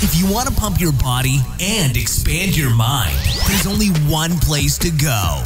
If you want to pump your body and expand your mind, there's only one place to go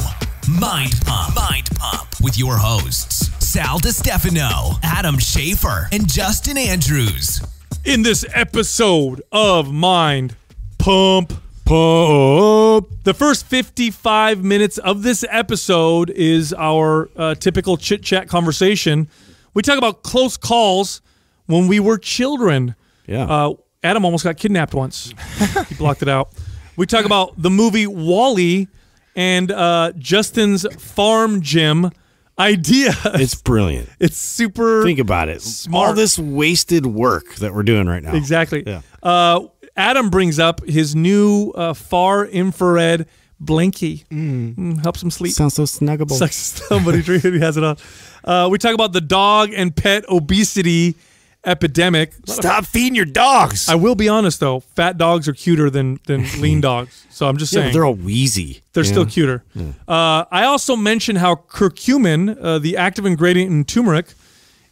Mind Pump. Mind Pump with your hosts, Sal Stefano, Adam Schaefer, and Justin Andrews. In this episode of Mind Pump, Pump. The first 55 minutes of this episode is our uh, typical chit chat conversation. We talk about close calls when we were children. Yeah. Uh, Adam almost got kidnapped once. he blocked it out. We talk about the movie Wally and uh, Justin's farm gym idea. It's brilliant. It's super. Think about it. Smart. All this wasted work that we're doing right now. Exactly. Yeah. Uh, Adam brings up his new uh, far infrared blinky. Mm. Mm, helps him sleep. Sounds so snuggable. Sucks somebody dream he has it on. Uh, we talk about the dog and pet obesity epidemic. Stop feeding your dogs. I will be honest though, fat dogs are cuter than than lean dogs. So I'm just yeah, saying they're all wheezy. They're yeah. still cuter. Yeah. Hmm. Uh, I also mentioned how curcumin, uh, the active ingredient in turmeric,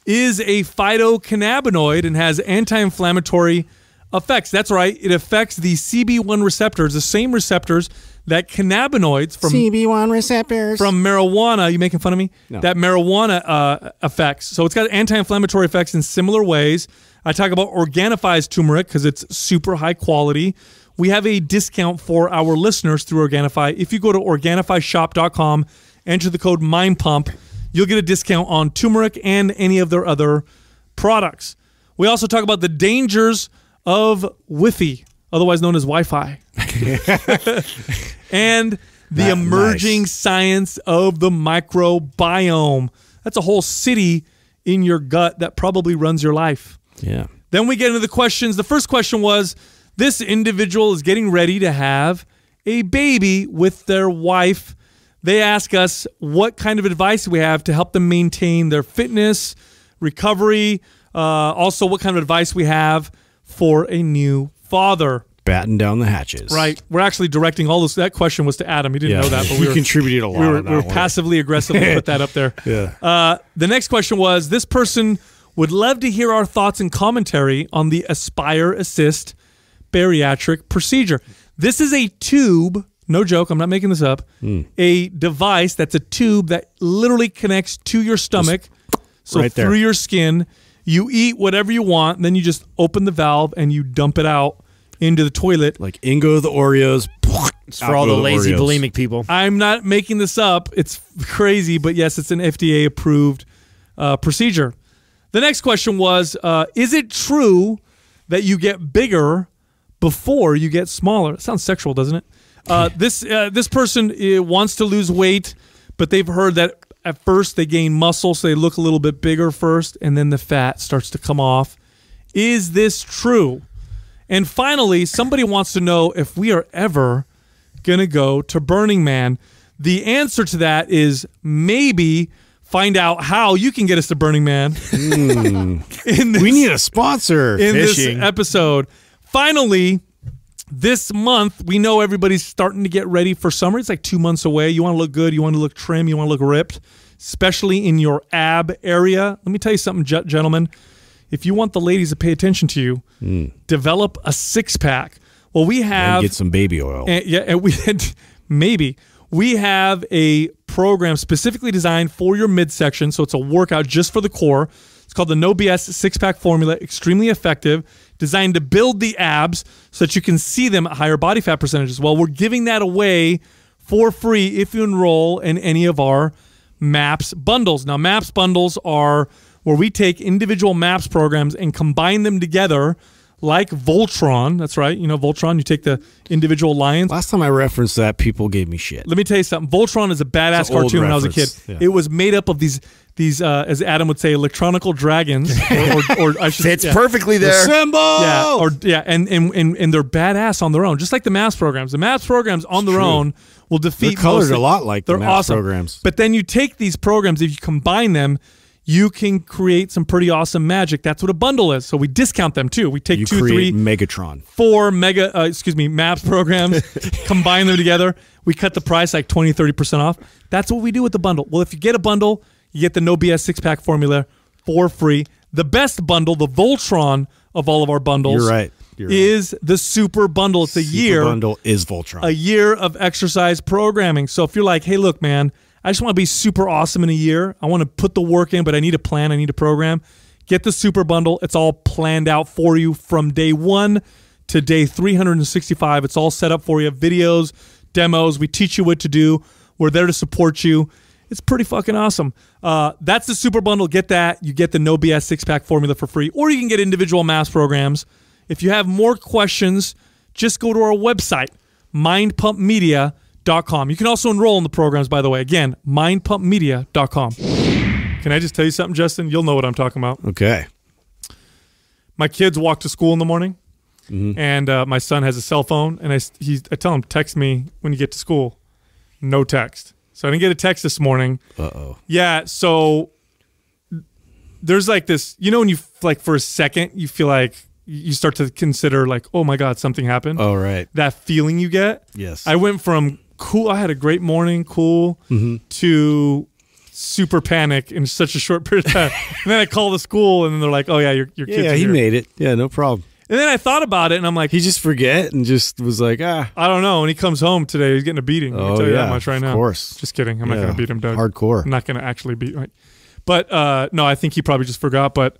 is a phytocannabinoid and has anti-inflammatory effects. That's right. It affects the CB1 receptors, the same receptors that cannabinoids from CB1 receptors from marijuana. You making fun of me? No. That marijuana uh, effects. So it's got anti-inflammatory effects in similar ways. I talk about Organifi's turmeric because it's super high quality. We have a discount for our listeners through Organifi. If you go to organifishop.com, enter the code MINDPUMP, you'll get a discount on turmeric and any of their other products. We also talk about the dangers of whiffy otherwise known as Wi-Fi, and the emerging nice. science of the microbiome. That's a whole city in your gut that probably runs your life. Yeah. Then we get into the questions. The first question was this individual is getting ready to have a baby with their wife. They ask us what kind of advice we have to help them maintain their fitness, recovery, uh, also what kind of advice we have for a new father batten down the hatches. Right. We're actually directing all this. That question was to Adam. He didn't yeah. know that, but we were, contributed a lot. We were, we were passively aggressively put that up there. Yeah. Uh, the next question was: This person would love to hear our thoughts and commentary on the Aspire Assist bariatric procedure. This is a tube. No joke. I'm not making this up. Mm. A device that's a tube that literally connects to your stomach, Just so right through your skin you eat whatever you want, then you just open the valve and you dump it out into the toilet. Like Ingo the Oreos. It's for all the lazy Oreos. bulimic people. I'm not making this up. It's crazy, but yes, it's an FDA approved uh, procedure. The next question was uh, Is it true that you get bigger before you get smaller? It sounds sexual, doesn't it? Uh, this, uh, this person uh, wants to lose weight, but they've heard that at first they gain muscle, so they look a little bit bigger first, and then the fat starts to come off. Is this true? And finally, somebody wants to know if we are ever going to go to Burning Man. The answer to that is maybe find out how you can get us to Burning Man. Mm. this, we need a sponsor in fishing. this episode. Finally, this month, we know everybody's starting to get ready for summer. It's like two months away. You want to look good. You want to look trim. You want to look ripped, especially in your ab area. Let me tell you something, gentlemen. If you want the ladies to pay attention to you, mm. develop a six pack. Well, we have and get some baby oil. And, yeah, and we maybe we have a program specifically designed for your midsection. So it's a workout just for the core. It's called the No BS Six Pack Formula. Extremely effective designed to build the abs so that you can see them at higher body fat percentages. Well, we're giving that away for free if you enroll in any of our MAPS bundles. Now, MAPS bundles are where we take individual MAPS programs and combine them together like Voltron. That's right. You know, Voltron, you take the individual lions. Last time I referenced that, people gave me shit. Let me tell you something. Voltron is a badass cartoon reference. when I was a kid. Yeah. It was made up of these these uh, as Adam would say, electronical dragons. or, or, or I should It's yeah. perfectly there. Symbol. Yeah. Or yeah, and, and and and they're badass on their own, just like the mass programs. The mass programs on it's their true. own will defeat. They're colored mostly. a lot like they're the awesome. programs. But then you take these programs, if you combine them, you can create some pretty awesome magic. That's what a bundle is. So we discount them too. We take you two, three, Megatron, four mega, uh, excuse me, maps programs, combine them together. We cut the price like 20, 30% off. That's what we do with the bundle. Well, if you get a bundle, you get the no BS six pack formula for free. The best bundle, the Voltron of all of our bundles. You're right. You're is right. the super bundle. It's a super year. bundle is Voltron. A year of exercise programming. So if you're like, hey, look, man, I just want to be super awesome in a year. I want to put the work in, but I need a plan. I need a program. Get the super bundle. It's all planned out for you from day one to day 365. It's all set up for you videos, demos. We teach you what to do. We're there to support you. It's pretty fucking awesome. Uh, that's the super bundle. Get that. You get the no BS six pack formula for free, or you can get individual mass programs. If you have more questions, just go to our website, mindpumpmedia.com mindpumpmedia.com. You can also enroll in the programs, by the way. Again, mindpumpmedia.com. Can I just tell you something, Justin? You'll know what I'm talking about. Okay. My kids walk to school in the morning, mm -hmm. and uh, my son has a cell phone, and I, he, I tell him, text me when you get to school. No text. So I didn't get a text this morning. Uh oh. Yeah. So there's like this, you know, when you like for a second, you feel like you start to consider like, oh my god, something happened. Oh right. That feeling you get. Yes. I went from cool. I had a great morning, cool, mm -hmm. to super panic in such a short period of time. and then I call the school, and they're like, "Oh yeah, your your kids." Yeah, he here. made it. Yeah, no problem. And then I thought about it, and I'm like, he just forget and just was like, ah, I don't know. And he comes home today, he's getting a beating. Oh, I tell yeah, you that much right of now. Of course. Just kidding. I'm yeah. not going to beat him, Doug. Hardcore. I'm not going to actually beat. But uh, no, I think he probably just forgot. But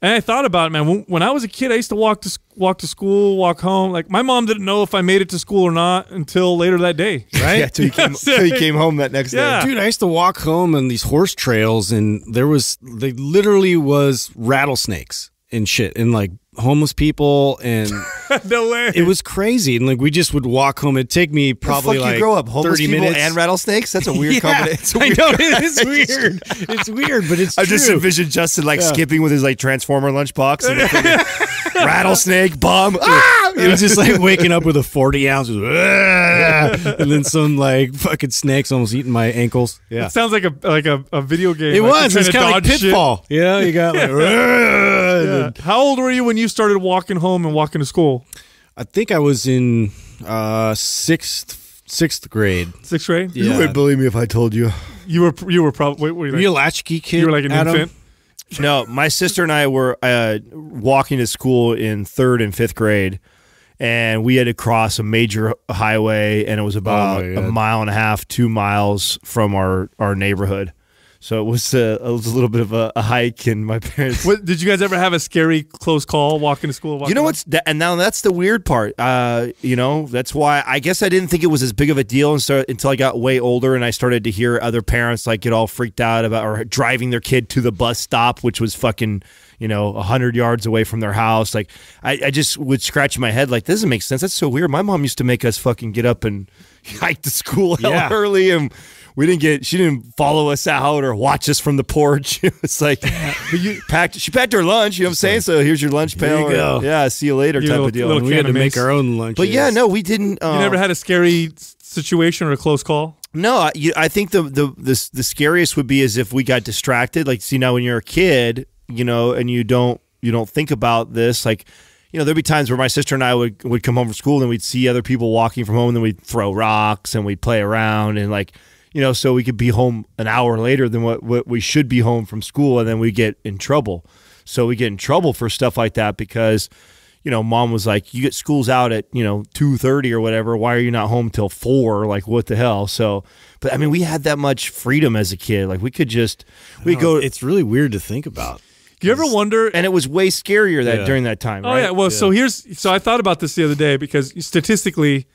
and I thought about it, man. When, when, I was a kid, I used to walk to walk to school, walk home. Like my mom didn't know if I made it to school or not until later that day, right? yeah, till you, came, you came home that next yeah. day. Dude, I used to walk home on these horse trails, and there was they literally was rattlesnakes and shit, and like homeless people and it was crazy and like we just would walk home it'd take me probably like you grow up homeless 30 people minutes. and rattlesnakes that's a weird yeah, combination it's weird. I know, it's weird it's weird but it's i true. just envisioned justin like yeah. skipping with his like transformer lunchbox and rattlesnake bomb. Ah! ah! It was just like waking up with a forty ounce, ah! and then some like fucking snakes almost eating my ankles. Yeah, it sounds like a like a, a video game. It like was. It's kind of like pitfall. Shit. Yeah, you got like. Yeah. How old were you when you started walking home and walking to school? I think I was in uh, sixth sixth grade. Sixth grade. Yeah. You wouldn't believe me if I told you. You were you were probably were you, like, you a latchkey kid. You were like an Adam? infant no, my sister and I were uh, walking to school in third and fifth grade, and we had to cross a major highway, and it was about oh, a mile and a half, two miles from our our neighborhood. So it was, uh, it was a little bit of a, a hike, and my parents. What, did you guys ever have a scary close call walking to school? Walking you know what's that, and now that's the weird part. Uh, you know that's why I guess I didn't think it was as big of a deal until I got way older and I started to hear other parents like get all freaked out about or driving their kid to the bus stop, which was fucking you know hundred yards away from their house. Like I, I just would scratch my head like this doesn't make sense. That's so weird. My mom used to make us fucking get up and hike to school yeah. early and we didn't get she didn't follow us out or watch us from the porch. it's like you packed she packed her lunch, you know what I'm saying? So here's your lunch pail. You or, yeah, see you later type little, of deal. we had to make our own lunch. But yeah, no, we didn't um, You never um, had a scary situation or a close call? No, I, I think the, the the the scariest would be is if we got distracted. Like, see now when you're a kid, you know, and you don't you don't think about this. Like, you know, there'd be times where my sister and I would would come home from school and we'd see other people walking from home, and then we'd throw rocks and we'd play around and like you know, so we could be home an hour later than what, what we should be home from school, and then we get in trouble. So we get in trouble for stuff like that because, you know, mom was like, "You get schools out at you know two thirty or whatever. Why are you not home till four? Like, what the hell?" So, but I mean, we had that much freedom as a kid. Like, we could just we go. It's really weird to think about. you ever wonder? And it was way scarier that yeah. during that time. Oh, right? Oh yeah. Well, yeah. so here's so I thought about this the other day because statistically,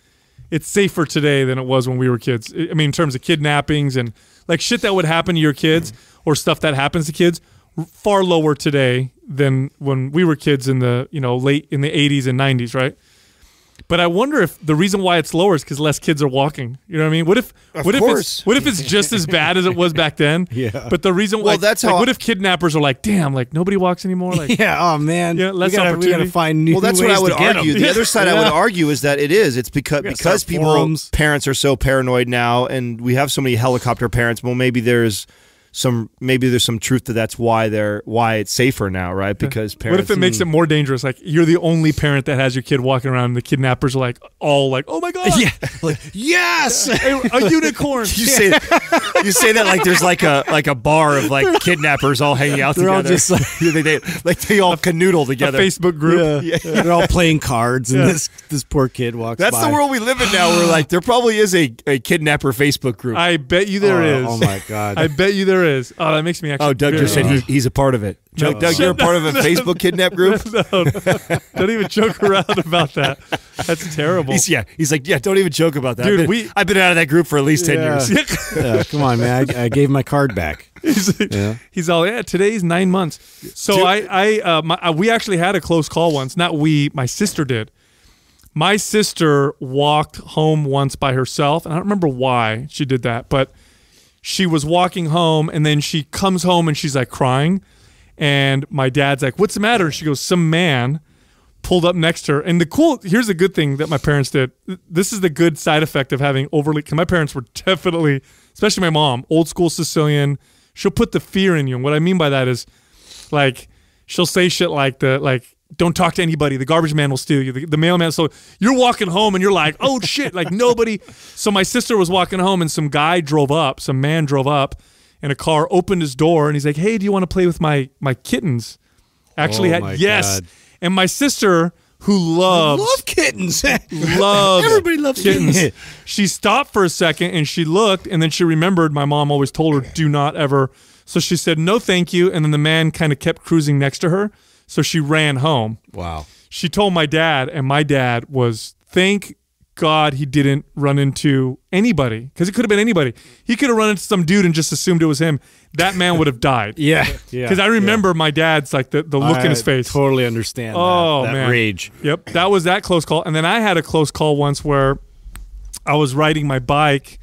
it's safer today than it was when we were kids. I mean, in terms of kidnappings and like shit that would happen to your kids or stuff that happens to kids, far lower today than when we were kids in the you know late in the 80s and 90s, right? But I wonder if the reason why it's lower is because less kids are walking. You know what I mean? What if of what if it's what if it's just as bad as it was back then? yeah. But the reason well, that's like, how what if kidnappers are like, damn, like nobody walks anymore? Like, yeah. Oh man. Yeah. Less we gotta, opportunity. We gotta find new. Well, that's what I would argue. The other side yeah. I would argue is that it is. It's because because people parents are so paranoid now, and we have so many helicopter parents. Well, maybe there's some maybe there's some truth to that's why they're why it's safer now, right? Because parents. What if it makes it more dangerous? Like you're the only parent that has your kid walking around, and the kidnappers are like all like, "Oh my god, yeah, like yes, a, a unicorn." you say you say that like there's like a like a bar of like kidnappers all hanging out they're together. All just like, they, they, like they all canoodle together. Facebook group. Yeah. Yeah. They're all playing cards, and yeah. this this poor kid walks. That's by. the world we live in now. We're like there probably is a, a kidnapper Facebook group. I bet you there oh, is. Oh my god, I bet you there sure is. Oh, that makes me actually. Oh, Doug just said he, he's a part of it. Doug, you're a part of a Facebook kidnap group. no, don't even joke around about that. That's terrible. He's, yeah, he's like, yeah, don't even joke about that. Dude, I've been, we, I've been out of that group for at least yeah. ten years. yeah, come on, man, I, I, gave my card back. He's, like, yeah. he's all yeah. Today's nine months. So Dude. I, I, uh, my, uh, we actually had a close call once. Not we, my sister did. My sister walked home once by herself, and I don't remember why she did that, but she was walking home and then she comes home and she's like crying. And my dad's like, What's the matter? And she goes, Some man pulled up next to her. And the cool here's a good thing that my parents did. This is the good side effect of having overly because my parents were definitely, especially my mom, old school Sicilian. She'll put the fear in you. And what I mean by that is like she'll say shit like the like don't talk to anybody. The garbage man will steal you. The, the mailman. So you're walking home and you're like, oh shit, like nobody. So my sister was walking home and some guy drove up, some man drove up in a car, opened his door and he's like, hey, do you want to play with my my kittens? Actually, oh had, yes. God. And my sister, who loves love kittens, loves everybody loves kittens. kittens. she stopped for a second and she looked, and then she remembered my mom always told her, do not ever. So she said, no, thank you. And then the man kind of kept cruising next to her. So she ran home. Wow. She told my dad, and my dad was, thank God he didn't run into anybody because it could have been anybody. He could have run into some dude and just assumed it was him. That man would have died. yeah, yeah. Because I remember yeah. my dad's like the, the look I in his face. Totally understand. Oh that, that man, rage. Yep, that was that close call. And then I had a close call once where I was riding my bike,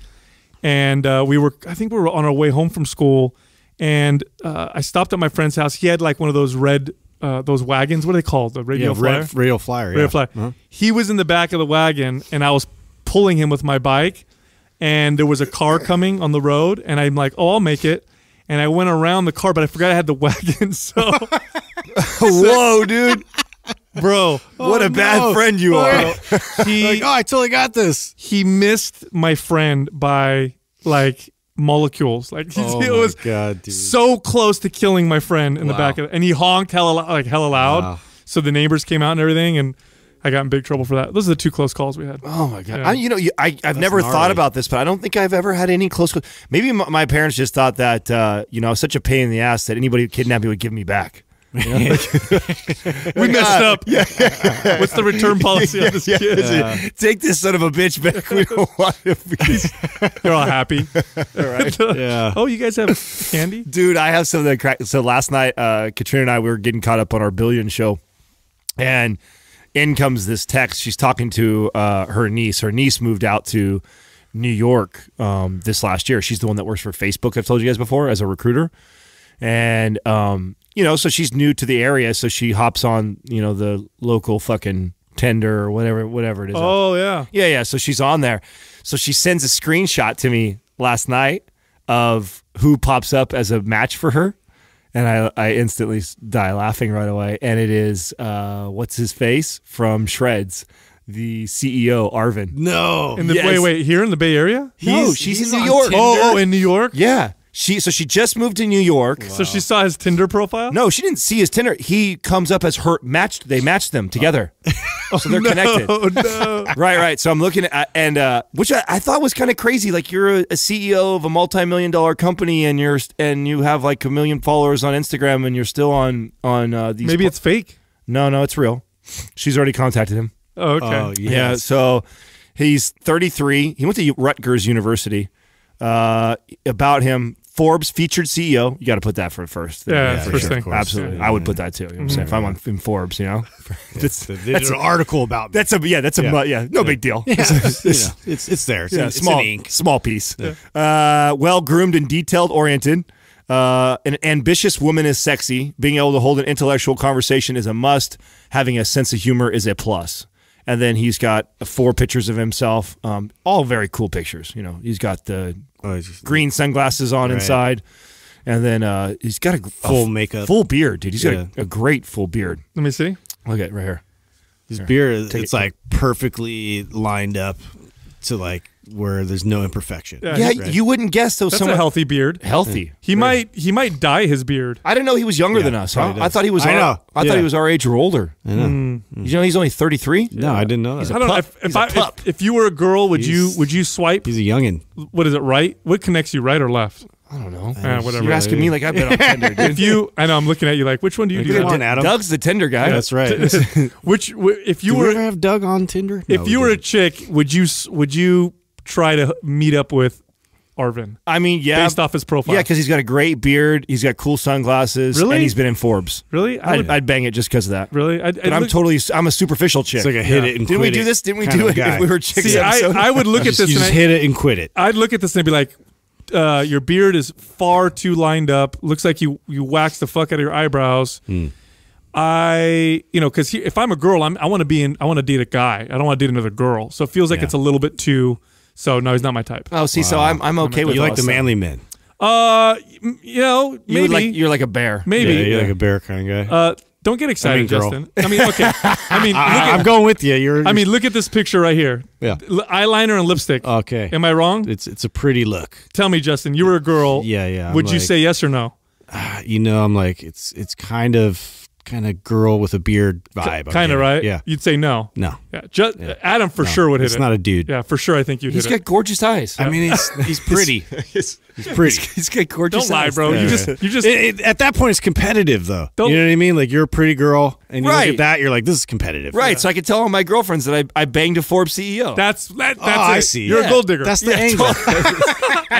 and uh, we were I think we were on our way home from school, and uh, I stopped at my friend's house. He had like one of those red uh, those wagons. What are they called? The radio yeah, flyer. radio flyer. Radio yeah. flyer. Uh -huh. He was in the back of the wagon, and I was pulling him with my bike. And there was a car coming on the road, and I'm like, "Oh, I'll make it." And I went around the car, but I forgot I had the wagon. So, whoa, dude, bro, what a oh, no. bad friend you are. he, like, oh, I totally got this. He missed my friend by like molecules. Like oh it was God, so close to killing my friend in wow. the back of, and he honked hella like hella loud. Wow. So the neighbors came out and everything, and I got in big trouble for that. Those are the two close calls we had. Oh my god! Yeah. I, you know, you, I, have never gnarly. thought about this, but I don't think I've ever had any close. Maybe my, my parents just thought that uh, you know I was such a pain in the ass that anybody who kidnapped me would give me back. we messed up. Yeah. What's the return policy yeah, on this yeah, kid? Yeah. Take this son of a bitch back. We don't want him. They're all happy. All right. yeah. Oh, you guys have candy? Dude, I have some of the. crack. So last night, uh, Katrina and I, we were getting caught up on our billion show. And in comes this text. She's talking to uh, her niece. Her niece moved out to New York um, this last year. She's the one that works for Facebook, I've told you guys before, as a recruiter. And um, you know, so she's new to the area, so she hops on, you know, the local fucking tender or whatever, whatever it is. Oh yeah, yeah, yeah. So she's on there, so she sends a screenshot to me last night of who pops up as a match for her, and I I instantly die laughing right away. And it is uh, what's his face from Shreds. The CEO Arvin. No, in the yes. wait, wait, here in the Bay Area? He's, no, she's he's in New York. Oh, oh, Tinder. Oh, in New York. Yeah, she so she just moved to New York. Wow. So she saw his Tinder profile. No, she didn't see his Tinder. He comes up as her matched. They matched them together, oh. so they're oh, no, connected. No. right, right. So I'm looking at uh, and uh, which I, I, thought was kind of crazy. Like you're a, a, CEO of a multi-million dollar company and you're and you have like a million followers on Instagram and you're still on on uh, these. Maybe it's fake. No, no, it's real. She's already contacted him. Oh, okay. Oh, yes. Yeah. So he's 33. He went to Rutgers University uh, about him. Forbes featured CEO. You got to put that for first. Yeah, yeah for first sure. thing. Course, Absolutely. Yeah, I would put that too. You know what I'm saying? If I'm on mm-hmm. in Forbes, you know, that's, that's an article about. Me. That's a yeah. That's a yeah. no big deal. Yeah. it's, it's, it's, it's there. It's, yeah, small small piece. Uh, well groomed and detailed oriented. Uh, an ambitious woman is sexy. Being able to hold an intellectual conversation is a must. Having a sense of humor is a plus and then he's got four pictures of himself, um, all very cool pictures. You know, he's got the oh, green sunglasses on right. inside, and then uh, he's got a full makeup, full beard, dude. He's yeah. got a, a, great full beard. Let me see. Look at right here. His here. beard, Take it's it. like perfectly lined up to like where there's no imperfection. Yeah, yeah you wouldn't guess though. That's someone a healthy beard. Healthy. Mm. He right. might he might dye his beard. I didn't know he was younger yeah, than us. Huh? I thought he was. I our, I yeah. thought he was our age or older. I know. Mm. You know he's only 33. No, I didn't know that. He's I don't pup. know if if, I, if, if, you were a girl, would he's, you would you swipe? He's a youngin. What is it? Right? What connects you? Right or left? I don't know. Uh, whatever. You're asking me like I've been on Tinder. if you, I know I'm looking at you like, which one do you do? Want? Adam. Doug's the Tinder guy. Yeah, that's right. which, if you do were, we have Doug on Tinder? If no, you were didn't. a chick, would you would you try to meet up with Arvin. I mean, yeah, based off his profile. Yeah, because he's got a great beard, he's got cool sunglasses, really? and he's been in Forbes. Really, I would, I'd, I'd bang it just because of that. Really, I'd, I'd i am totally, I'm a superficial chick. It's like a hit yeah. it and Didn't we do this? Didn't we do it? If we were chicks. See, I, I, would look at this. You just and hit it and quit it. I'd look at this and be like, uh, "Your beard is far too lined up. Looks like you you waxed the fuck out of your eyebrows." Mm. I, you know, because if I'm a girl, I'm, I want to be in, I want to date a guy. I don't want to date another girl. So it feels like yeah. it's a little bit too so no, he's not my type. Oh, see, so I'm I'm okay with you like the manly men. Uh, you know, maybe You like you're like a bear. maybe. yeah, you're like a bear kind of guy. uh, don't get excited, girl. Justin. I mean, okay. I mean, look I, at, am going with you. You're. I mean, look at this picture right here. Yeah. L- eyeliner and lipstick. okay. Am I wrong? it's it's a pretty look. Tell me, Justin, you were a girl. Yeah, yeah. I'm Would you say yes or no? Ah, you know, I'm like it's it's kind of kind of girl with a beard vibe. kind of right. Yeah, you'd say no. No. Yeah, just yeah. Adam for no. sure would hit it's it. not a dude. Yeah, for sure. I think you He's got it. gorgeous eyes. I mean, he's he's pretty. he's, He's pretty. he's, he's got gorgeous. Don't lie, bro. You just, you just. It, it, at that point, it's competitive, though. Don't, you know what I mean? Like you're a pretty girl, and you right. look at that, you're like, this is competitive, right? Yeah. So I could tell all my girlfriends that I, I banged a Forbes CEO. That's that, that's. Oh, I see. You're yeah. a gold digger. That's the yeah, angle.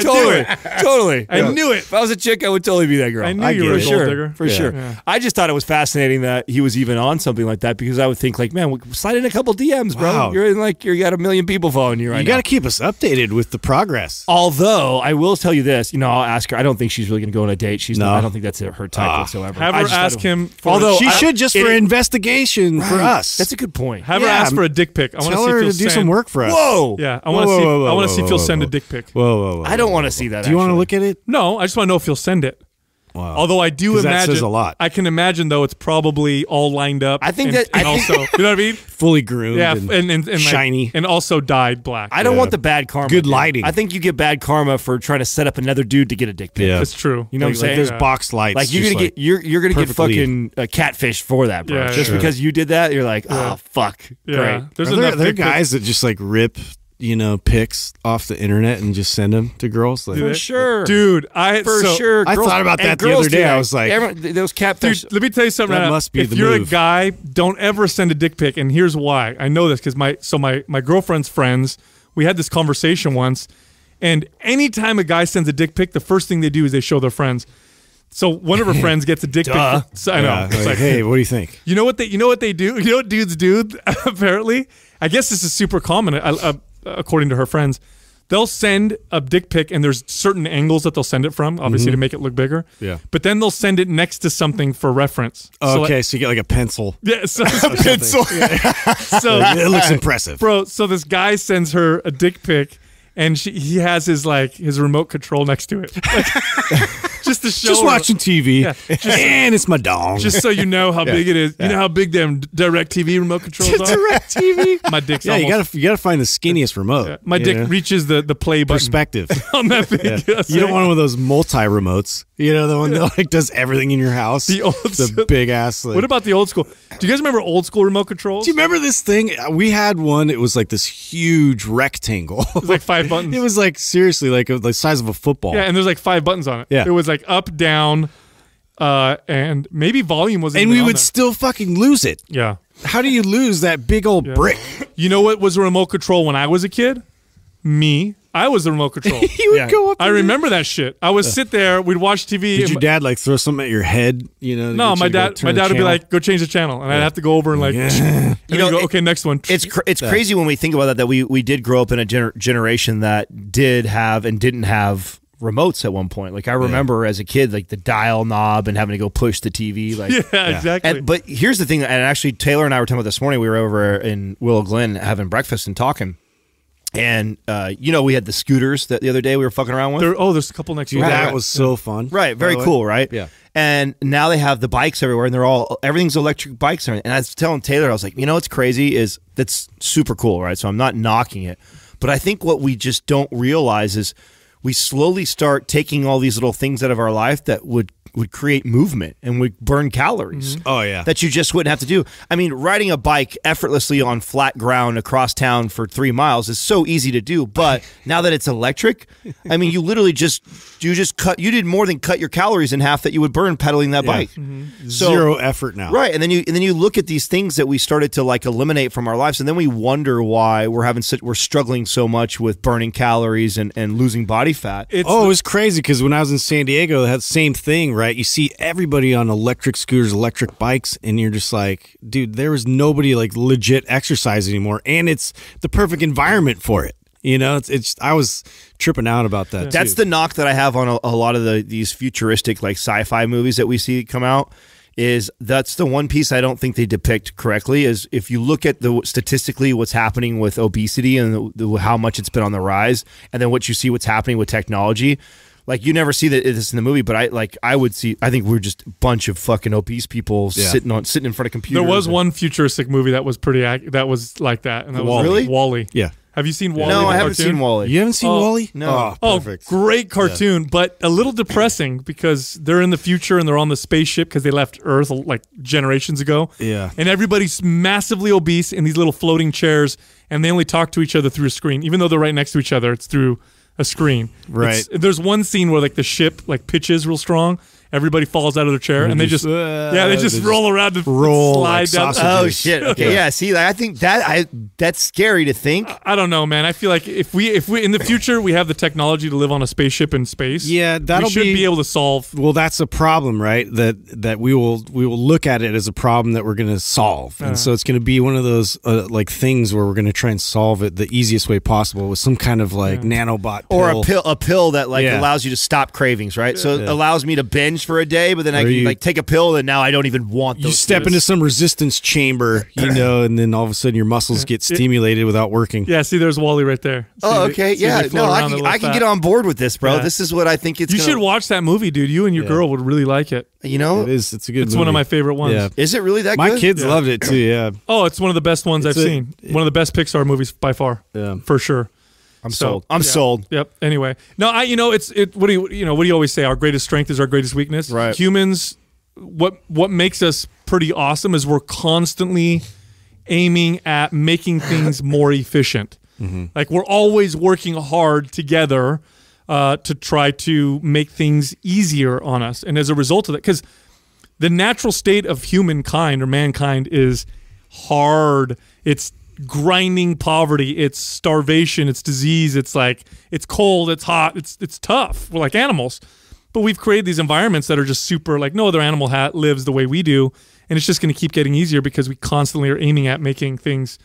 Totally, totally. totally. I knew it. If I was a chick, I would totally be that girl. I knew I you were a sure, gold digger for sure. I just thought it was fascinating that he was even on something like that because I would think like, man, we slide in a couple DMs, bro. Wow. You're in like you got a million people following you right. You got to keep us updated with the progress. Although I will tell you this this. You know, I'll ask her. I don't think she's really going to go on a date. She's. No. Not, I don't think that's her type uh, whatsoever. Have her ask him. For although she I, should just it, for investigation right. for us. That's a good point. Have yeah, her ask for a dick pic. I want to see her do some work for us. Whoa. Yeah. I want to see. I want to see if you'll send a dick pic. Whoa, whoa, whoa. I don't want to see that. Do you want to look at it? No, I just want to know if you'll send it. Wow. Although I do imagine a lot. I can imagine though it's probably all lined up. I think and, that and I also think, you know what I mean, fully groomed, yeah, and, and, and, and shiny, like, and also dyed black. I don't yeah. want the bad karma. Good lighting. Dude. I think you get bad karma for trying to set up another dude to get a dick pic. Yeah, that's true. You know like, what I'm saying? Like there's yeah. box lights. Like you're gonna like, get you're you're gonna get fucking uh, catfish for that, bro. Yeah, just because you did that, you're like, oh fuck. Yeah, Great. there's are there, there guys that just like rip you know pics off the internet and just send them to girls? Like, for sure, dude. I for so, sure. I thought about that the other day. I was like, everyone, those catfish. Dude, let me tell you something. That right uh, must be if the you're move. a guy, don't ever send a dick pic. And here's why. I know this because my so my my girlfriend's friends. We had this conversation once, and anytime a guy sends a dick pic, the first thing they do is they show their friends. So one of her friends gets a dick Duh. pic. So, I know. Yeah, like, like, hey, what do you think? You know what they? You know what they do? You know what dudes do? Apparently, I guess this is super common. I, I, according to her friends, they'll send a dick pic and there's certain angles that they'll send it from obviously mm -hmm. to mm-hmm. make it look bigger yeah but then they'll send it next to something for reference so okay like, so you get like a pencil yeah so, a pencil yeah. so it looks impressive bro so this guy sends her a dick pic and she, he has his like his remote control next to it, like, just to show. Just watching TV, yeah, just, and it's my dog. Just so you know how yeah, big it is. Yeah. You know how big them Direct TV remote controls are. Direct TV. My dick. yeah. Almost, you gotta you gotta find the skinniest remote. My dick know? reaches the the play button perspective on that thing. you don't want one of those multi remotes. You know, the one that like does everything in your house. The, old, the big ass What about the old school? Do you guys remember old school remote controls? Do you remember this thing? We had one. It was like this huge rectangle. It was like five buttons. it was like seriously like the size of a football. Yeah, and there's like five buttons on it. Yeah. It was like up, down, uh, and maybe volume was. And we would there. still fucking lose it. Yeah. How do you lose that big old yeah. brick? You know what was a remote control when I was a kid? Me I was the remote control. you would yeah. go up. I remember that shit. I would sit there. We'd watch TV. Did your dad like throw something at your head? You know? No, my dad. My dad would be like, "Go change the channel," and I'd have to go over and like, yeah. you know, go, okay, next one. It's cr it's crazy when we think about that that we we did grow up in a gener generation that did have and didn't have remotes at one point. Like I remember yeah. as a kid, like the dial knob and having to go push the TV. Like yeah, yeah. exactly. And, but here's the thing, and actually Taylor and I were talking about this morning. We were over in Willow Glen having breakfast and talking, and uh, you know, we had the scooters that the other day we were fucking around with. There, oh, there's a couple next year. Right, that was so fun. Right, very cool, right? Yeah. And now they have the bikes everywhere, and they're all everything's electric bikes. And I was telling Taylor, I was like, you know, what's crazy is that's super cool, right? So I'm not knocking it, but I think what we just don't realize is we slowly start taking all these little things out of our life that would would create movement and would burn calories. Mm -hmm. Oh yeah, that you just wouldn't have to do. I mean, riding a bike effortlessly on flat ground across town for three miles is so easy to do. But now that it's electric, I mean, you literally just you just cut. You did more than cut your calories in half that you would burn pedaling that yeah. bike. Mm -hmm. so, Zero effort now, right? And then you and then you look at these things that we started to like eliminate from our lives, and then we wonder why we're having such we're struggling so much with burning calories and and losing body fat. It's oh, it was crazy because when I was in San Diego, that same thing. Right? right? You see everybody on electric scooters, electric bikes, and you're just like, dude, there is nobody like legit exercise anymore, and it's the perfect environment for it. You know, it's, it's I was tripping out about that. That's too. the knock that I have on a, a lot of the these futuristic like sci-fi movies that we see come out is that's the one piece I don't think they depict correctly is if you look at the statistically what's happening with obesity and the, the, how much it's been on the rise and then what you see what's happening with technology like you never see this in the movie, but I like I would see. I think we're just a bunch of fucking obese people yeah. sitting on sitting in front of computers. There was and, one futuristic movie that was pretty that was like that, and that Wall was really Wally. Yeah. Have you seen Wally? No, I haven't cartoon? seen Wally. You haven't seen oh, Wally? No. Oh, oh perfect. Oh, great cartoon, yeah. but a little depressing because they're in the future and they're on the spaceship because they left Earth like generations ago. Yeah. And everybody's massively obese in these little floating chairs, and they only talk to each other through a screen, even though they're right next to each other. It's through a screen. Right. It's, there's one scene where like the ship like pitches real strong, everybody falls out of their chair and, and they just, just uh, yeah they just they roll just around and roll slide like down. Sausages. Oh shit! Okay, yeah. See, like, I think that I that's scary to think. I, I, don't know, man. I feel like if we if we in the future we have the technology to live on a spaceship in space, yeah, that should be, be able to solve. Well, that's a problem, right? That that we will we will look at it as a problem that we're going to solve, uh. and so it's going to be one of those uh, like things where we're going to try and solve it the easiest way possible with some kind of like yeah. nanobot pill. or a pill a pill that like yeah. allows you to stop cravings, right? So it allows me to binge for a day, but then or I can you, like take a pill, and now I don't even want. you step foods. into some resistance chamber, you know, and then all of a sudden your muscles get stimulated without working. Yeah, see, there's Wally right there. Oh, see, oh, okay, yeah, no, I can, I can get on board with this, bro. Yeah. This is what I think it's. You gonna, should watch that movie, dude. You and your yeah. girl would really like it. You know, it is. It's a good. It's movie. one of my favorite ones. Yeah. Is it really that? My good? kids yeah. loved it too. Yeah. Oh, it's one of the best ones it's I've a, seen. It, one of the best Pixar movies by far. Yeah, for sure. I'm so, sold. I'm yeah, sold. Yep. Anyway, no, I you know it's it. What do you you know? What do you always say? Our greatest strength is our greatest weakness. Right. Humans, what what makes us pretty awesome is we're constantly aiming at making things more efficient. Mm-hmm. Like we're always working hard together uh, to try to make things easier on us, and as a result of that, because the natural state of humankind or mankind is hard. It's grinding poverty, it's starvation, it's disease, it's like it's cold, it's hot, it's it's tough. We're like animals. But we've created these environments that are just super like no other animal hat lives the way we do, and it's just going to keep getting easier because we constantly are aiming at making things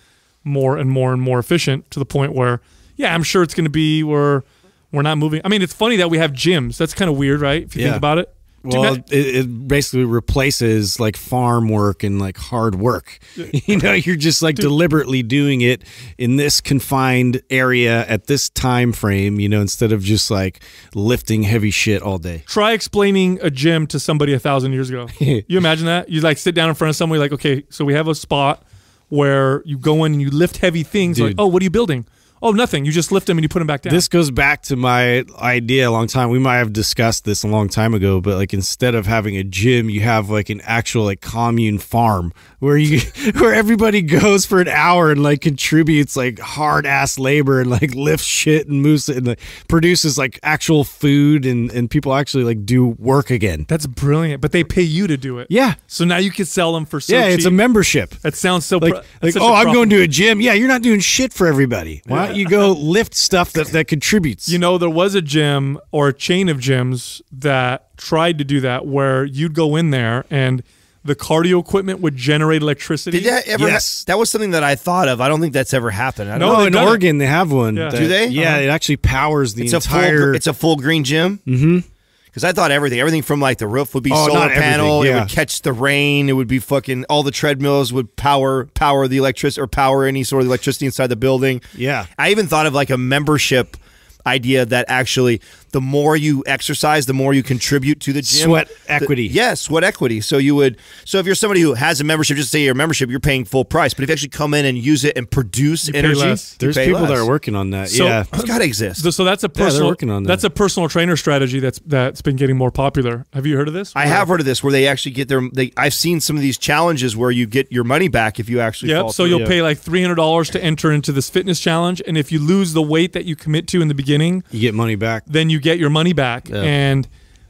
more and more and more efficient to the point where yeah, I'm sure it's going to be where we're not moving. I mean, it's funny that we have gyms. That's kind of weird, right? If you yeah. think about it. Well, it, it, basically replaces like farm work and like hard work. You know, you're just like Dude. deliberately doing it in this confined area at this time frame, you know, instead of just like lifting heavy shit all day. Try explaining a gym to somebody a thousand years ago. you imagine that? You like sit down in front of somebody, like, okay, so we have a spot where you go in and you lift heavy things. Like, oh, what are you building? Oh, nothing. You just lift them and you put them back down. This goes back to my idea a long time. We might have discussed this a long time ago, but like instead of having a gym, you have like an actual like commune farm where you where everybody goes for an hour and like contributes like hard ass labor and like lifts shit and moves it and like, produces like actual food and and people actually like do work again. That's brilliant. But they pay you to do it. Yeah. So now you can sell them for so yeah. Cheap. It's a membership. That sounds so like, like oh I'm going to a gym. Yeah, you're not doing shit for everybody. Why? Yeah you go lift stuff that, that contributes. You know, there was a gym or a chain of gyms that tried to do that where you'd go in there and the cardio equipment would generate electricity. Did that ever? Yes, ha- that was something that I thought of. I don't think that's ever happened. I no, in Oregon it. they have one. Yeah. That, do they? Yeah, uh-huh. it actually powers the it's entire. A full, it's a full green gym. Mm-hmm because I thought everything, everything from like the roof would be oh, solar panel, yeah. it would catch the rain, it would be fucking all the treadmills would power power the electricity or power any sort of electricity inside the building. Yeah, I even thought of like a membership idea that actually the more you exercise, the more you contribute to the gym. Sweat equity. Yes, yeah, sweat equity. So you would so if you're somebody who has a membership, just say your membership, you're paying full price. But if you actually come in and use it and produce energy, less. there's people less. that are working on that. So, yeah, it's got to exist. So that's a personal yeah, working on that. that's a personal trainer strategy that's that's been getting more popular. Have you heard of this? I or? have heard of this where they actually get their they I've seen some of these challenges where you get your money back if you actually yep, so through. you'll pay like $300 to enter into this fitness challenge and if you lose the weight that you commit to in the beginning, you get money back. Then you get your money back. Yeah. And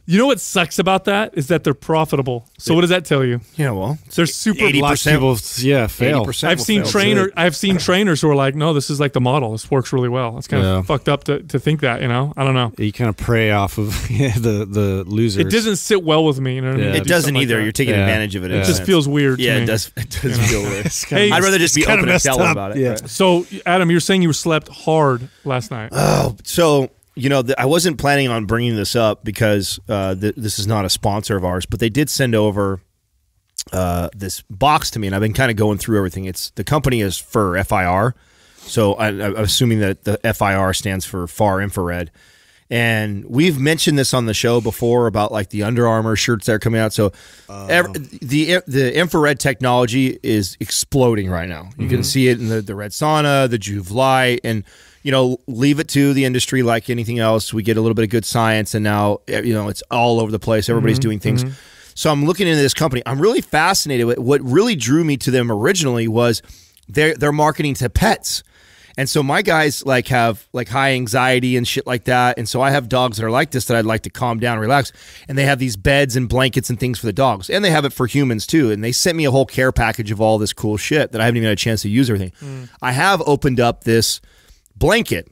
you know what sucks about that is that they're profitable. So what does that tell you? Yeah, well, they're super. Eighty percent will, yeah, fail. I've seen fail trainer. I've seen trainers who are like, no, this is like the model. This works really well. It's kind yeah. of fucked up to, to think that. You know, I don't know. You kind of prey off of the the losers. It doesn't sit well with me. You know, yeah. I mean? It doesn't either. Like You're taking advantage of it. It just feels weird. Yeah, it does. It does feel weird. hey, I'd rather just be open and tell about it. Yeah. So Adam, you're saying you slept hard last night. Oh, so you know, the, I wasn't planning on bringing this up because uh, th this is not a sponsor of ours, but they did send over uh, this box to me, and I've been kind of going through everything. It's the company is for FIR, so I, am assuming that the FIR stands for far infrared. And we've mentioned this on the show before about like the Under Armour shirts that are coming out. So every, oh. the the infrared technology is exploding right now. You mm -hmm. can mm-hmm. see it in the, the red sauna, the Juve light, and you know, leave it to the industry like anything else. We get a little bit of good science, and now eh, you know it's all over the place. Everybody's mm -hmm, doing things. Mm -hmm. So I'm looking into this company. I'm really fascinated with what really drew me to them originally was their their marketing to pets. And so my guys like have like high anxiety and shit like that. And so I have dogs that are like this that I'd like to calm down, relax. And they have these beds and blankets and things for the dogs. And they have it for humans too. And they sent me a whole care package of all this cool shit that I haven't even had a chance to use everything. Mm. I have opened up this blanket.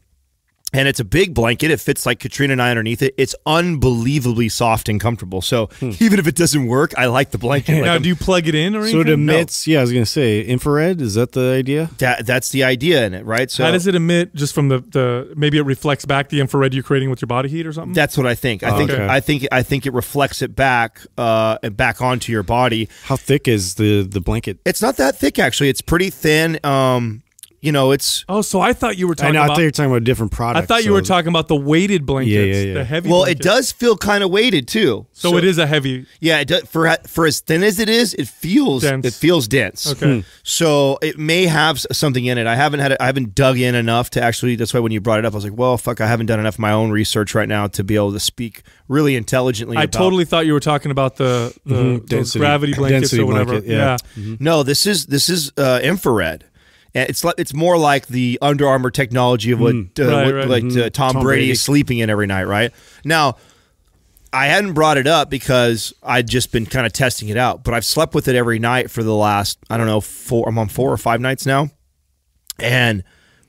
And it's a big blanket. It fits like Katrina and I underneath it. It's unbelievably soft and comfortable. So hmm. even if it doesn't work, I like the blanket. Like now, I'm, do you plug it in or anything? So it emits. No. Yeah, I was gonna say infrared. Is that the idea? That that's the idea in it, right? So how does it emit? Just from the, the maybe it reflects back the infrared you're creating with your body heat or something. That's what I think. I oh, think okay. I think I think it reflects it back uh, back onto your body. How thick is the the blanket? It's not that thick actually. It's pretty thin. Um, you know, it's oh, so I thought you were talking. I, know, about, I thought you were talking about a different product. I thought so you were talking about the weighted blankets, yeah, yeah, yeah. the heavy. Well, blankets. it does feel kind of weighted too. So, so, it is a heavy. Yeah, it does, for for as thin as it is, it feels dense. it feels dense. Okay, hmm. so it may have something in it. I haven't had it. I haven't dug in enough to actually. That's why when you brought it up, I was like, well, fuck, I haven't done enough my own research right now to be able to speak really intelligently. I about, totally thought you were talking about the, the mm -hmm, density, gravity blankets or whatever. Blanket, yeah. yeah. Mm -hmm. No, this is this is uh, infrared it's like it's more like the Under Armour technology of what, mm, uh, what right. like mm, Tom, Tom Brady is sleeping in every night, right? Now, I hadn't brought it up because I'd just been kind of testing it out, but I've slept with it every night for the last I don't know four. I'm on four or five nights now, and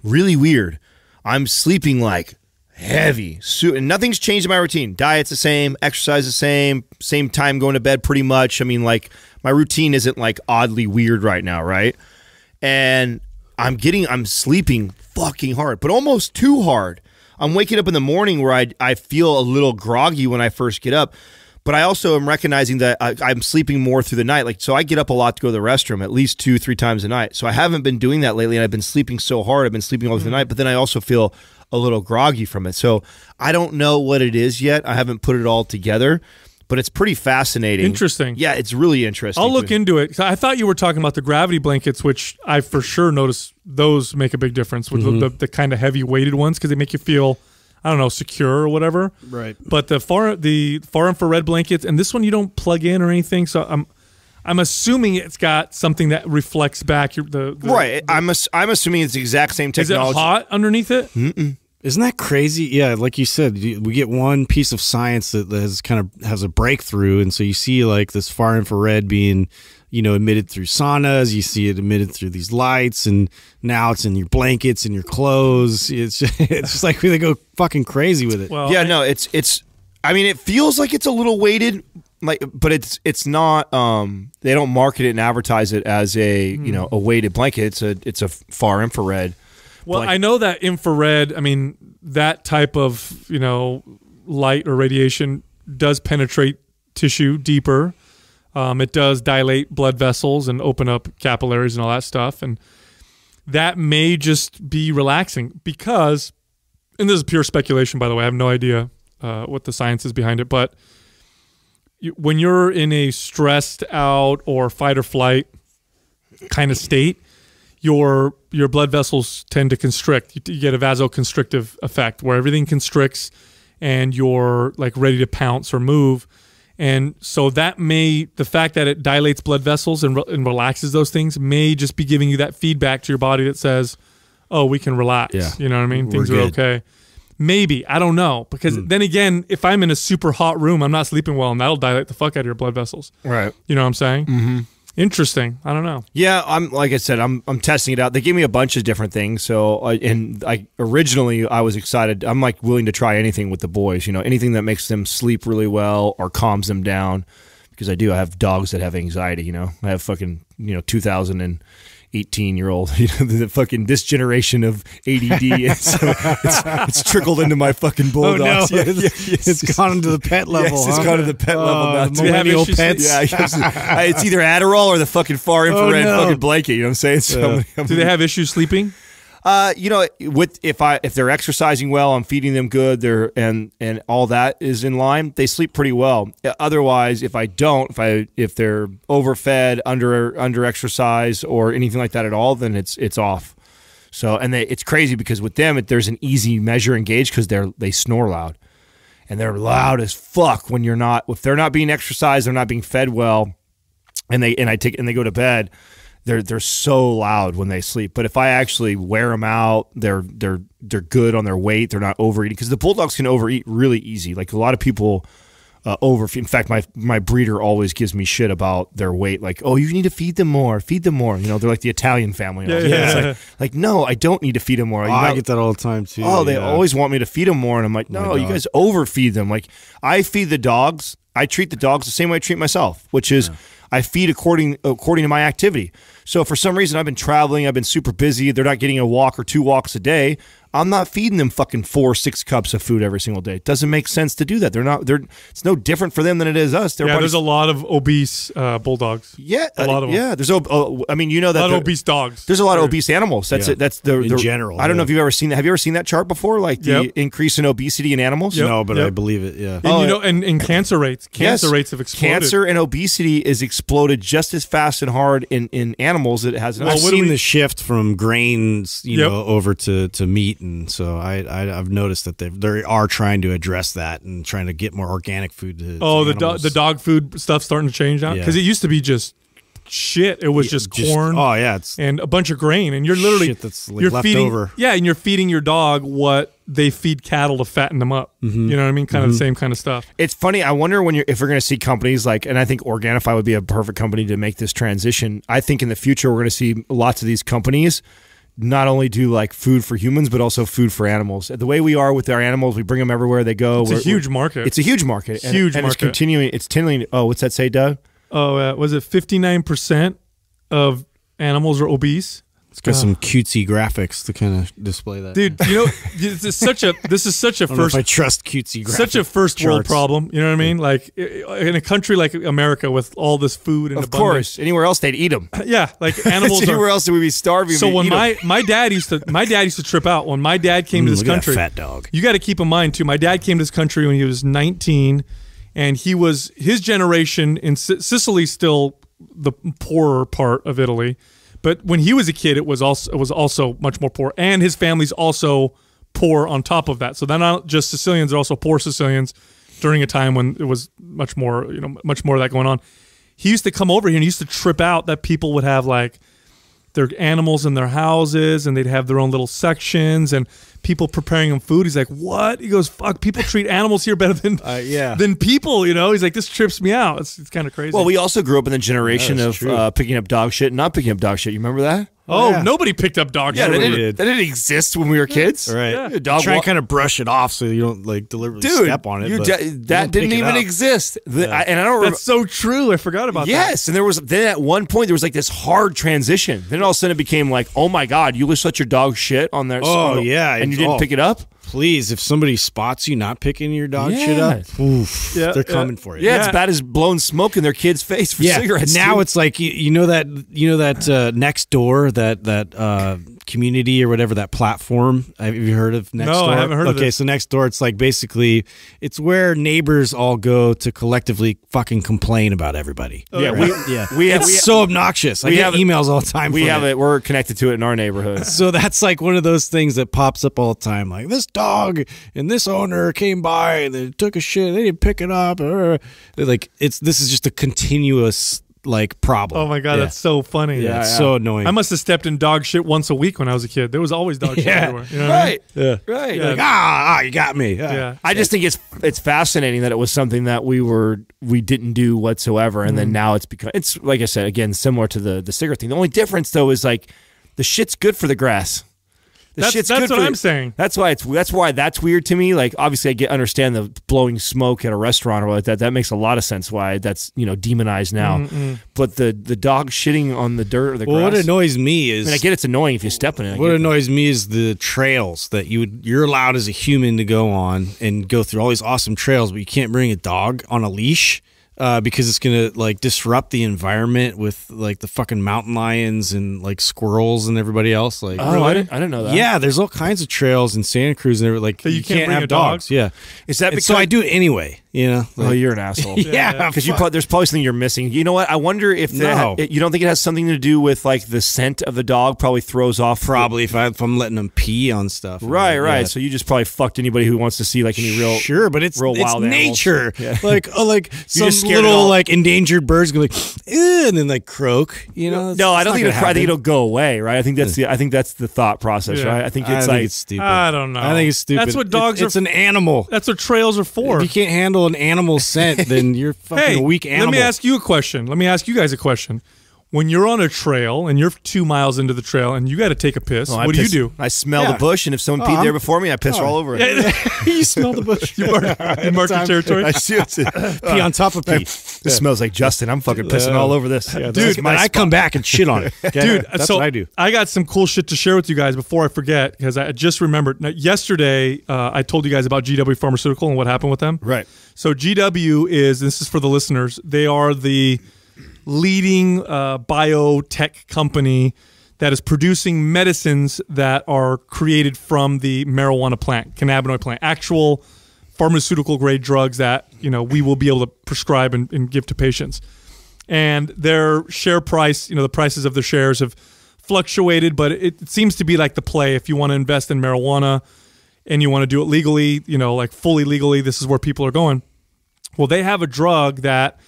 really weird. I'm sleeping like heavy. So, and nothing's changed in my routine. Diet's the same, exercise the same, same time going to bed pretty much. I mean, like my routine isn't like oddly weird right now, right? And I'm getting, I'm sleeping fucking hard, but almost too hard. I'm waking up in the morning where I, I feel a little groggy when I first get up, but I also am recognizing that I, I'm sleeping more through the night. Like, so I get up a lot to go to the restroom at least two, three times a night. So I haven't been doing that lately and I've been sleeping so hard. I've been sleeping all through the mm. night, but then I also feel a little groggy from it. So I don't know what it is yet. I haven't put it all together, but it's pretty fascinating. Interesting. Yeah, it's really interesting. I'll look into it. I thought you were talking about the gravity blankets, which I for sure notice those make a big difference with mm -hmm. the, the, kind of heavy weighted ones because they make you feel, I don't know, secure or whatever. Right. But the far the far infrared blankets and this one you don't plug in or anything, so I'm I'm assuming it's got something that reflects back your, the, the, right. The, I'm ass I'm assuming it's the exact same technology. Is it hot underneath it? Mm -mm. Isn't that crazy? Yeah, like you said, we get one piece of science that has kind of has a breakthrough, and so you see like this far infrared being, you know, emitted through saunas. You see it emitted through these lights, and now it's in your blankets and your clothes. It's just, it's just like they go fucking crazy with it. Well, yeah, no, it's it's. I mean, it feels like it's a little weighted, like, but it's it's not. Um, they don't market it and advertise it as a you mm-hmm. know a weighted blanket. It's a it's a far infrared. Well, like, I know that infrared, I mean, that type of, you know, light or radiation does penetrate tissue deeper. Um, it does dilate blood vessels and open up capillaries and all that stuff. And that may just be relaxing because, and this is pure speculation, by the way, I have no idea uh, what the science is behind it, but when you're in a stressed out or fight or flight kind of state, your your blood vessels tend to constrict. You, you get a vasoconstrictive effect where everything constricts and you're like ready to pounce or move. And so that may the fact that it dilates blood vessels and, re and relaxes those things may just be giving you that feedback to your body that says, "Oh, we can relax." Yeah. You know what I mean? We're things good. are okay. Maybe I don't know because mm. then again, if I'm in a super hot room, I'm not sleeping well, and that'll dilate the fuck out of your blood vessels. Right. You know what I'm saying? Mm -hmm. Interesting. I don't know. Yeah, I'm like I said, I'm I'm testing it out. They gave me a bunch of different things. So I, uh, and I originally I was excited. I'm like willing to try anything with the boys. You know, anything that makes them sleep really well or calms them down because I do. I have dogs that have anxiety. You know, I have fucking you know two thousand and 18 year old, you know, the fucking this generation of ADD. and so it's, it's trickled into my fucking oh, bulldogs. Oh, no. yeah, yes, it's, it's gone into the pet level. Yes, it's huh? Oh, gone to the pet uh, level. Now. have pets. Yeah, it's either Adderall or the fucking far oh, infrared oh, no. fucking blanket. You know what I'm saying? So I'm, I'm, Do they have issues sleeping? Uh, you know, with if I if they're exercising well, I'm feeding them good, they're and and all that is in line. They sleep pretty well. Uh, otherwise, if I don't, if I if they're overfed, under under exercise, or anything like that at all, then it's it's off. So and they, it's crazy because with them, it, there's an easy measure and gauge because they're they snore loud, and they're loud as fuck when you're not if they're not being exercised, they're not being fed well, and they and I take and they go to bed they're they're so loud when they sleep. But if I actually wear them out, they're they're they're good on their weight. They're not overeating because the bulldogs can overeat really easy. Like a lot of people uh, over. In fact, my my breeder always gives me shit about their weight. Like, oh, you need to feed them more. Feed them more. You know, they're like the Italian family. Yeah, yeah. Like, like, no, I don't need to feed them more. Oh, I get that all the time too. Oh, they yeah. always want me to feed them more, and I'm like, oh no, you guys overfeed them. Like, I feed the dogs. I treat the dogs the same way I treat myself, which is. Yeah I feed according according to my activity. So for some reason, I've been traveling. I've been super busy. They're not getting a walk or two walks a day. I'm not feeding them fucking four, six cups of food every single day. It doesn't make sense to do that. They're not. They're. It's no different for them than it is us. They're yeah, there's a lot of obese uh, bulldogs. Yeah, a lot of uh, yeah. Them. There's oh, I mean, you know that a lot of obese dogs. There's a lot of obese animals. That's yeah. it. That's the, in the, general. I don't yeah. know if you've ever seen that. Have you ever seen that chart before? Like the yep. increase in obesity in animals. Yep. No, but yep. I believe it. Yeah. And oh, you know, and, and cancer rates. Cancer yes, rates have exploded. Cancer and obesity is exploded just as fast and hard in in animals that it has. Well, I've seen we, the shift from grains, you know, over to to meat and so I, I have noticed that they they are trying to address that and trying to get more organic food. To, oh, to the do the dog food stuff starting to change now because yeah. it used to be just shit. It was yeah, just, just corn. Oh yeah, and a bunch of grain, and you're literally that's like you're feeding, over. Yeah, and you're feeding your dog what they feed cattle to fatten them up. Mm -hmm. You know what I mean? Kind mm -hmm. of the mm-hmm. same kind of stuff. It's funny. I wonder when you're if we're going to see companies like, and I think Organifi would be a perfect company to make this transition. I think in the future we're going to see lots of these companies not only do like food for humans, but also food for animals. The way we are with our animals, we bring them everywhere they go. It's we're, a huge market. It's a huge market. Huge and, market. And it's continuing. It's tending. Oh, what's that say, Doug? Oh, uh, was it fifty nine percent of animals are obese? It's got uh, some cutesy graphics to kind of display that. Dude, you know, this is such a this is such a first. I trust cutesy. graphics, Such a first charts. world problem. You know what I mean? Like in a country like America with all this food and of abundance. course anywhere else they'd eat them. Yeah, like animals. anywhere are, else we'd be starving. So when my my dad used to my dad used to trip out when my dad came to mm, this country. fat dog. You got to keep in mind too. My dad came to this country when he was 19, and he was his generation in Sicily still the poorer part of Italy but when he was a kid, it was also it was also much more poor, and his family's also poor on top of that. So they're not just Sicilians; they're also poor Sicilians during a time when it was much more you know much more of that going on. He used to come over here and he used to trip out that people would have like their animals in their houses and they'd have their own little sections and people preparing him food. He's like, "What?" He goes, "Fuck, people treat animals here better than uh, yeah. than people." You know, he's like, "This trips me out. It's, it's kind of crazy." Well, we also grew up in the generation of uh, picking up dog shit and not picking up dog shit. You remember that? Oh, yeah. nobody picked up dogs. Yeah, that didn't, did. that didn't, exist when we were kids. Right. Yeah. dog you try and kind of brush it off so you don't like deliberately Dude, step on it. You that didn't even exist. The, yeah. I, and I don't. That's so true. I forgot about. Yes, that. Yes, and there was then at one point there was like this hard transition. Then all of a sudden it became like, oh my god, you just let your dog shit on there. Oh yeah, and you didn't oh. pick it up. Please, if somebody spots you not picking your dog yeah. shit up, oof, yeah, they're coming yeah. for you. Yeah, it's bad as blowing smoke in their kid's face for cigarettes. Now too. it's like you, you, know that you know that uh, next door that that uh, community or whatever that platform. Have you heard of next? No, door? I haven't heard. Okay, so next door, it's like basically it's where neighbors all go to collectively fucking complain about everybody. Oh, yeah, right? we, yeah, we have, it's we so obnoxious. I we get have emails all the time. We have it. it. We're connected to it in our neighborhood. so that's like one of those things that pops up all the time. Like this dog and this owner came by and they took a shit they didn't pick it up uh, like it's this is just a continuous like problem. Oh my god, yeah. that's so funny. Yeah, yeah it's yeah. so annoying. I must have stepped in dog shit once a week when I was a kid. There was always dog shit everywhere. You know right. I mean? Yeah. Right. Like ah, ah, you got me. Yeah. I just think it's it's fascinating that it was something that we were we didn't do whatsoever, and mm. then mm-hmm. now it's become it's like I said again similar to the the cigarette thing. The only difference though is like the shit's good for the grass. The that's, shit's that's what I'm saying. That's why it's that's why that's weird to me. Like obviously I get understand the blowing smoke at a restaurant or like that. That makes a lot of sense why that's you know demonized now. Mm -mm. But the the dog shitting on the dirt or the well, grass, What annoys me is I, mean, I, get it's annoying if you step in it. I what annoys me is the trails that you you're allowed as a human to go on and go through all these awesome trails, but you can't bring a dog on a leash uh, because it's gonna like disrupt the environment with like the fucking mountain lions and like squirrels and everybody else. Like, oh, really? I, didn't, I didn't know that. Yeah, there's all kinds of trails in Santa Cruz and they're like so you, you, can't, can't have dogs. Yeah, is that because, so? I do it anyway. You know, oh, like, oh, you're an asshole. yeah, because yeah, you there's probably something you're missing. You know what? I wonder if no. that, you don't think it has something to do with like the scent of the dog probably throws off. Probably if, I, am letting them pee on stuff. Right, like, right. Yeah. So you just probably fucked anybody who wants to see like any real sure, but it's real it's wild nature. Yeah. Like oh, like some little like endangered bird's gonna be like, and then like croak. You know? It's, no, it's I don't think it'll, I think it'll go away. Right? I think that's the I think that's the thought process. Right? I think it's I like think it's stupid. I don't know. I think it's stupid. That's what dogs are. It's an animal. That's what trails are for. you can't handle an animal scent, then you're fucking hey, weak animal. Let me ask you a question. Let me ask you guys a question when you're on a trail and you're two miles into the trail and you got to take a piss, oh, what piss, do you do? I smell yeah. the bush, and if someone oh, peed I'm, there before me, I piss oh. all over it. you smell the bush. You mark, you mark your territory. I see it. pee on top of pee. This yeah. smells like Justin. I'm fucking pissing uh, all over this, yeah, dude. I come back and shit on it, dude. That's so what I do. I got some cool shit to share with you guys before I forget because I just remembered. Now, yesterday, uh, I told you guys about GW Pharmaceutical and what happened with them. Right. So GW is this is for the listeners. They are the leading uh, biotech company that is producing medicines that are created from the marijuana plant, cannabinoid plant, actual pharmaceutical grade drugs that you know we will be able to prescribe and, and give to patients. And their share price, you know, the prices of their shares have fluctuated, but it, it seems to be like the play if you want to invest in marijuana and you want to do it legally, you know, like fully legally, this is where people are going. Well, they have a drug that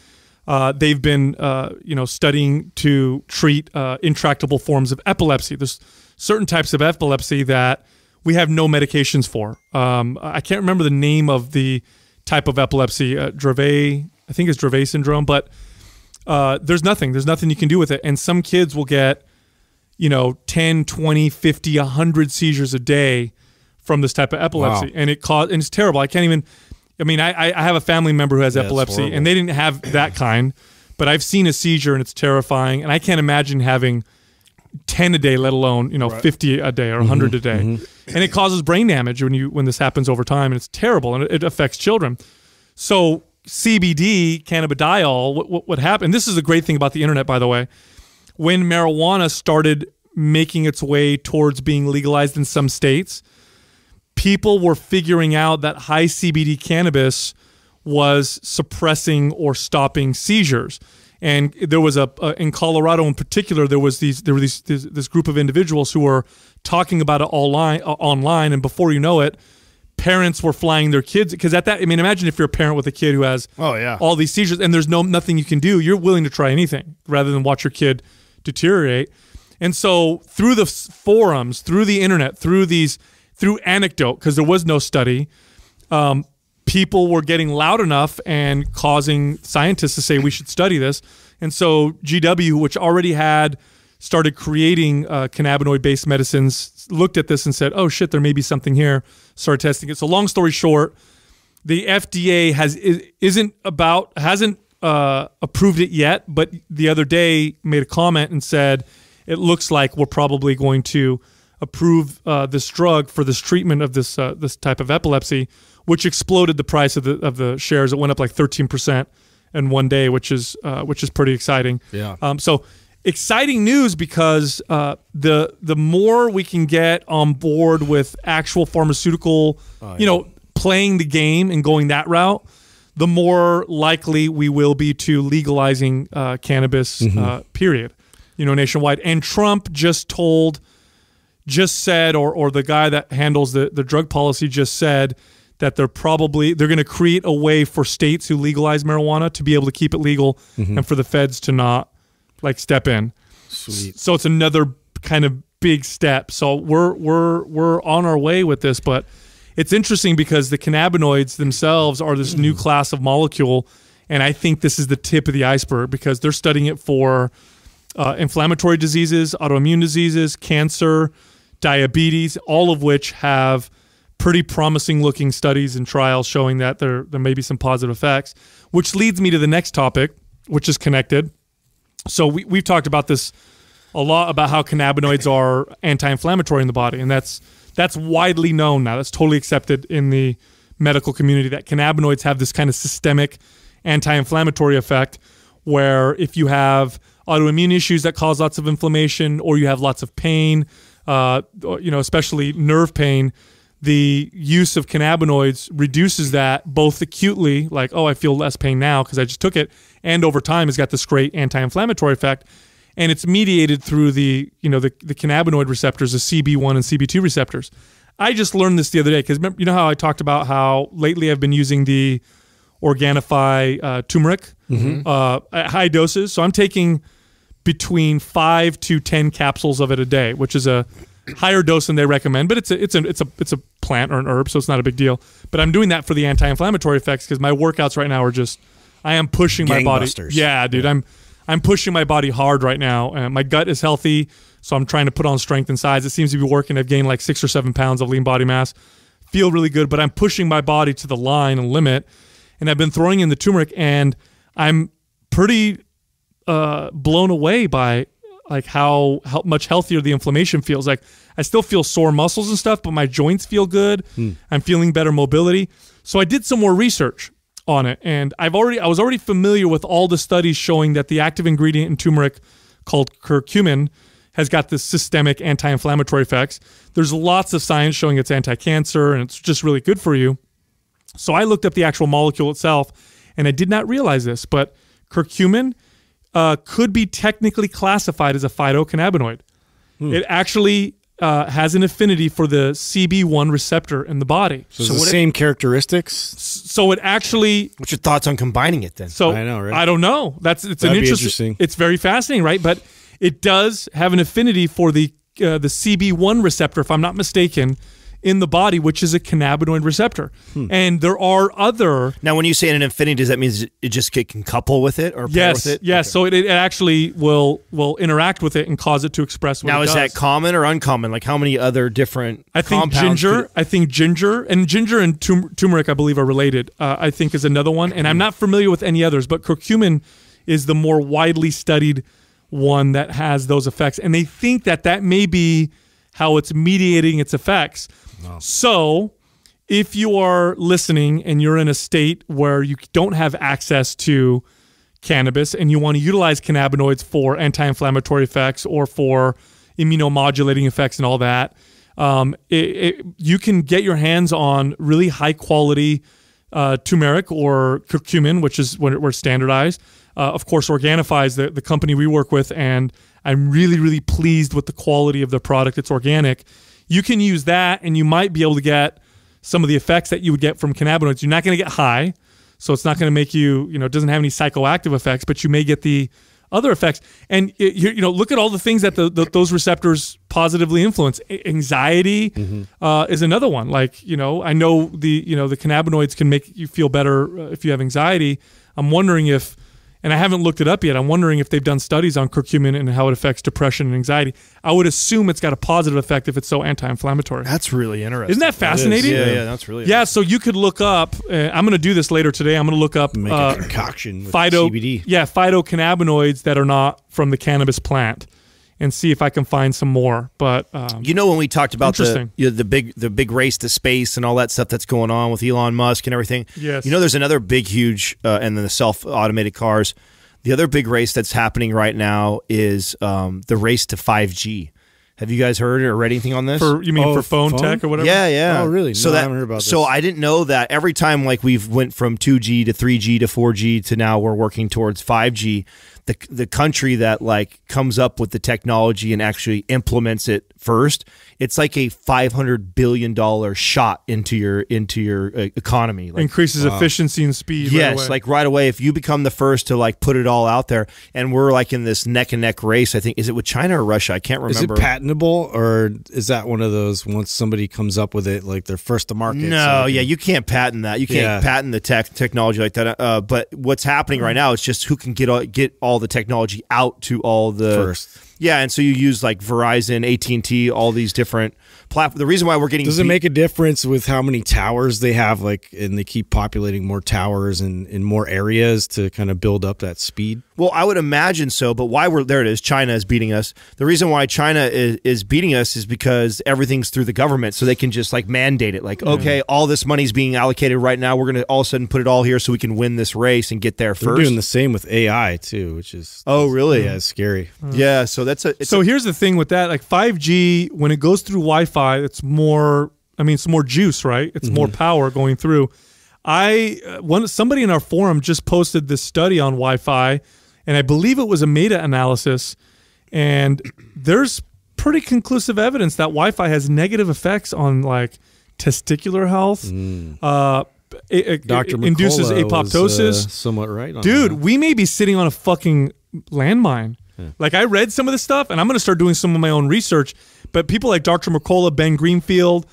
uh, they've been, uh, you know, studying to treat uh, intractable forms of epilepsy. There's certain types of epilepsy that we have no medications for. Um, I can't remember the name of the type of epilepsy, uh, Dravet, I think it's Dravet syndrome, but uh, there's nothing. There's nothing you can do with it. And some kids will get, you know, 10, 20, 50, 100 seizures a day from this type of epilepsy. Wow. And it causes, and it's terrible. I can't even – I mean, I, I have a family member who has yeah, epilepsy, and they didn't have that kind, but I've seen a seizure and it's terrifying, and I can't imagine having ten a day, let alone you know right. fifty a day or mm-hmm, 100 a day, mm-hmm. and it causes brain damage when you when this happens over time, and it's terrible, and it, affects children. So CBD, cannabidiol, what, what, what happened? This is a great thing about the internet, by the way. When marijuana started making its way towards being legalized in some states, people were figuring out that high CBD cannabis was suppressing or stopping seizures. And there was a, in Colorado in particular, there was these there were these this, this group of individuals who were talking about it online, uh, online, and before you know it, parents were flying their kids because at that I mean, imagine if you're a parent with a kid who has oh yeah all these seizures and there's no nothing you can do. You're willing to try anything rather than watch your kid deteriorate. And so through the forums, through the internet, through these through anecdote, because there was no study, um, people were getting loud enough and causing scientists to say we should study this. And so GW, which already had started creating uh, cannabinoid based medicines, looked at this and said, oh shit, there may be something here, started testing it. So, long story short, the FDA has isn't about hasn't uh, approved it yet, but the other day made a comment and said it looks like we're probably going to approve uh, this drug for this treatment of this uh, this type of epilepsy, which exploded the price of the of the shares. It went up like thirteen percent in one day, which is uh, which is pretty exciting. Yeah. Um, so exciting news because uh, the the more we can get on board with actual pharmaceutical, yeah. Oh, you know, playing the game and going that route. The more likely we will be to legalizing uh, cannabis, mm -hmm. period, you know, nationwide. And Trump just told just said, or or the guy that handles the the drug policy just said that they're probably they're going to create a way for states who legalize marijuana to be able to keep it legal mm -hmm. and for the feds to not like step in. Sweet. So it's another kind of big step. So we're we're we're on our way with this, but it's interesting because the cannabinoids themselves are this new mm. class of molecule and I think this is the tip of the iceberg because they're studying it for uh, inflammatory diseases, autoimmune diseases, cancer, diabetes, all of which have pretty promising looking studies and trials showing that there, there may be some positive effects, which leads me to the next topic, which is connected. So we, we've talked about this a lot about how cannabinoids are anti-inflammatory in the body, and that's that's widely known now. That's totally accepted in the medical community that cannabinoids have this kind of systemic anti-inflammatory effect where if you have autoimmune issues that cause lots of inflammation or you have lots of pain uh, you know, especially nerve pain, the use of cannabinoids reduces that both acutely, like, oh, I feel less pain now because I just took it, and over time has got this great anti inflammatory effect. And it's mediated through the, you know, the, the cannabinoid receptors, the CB1 and CB2 receptors. I just learned this the other day because you know how I talked about how lately I've been using the Organifi uh, turmeric mm -hmm. uh, at high doses. So I'm taking between five to ten capsules of it a day, which is a higher dose than they recommend, but it's a it's a it's a it's a plant or an herb, so it's not a big deal. But I'm doing that for the anti-inflammatory effects because my workouts right now are just I am pushing my body. Yeah, dude, yeah. I'm I'm pushing my body hard right now. Uh, my gut is healthy, so I'm trying to put on strength and size. It seems to be working. I've gained like six or seven pounds of lean body mass. Feel really good, but I'm pushing my body to the line and limit. And I've been throwing in the turmeric, and I'm pretty uh, blown away by like how, how much healthier the inflammation feels. Like I still feel sore muscles and stuff, but my joints feel good. Hmm. I'm feeling better mobility. So I did some more research on it, and I've already I was already familiar with all the studies showing that the active ingredient in turmeric, called curcumin, has got this systemic anti-inflammatory effects. There's lots of science showing it's anti-cancer and it's just really good for you. So I looked up the actual molecule itself, and I did not realize this, but curcumin uh, could be technically classified as a phytocannabinoid. Hmm. It actually uh, has an affinity for the CB1 receptor in the body. So, so the same it, characteristics. So it actually. What's your thoughts on combining it then? So I know, right? I don't know. That's it's That'd an interesting. It's very fascinating, right? But it does have an affinity for the uh, the CB1 receptor, if I'm not mistaken, in the body, which is a cannabinoid receptor. Hmm. And there are other. Now, when you say an affinity, does that mean it just can couple with it or yes, it? Yes, okay. so it, it, actually will will interact with it and cause it to express. now, is does. that common or uncommon? Like how many other different? I think ginger. Could... I think ginger and ginger and tum turmeric, I believe, are related. Uh, I think is another one, and I'm not familiar with any others, but curcumin is the more widely studied one that has those effects, and they think that that may be how it's mediating its effects so, if you are listening and you're in a state where you don't have access to cannabis and you want to utilize cannabinoids for anti-inflammatory effects or for immunomodulating effects and all that, um, it, it, you can get your hands on really high quality uh, turmeric or curcumin, which is where we're standardized. Uh, of course, Organifi is the, the company we work with, and I'm really, really pleased with the quality of the product. It's organic you can use that and you might be able to get some of the effects that you would get from cannabinoids. You're not going to get high, so it's not going to make you, you know, it doesn't have any psychoactive effects, but you may get the other effects. And it, you, you, know, look at all the things that the, the, those receptors positively influence. A- anxiety mm-hmm. uh, is another one. Like, you know, I know the you know the cannabinoids can make you feel better uh, if you have anxiety. I'm wondering if and I haven't looked it up yet. I'm wondering if they've done studies on curcumin and how it affects depression and anxiety. I would assume it's got a positive effect if it's so anti-inflammatory. That's really interesting. Isn't that fascinating? yeah, yeah, that's really. Yeah, so you could look up. Uh, I'm going to do this later today. I'm going to look up Make uh, concoction phyto, CBD. Yeah, phytocannabinoids that are not from the cannabis plant and see if I can find some more. But um, you know, when we talked about the you know, the big the big race to space and all that stuff that's going on with Elon Musk and everything, yes. You know, there's another big, huge, uh, and then the self automated cars. The other big race that's happening right now is um, the race to 5G. Have you guys heard or read anything on this? For, you mean oh, for phone, phone, tech or whatever? Yeah, yeah. Oh, really? So no, that, I haven't heard about this. So I didn't know that every time like we've went from 2G to 3G to 4G to now we're working towards 5G, the the country that like comes up with the technology and actually implements it first, it's like a five hundred billion dollar shot into your into your uh, economy. Like, Increases wow. efficiency and speed. Yes, right like right away. If you become the first to like put it all out there, and we're like in this neck and neck race. I think is it with China or Russia? I can't remember. Is it patentable or is that one of those once somebody comes up with it, like they're first to market? No, so yeah, you can't patent that. You can't yeah. patent the tech technology like that. Uh, but what's happening right mm-hmm. now is just who can get all, get all all the technology out to all the First. Yeah, and so you use like Verizon, AT and T, all these different platforms. The reason why we're getting does it beat- make a difference with how many towers they have? Like, and they keep populating more towers and in more areas to kind of build up that speed. Well, I would imagine so. But why we're there? It is China is beating us. The reason why China is, is beating us is because everything's through the government, so they can just like mandate it. Like, okay, all this money's being allocated right now. We're going to all of a sudden put it all here so we can win this race and get there They're first. Doing the same with AI too, which is oh really? Yeah, it's scary. Mm. Yeah, so that's a. so a, here's the thing with that, like 5G, when it goes through Wi-Fi, it's more. I mean, it's more juice, right? It's mm-hmm. more power going through. I uh, one somebody in our forum just posted this study on Wi-Fi, and I believe it was a meta-analysis, and there's pretty conclusive evidence that Wi-Fi has negative effects on like testicular health. Mm. Uh, it, it, Dr. It induces apoptosis. Was, uh, somewhat right, dude. That. We may be sitting on a fucking landmine. Like I read some of this stuff, and I'm going to start doing some of my own research. But people like Dr. Mercola, Ben Greenfield,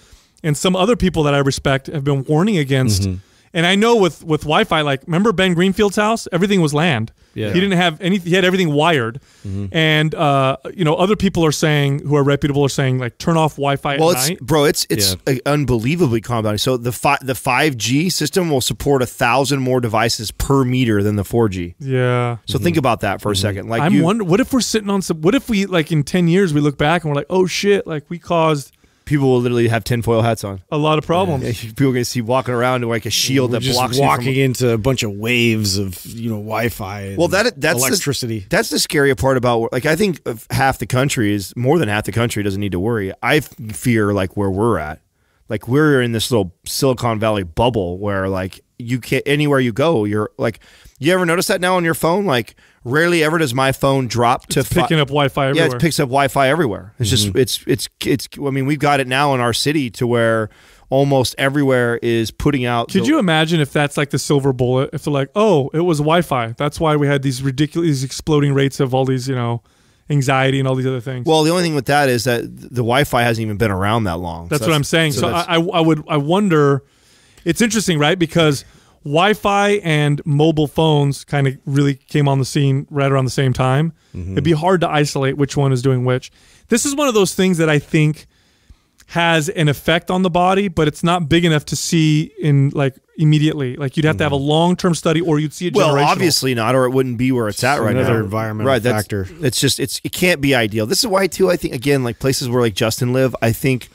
and some other people that I respect have been warning against. Mm -hmm and I know with with Wi-Fi, like remember Ben Greenfield's house, everything was land. Yeah. He didn't have any. He had everything wired. Mm-hmm. And uh, you know, other people are saying who are reputable are saying like turn off Wi-Fi. Well, it's night. bro, it's it's yeah. unbelievably compounding. So the fi- the five G system will support a thousand more devices per meter than the four G. Yeah. So mm-hmm. think about that for mm-hmm. a second. Like I'm you, wonder what if we're sitting on some. What if we like in ten years we look back and we're like, oh shit, like we caused people will literally have tinfoil hats on. A lot of problems. Yeah, people are going to see walking around like a shield We're that just blocks walking from... into a bunch of waves of you know Wi-Fi. well, that that's electricity. The, that's the scarier part about like I think half the country is more than half the country doesn't need to worry. I fear like where we're at. Like we're in this little Silicon Valley bubble where like you can't anywhere you go, you're like you ever notice that now on your phone? Like Rarely ever does my phone drop to it's picking up Wi-Fi. Everywhere. Yeah, it picks up Wi-Fi everywhere. It's mm -hmm. just mm-hmm. it's it's it's. I mean, we've got it now in our city to where almost everywhere is putting out. Could you imagine if that's like the silver bullet? If they're like, oh, it was Wi-Fi. That's why we had these ridiculous, these exploding rates of all these, you know, anxiety and all these other things. Well, the only thing with that is that the Wi-Fi hasn't even been around that long. That's, so that's what I'm saying. So, so I, I would, I wonder. It's interesting, right? Because Wi-Fi and mobile phones kind of really came on the scene right around the same time. Mm-hmm. It'd be hard to isolate which one is doing which. This is one of those things that I think has an effect on the body, but it's not big enough to see in like immediately. Like you'd have mm-hmm. to have a mm-hmm. long term study, or you'd see it. Well, obviously not, or it wouldn't be where it's, at right another now. Another environmental right, factor. It's just it's it can't be ideal. This is why too. I think again, like places where like Justin live, I think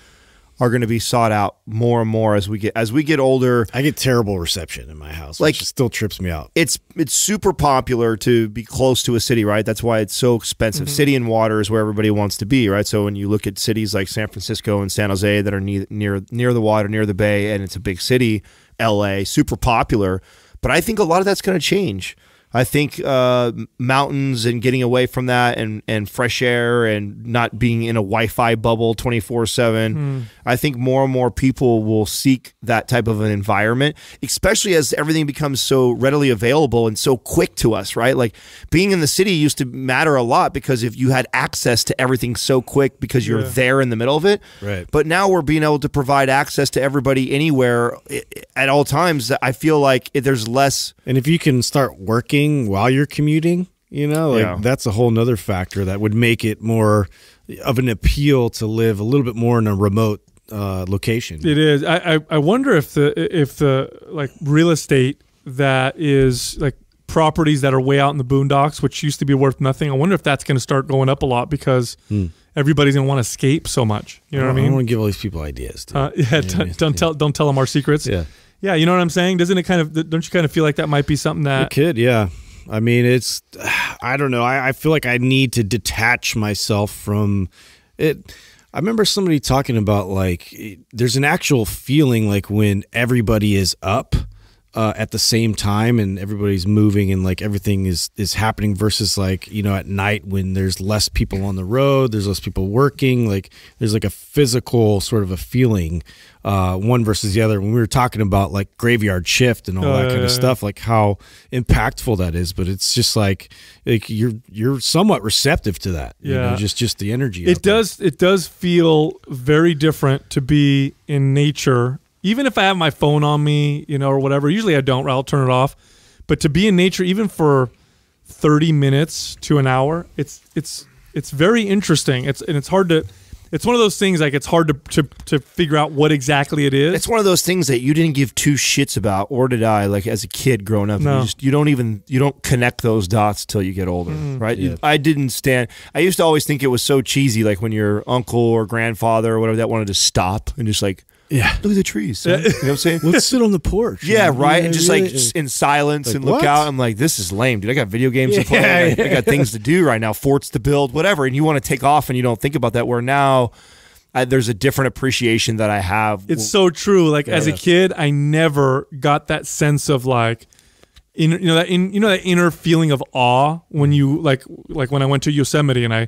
are going to be sought out more and more as we get as we get older. I get terrible reception in my house, like, still trips me out. It's it's super popular to be close to a city, right? That's why it's so expensive. Mm -hmm. City and water is where everybody wants to be, right? So when you look at cities like San Francisco and San Jose that are near near, near the water, near the bay, and it's a big city, L.A., super popular. But I think a lot of that's going to change. I think uh, mountains and getting away from that and, and fresh air and not being in a Wi Fi bubble 24 7. Hmm. I think more and more people will seek that type of an environment, especially as everything becomes so readily available and so quick to us, right? Like being in the city used to matter a lot because if you had access to everything so quick because you're yeah. there in the middle of it. Right. But now we're being able to provide access to everybody anywhere at all times. I feel like there's less. And if you can start working, while you're commuting you know like yeah. that's a whole nother factor that would make it more of an appeal to live a little bit more in a remote uh, location it is I, I, wonder if the if the like real estate that is like properties that are way out in the boondocks which used to be worth nothing i wonder if that's going to start going up a lot because hmm. everybody's going to want to escape so much you know I what i mean i want to give all these people ideas uh, yeah, don't, don't tell don't tell them our secrets yeah yeah, you know what I'm saying? Doesn't it kind of don't you kind of feel like that might be something that it could, yeah. I mean, it's I don't know. I, I feel like I need to detach myself from it. I remember somebody talking about like there's an actual feeling like when everybody is up uh, at the same time and everybody's moving and like everything is is happening versus like you know at night when there's less people on the road there's less people working like there's like a physical sort of a feeling uh, one versus the other when we were talking about like graveyard shift and all uh, that kind of stuff like how impactful that is but it's just like like you're you're somewhat receptive to that yeah you know, just just the energy it does there. it does feel very different to be in nature even if I have my phone on me, you know, or whatever, usually I don't, I'll turn it off. But to be in nature, even for 30 minutes to an hour, it's, it's, it's very interesting. It's, and it's hard to, it's one of those things like it's hard to, to, to figure out what exactly it is. It's one of those things that you didn't give two shits about, or did I? Like as a kid growing up, no. you, just, you don't even you don't connect those dots till you get older, mm. right? Yeah. You, I didn't stand. I used to always think it was so cheesy, like when your uncle or grandfather or whatever that wanted to stop and just like yeah. Look at the trees. you know what I'm saying? Let's sit on the porch. Yeah, right. Yeah, and just yeah, like just in silence like, and look what? out. I'm like, this is lame, dude. I got video games yeah, to play. I got, I, got, things to do right now, forts to build, whatever. And you want to take off and you don't think about that. Where now I, there's a different appreciation that I have. It's well, so true. Like as a kid, I never got that sense of like, in, you know that in, you know that inner feeling of awe when you like like when I went to Yosemite and I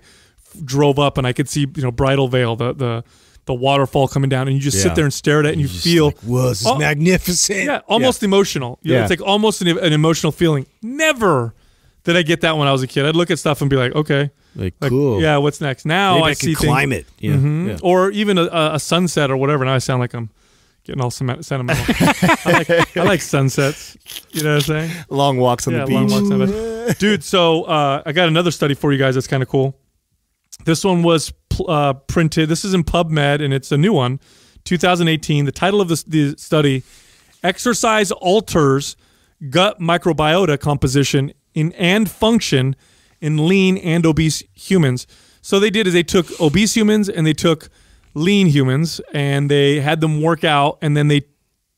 drove up and I could see you know Bridal Veil the the the waterfall coming down, and you just yeah. sit there and stare at it, and you, you feel like, whoa, this is oh, magnificent. Yeah, almost yeah. emotional. You know, yeah. it's like almost an, an, emotional feeling. Never did I get that when I was a kid. I'd look at stuff and be like, okay, like, like cool. Yeah, what's next? Now Maybe I, I see climb things, it, yeah. Mm-hmm, yeah. or even a, a, sunset or whatever. Now I sound like I'm. Getting all sentimental. I, like, I, like, sunsets. You know what I'm saying? Long walks on the beach. Long walks on the beach. Dude, so uh, I got another study for you guys that's kind of cool. This one was uh, printed. This is in PubMed, and it's a new one, 2018. The title of this the study: Exercise alters gut microbiota composition in and function in lean and obese humans. So they did is they took obese humans and they took lean humans and they had them work out and then they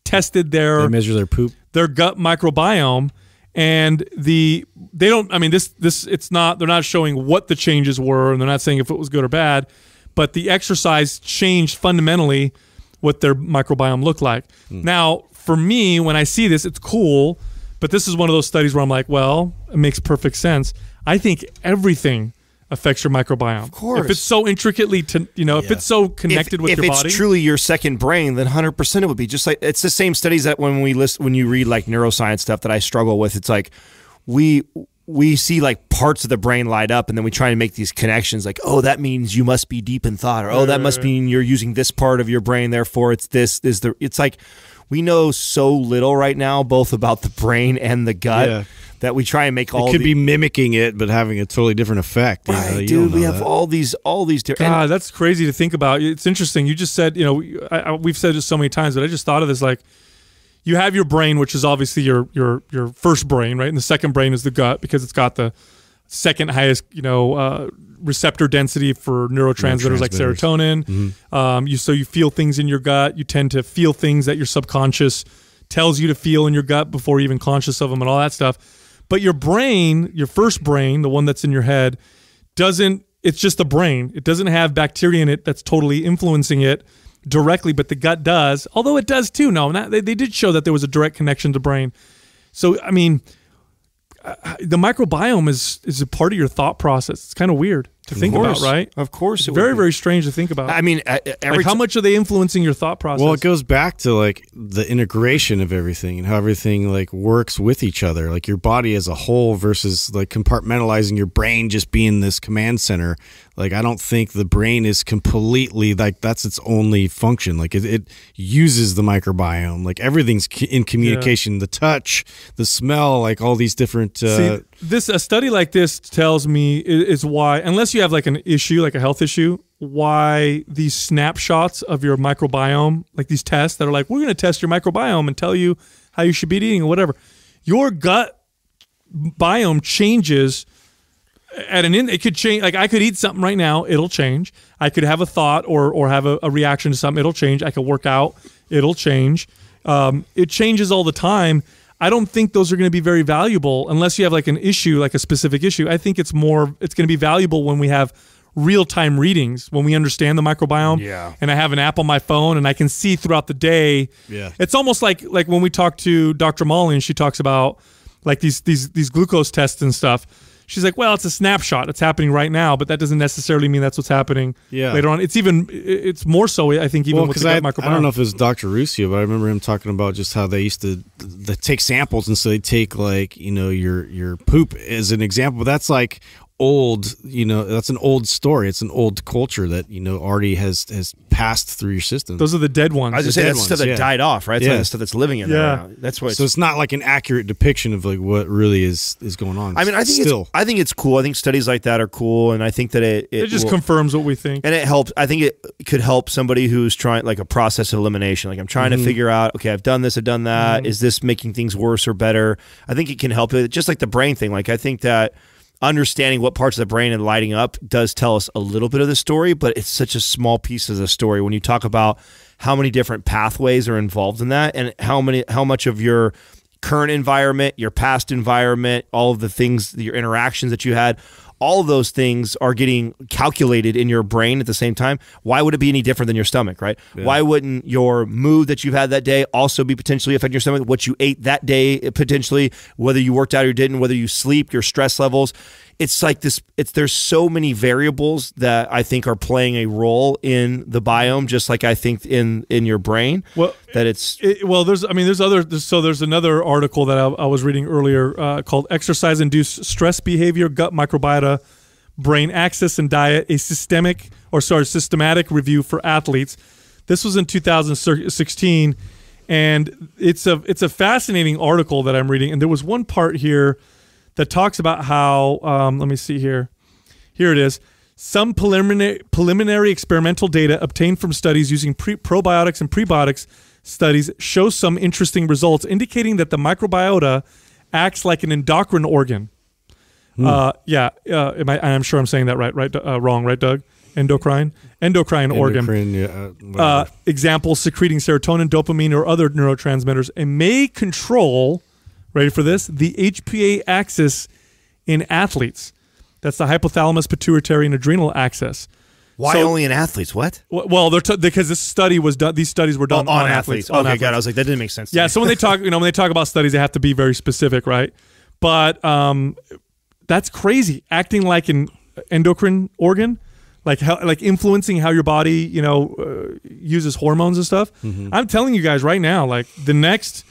tested their they measure their poop their gut microbiome and the they don't i mean this this it's not they're not showing what the changes were and they're not saying if it was good or bad but the exercise changed fundamentally what their microbiome looked like mm. now for me when i see this it's cool but this is one of those studies where i'm like well it makes perfect sense i think everything affects your microbiome. Of course. If it's so intricately, to, you know, yeah. if it's so connected if, with if your body. If it's truly your second brain, then 100% it would be just like, it's the same studies that when we list, when you read like neuroscience stuff that I struggle with, it's like we, we see like parts of the brain light up and then we try and make these connections like oh that means you must be deep in thought or oh that must mean you're using this part of your brain therefore it's this is the it's like we know so little right now both about the brain and the gut yeah that we try and make all. It could the, be mimicking it, but having a totally different effect. Right, you know, dude. We have all these, all these. Ter- God, that's crazy to think about. It's interesting. You just said, you know, I, I, we've said this so many times, but I just thought of this like. You have your brain, which is obviously your your your first brain, right? And the second brain is the gut because it's got the second highest, you know, uh, receptor density for neurotransmitters, neurotransmitters. like serotonin. Mm-hmm. Um, you so you feel things in your gut. You tend to feel things that your subconscious tells you to feel in your gut before you're even conscious of them, and all that stuff. But your brain, your first brain, the one that's in your head, doesn't, it's just the brain. It doesn't have bacteria in it that's totally influencing it directly, but the gut does, although it does too. No, they, they did show that there was a direct connection to brain. So, I mean, uh, uh, the microbiome is, is a part of your thought process. It's kind of weird to of think course. about, right? Of course, very very strange to think about. I mean, like how much are they influencing your thought process? Well, it goes back to like the integration of everything and how everything like works with each other, like your body as a whole versus like compartmentalizing your brain just being this command center. Like I don't think the brain is completely like that's its only function. Like it, it uses the microbiome. Like everything's in communication: yeah. the touch, the smell, like all these different. Uh, See, this a study like this tells me is why unless you have like an issue, like a health issue, why these snapshots of your microbiome, like these tests that are like, we're going to test your microbiome and tell you how you should be eating or whatever. Your gut biome changes at an in it could change like i could eat something right now it'll change i could have a thought or or have a, a reaction to something it'll change i could work out it'll change um, it changes all the time I don't think those are going to be very valuable unless you have like an issue, like a specific issue. I think it's more, it's going to be valuable when we have real time readings, when we understand the microbiome. Yeah. And I have an app on my phone and I can see throughout the day. Yeah. It's almost like like when we talk to Dr. Molly and she talks about like these these these glucose tests and stuff she's like, well, it's a snapshot. It's happening right now, but that doesn't necessarily mean that's what's happening yeah. later on. It's even, it's more so, I think, even well, with the I, microbiome. I don't know if it was Dr. Ruscio, but I remember him talking about just how they used to take samples, and so they take like you know your your poop as an example. But that's like old you know that's an old story it's an old culture that you know already has has passed through your system those are the dead ones i just say that's ones, stuff that yeah. died off right that's yeah. Like stuff that's living in yeah. there right that's why so it's not like an accurate depiction of like what really is is going on i mean i think still i think it's cool i think studies like that are cool and i think that it it, it just will, confirms what we think and it helps i think it could help somebody who's trying like a process of elimination like i'm trying mm -hmm. to mm-hmm. figure out okay i've done this i've done that. Mm -hmm. Is this making things worse or better i think it can help it just like the brain thing like i think that understanding what parts of the brain and lighting up does tell us a little bit of the story, but it's such a small piece of the story. When you talk about how many different pathways are involved in that, and how many, how much of your current environment, your past environment, all of the things, your interactions that you had all of those things are getting calculated in your brain at the same time. Why would it be any different than your stomach, right? Yeah. Why wouldn't your mood that you've had that day also be potentially affecting your stomach? What you ate that day eh, potentially, whether you worked out or didn't, whether you sleep, your stress levels, it's like this it's there's so many variables that I think are playing a role in the biome just like I think in in your brain well that it's it, well there's I mean there's other there's, so there's another article that I, I was reading earlier uh, called exercise induced stress behavior gut microbiota brain axis and diet a systemic or sorry systematic review for athletes this was in 2016 and it's a it's a fascinating article that I'm reading and there was one part here that talks about how, um, let me see here. Here it is. Some preliminary, preliminary experimental data obtained from studies using pre- probiotics and prebiotics studies show some interesting results, indicating that the microbiota acts like an endocrine organ. Mm. Uh, yeah, uh, I, am sure I'm saying that right, right, uh, wrong, right, Doug? Endocrine, endocrine, endocrine organ. Yeah, uh, uh, example: secreting serotonin, dopamine, or other neurotransmitters, and may control Ready for this? The HPA axis in athletes. That's the hypothalamus, pituitary, and adrenal axis. Why so, only in athletes? What? Well, they're because this study was done. These studies were done oh, on, on, athletes. athletes. okay, God, I was like, that didn't make sense. Yeah. so when they talk, you know, when they talk about studies, they have to be very specific, right? But um, that's crazy. Acting like an endocrine organ, like how, like influencing how your body, you know, uh, uses hormones and stuff. Mm -hmm. I'm telling you guys right now, like the next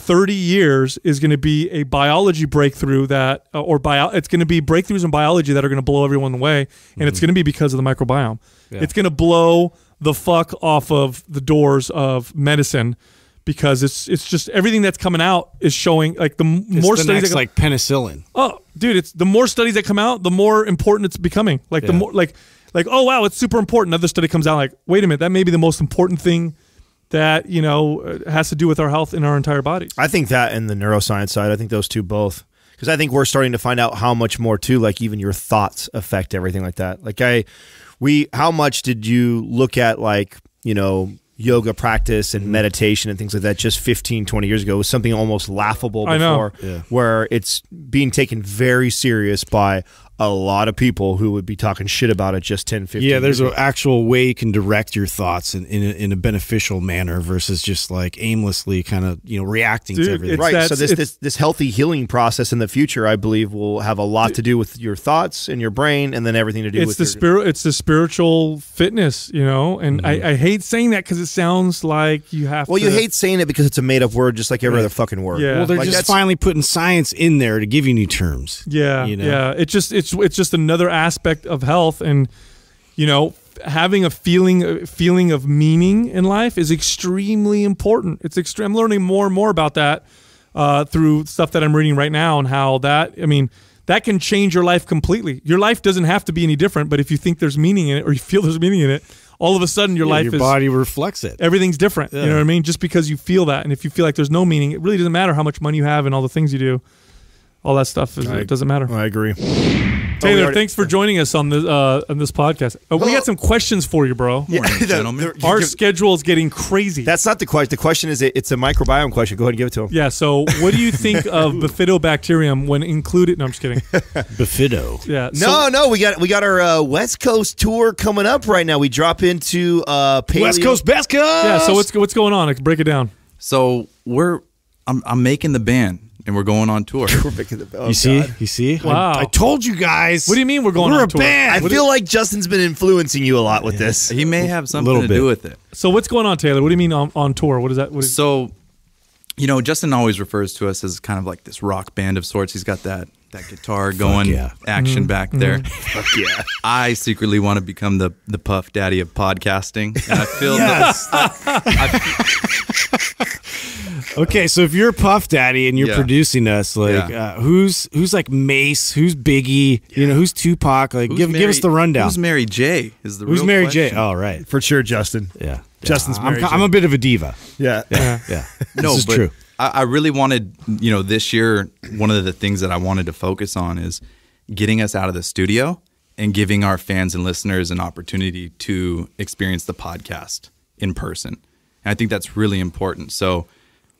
30 years is going to be a biology breakthrough that uh, or bio it's going to be breakthroughs in biology that are going to blow everyone away and mm -hmm. it's going to be because of the microbiome yeah. it's going to blow the fuck off of the doors of medicine because it's it's just everything that's coming out is showing like the it's more the studies next, that, like penicillin oh dude it's the more studies that come out the more important it's becoming like yeah. the more like like oh wow it's super important another study comes out like wait a minute that may be the most important thing that you know uh, has to do with our health in our entire bodies. I think that and the neuroscience side, I think those two both because I think we're starting to find out how much more too, like even your thoughts affect everything like that. Like I, we, how much did you look at like you know yoga practice and mm-hmm. meditation and things like that just 15 20 years ago was something almost laughable before yeah. where it's being taken very serious by a lot of people who would be talking shit about it just 10, 15 Yeah, there's an actual way you can direct your thoughts in, in, a, in a beneficial manner versus just like aimlessly kind of, you know, reacting Dude, to everything. Right. So this, this, this healthy healing process in the future, I believe, will have a lot to do with your thoughts and your brain and then everything to do it's with the spirit. It's the spiritual fitness, you know, and mm -hmm. I, mm-hmm. I, hate saying that because it sounds like you have Well, to, you hate saying it because it's a made up word just like every right. other fucking word. Yeah. Well, they're like just finally putting science in there to give you new terms. Yeah. You know? Yeah. It just, it's it's it's just another aspect of health, and you know, having a feeling feeling of meaning in life is extremely important. It's extreme. I'm learning more and more about that uh, through stuff that I'm reading right now, and how that I mean that can change your life completely. Your life doesn't have to be any different, but if you think there's meaning in it or you feel there's meaning in it, all of a sudden your yeah, life your is, body reflects it. Everything's different. Yeah. You know what I mean? Just because you feel that, and if you feel like there's no meaning, it really doesn't matter how much money you have and all the things you do all that stuff is, I, it doesn't matter. I agree. Taylor, oh, already, thanks for joining us on this uh, on this podcast. Uh, we got some questions for you, bro. Yeah, gentlemen. Our schedule is getting crazy. That's not the question. The question is it's a microbiome question. Go ahead and give it to him. Yeah. So, what do you think of bifidobacterium when included? No, I'm just kidding. Bifido. Yeah. So, no, no. We got we got our uh, West Coast tour coming up right now. We drop into uh, West Coast, best coast. Yeah. So what's what's going on? Break it down. So we're I'm, I'm making the band and we're going on tour. we're the bell. You oh, see? God. You see? Wow. I, I, told you guys. What do you mean we're going we're on a band. I what feel is... like Justin's been influencing you a lot with yeah. this. He may have something to do with it. So what's going on, Taylor? What do you mean on, on tour? What is that? What is... so, you know, Justin always refers to us as kind of like this rock band of sorts. He's got that that guitar going yeah. action mm -hmm. back there. Mm -hmm. Fuck yeah. I secretly want to become the the puff daddy of podcasting. And I feel yes. That, I, okay, so if you're Puff Daddy and you're yeah. producing us, like yeah. uh, who's who's like Mace, who's Biggie, you know, who's Tupac? Like who's give Mary, give us the rundown. Who's Mary J is the Who's Mary question. J? All oh, right. For sure, Justin. Yeah. Justin's uh, I'm, I'm, a bit of a diva. Yeah. Yeah. yeah. No, this is true. I, I really wanted, you know, this year, one of the things that I wanted to focus on is getting us out of the studio and giving our fans and listeners an opportunity to experience the podcast in person. And I think that's really important. So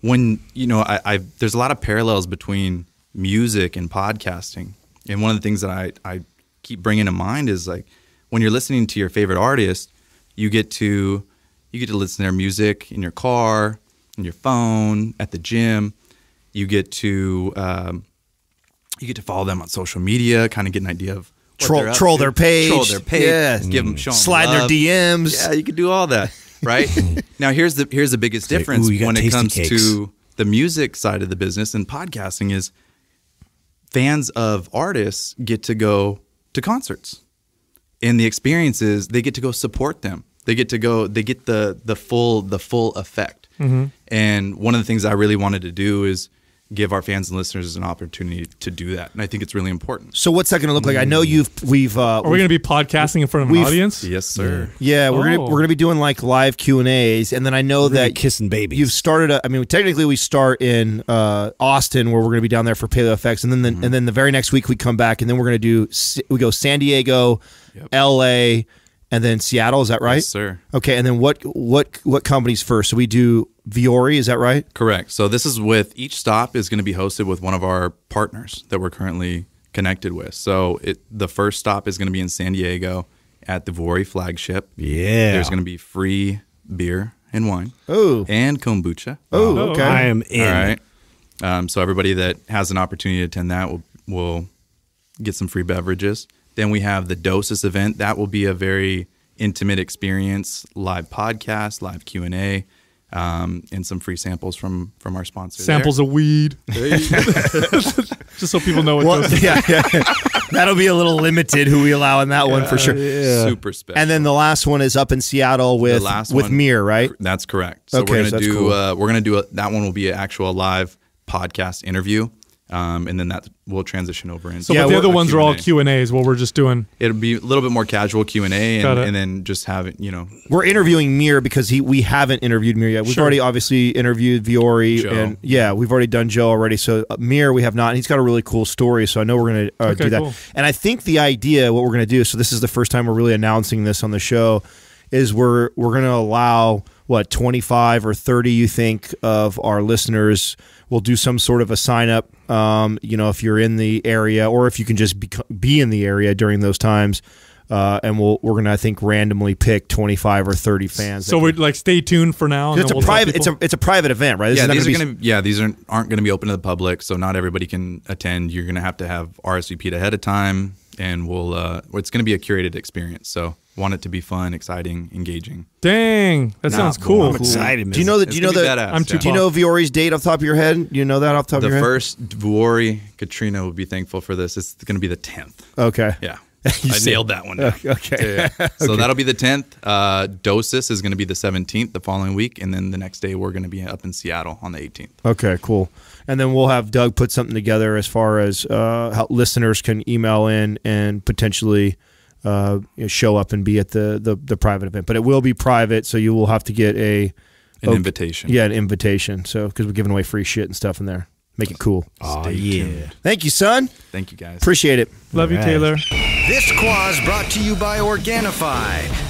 when, you know, I, I there's a lot of parallels between music and podcasting. And one of the things that I, I keep bringing to mind is like when you're listening to your favorite artist, you get to you get to listen to their music in your car, on your phone, at the gym. You get to um, you get to follow them on social media, kind of get an idea of troll troll to. their page, troll their page, yeah. give them show slide them their DMs. Yeah, you can do all that, right? now here's the here's the biggest it's difference like, ooh, when it comes cakes. to the music side of the business and podcasting is fans of artists get to go to concerts and the experiences they get to go support them they get to go they get the the full the full effect Mm-hmm. And one of the things I really wanted to do is give our fans and listeners an opportunity to do that, and I think it's really important. So what's that going to look like? I know you've we've uh, are we going to be podcasting in front of an audience? Yes, sir. Yeah, we're oh. gonna we're gonna be doing like live Q and A's, and then I know we're that kissing babies. You've started. A, I mean, technically we start in uh, Austin, where we're going to be down there for Paleo Effects, and then the, mm -hmm. and then the very next week we come back, and then we're going to do we go San Diego, yep. L.A and then Seattle. Is that right? Yes, sir. Okay, and then what what what companies first? So we do Viore. Is that right? Correct. So this is with each stop is going to be hosted with one of our partners that we're currently connected with. So it the first stop is going to be in San Diego at the Viore flagship. Yeah, there's going to be free beer and wine. Oh, and kombucha. Oh, okay. I am in. All right. Um, so everybody that has an opportunity to attend that will will get some free beverages. Then we have the Dosis event. That will be a very intimate experience, live podcast, live Q and A, um, and some free samples from from our sponsors. Samples there. of weed, just so people know what. Well, yeah, yeah. that'll be a little limited who we allow in that yeah, one for sure. Yeah. Super special. And then the last one is up in Seattle with with one, Mir, right? That's correct. So okay, we're gonna so do cool. uh, we're gonna do a, that one will be an actual live podcast interview um, and then that will transition over into. So yeah, the other ones are all Q and A's. What we're just doing. It'll be a little bit more casual Q and A, and, then just have it. you know. We're interviewing Mir because he we haven't interviewed Mir yet. We've sure. already obviously interviewed Viore, Joe. and yeah, we've already done Joe already. So uh, Mir we have not. he's got a really cool story, so I know we're gonna uh, okay, do that. Cool. And I think the idea what we're gonna do. So this is the first time we're really announcing this on the show, is we're we're gonna allow what 25 or 30 you think of our listeners we'll do some sort of a sign up. Um, you know, if you're in the area, or if you can just be, be in the area during those times. Uh, and we'll we're gonna I think randomly pick 25 or 30 fans. So we like stay tuned for now. It's a we'll private it's a it's a private event, right? This yeah, these gonna are gonna yeah these aren't aren't gonna be open to the public, so not everybody can attend. You're gonna have to have RSVP'd ahead of time, and we'll uh, it's gonna be a curated experience. So want it to be fun, exciting, engaging. Dang, that sounds cool. I'm excited. Man. Do you know that? do you know that? Badass, I'm too. Yeah. Do you know Viore's date off the top of your head? Do you know that off the top the of your head? The first Viore Katrina will be thankful for this. It's going to be the tenth. Okay. Yeah. I nailed that one. Down. Okay. Yeah. So okay. that'll be the 10th. Uh, Dosis is going to be the 17th the following week. And then the next day, we're going to be up in Seattle on the 18th. Okay, cool. And then we'll have Doug put something together as far as uh, how listeners can email in and potentially uh, you know, show up and be at the, the, the private event. But it will be private, so you will have to get a an oh, invitation. Yeah, an invitation. So because we're giving away free shit and stuff in there, make it cool. Oh yeah. Tuned. Thank you, son. Thank you guys. Appreciate it. Love All you, right. Taylor. This quaz brought to you by Organifi.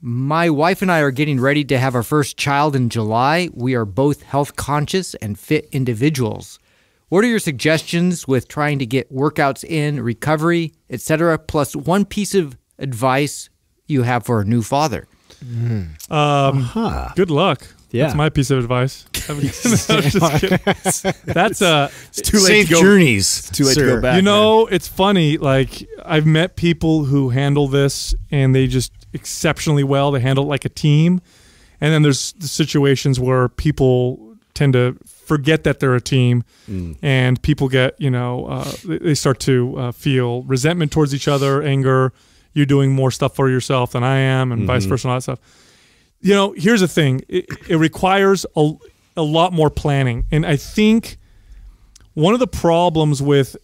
My wife and I are getting ready to have our first child in July. We are both health conscious and fit individuals. What are your suggestions with trying to get workouts in, recovery, etc., plus one piece of advice you have for a new father? Mm. Um, uh-huh. Good luck. Yeah. That's my piece of advice. That's a uh, it's too late. Safe to go, journeys. It's too late sir. to go back. You know, man. it's funny. Like I've met people who handle this, and they just exceptionally well. They handle it like a team. And then there's the situations where people tend to forget that they're a team, mm. and people get you know uh, they start to uh, feel resentment towards each other, anger. You're doing more stuff for yourself than I am, and mm-hmm. vice versa, and all that stuff. You know, here's the thing: it, it requires a, a lot more planning, and I think one of the problems with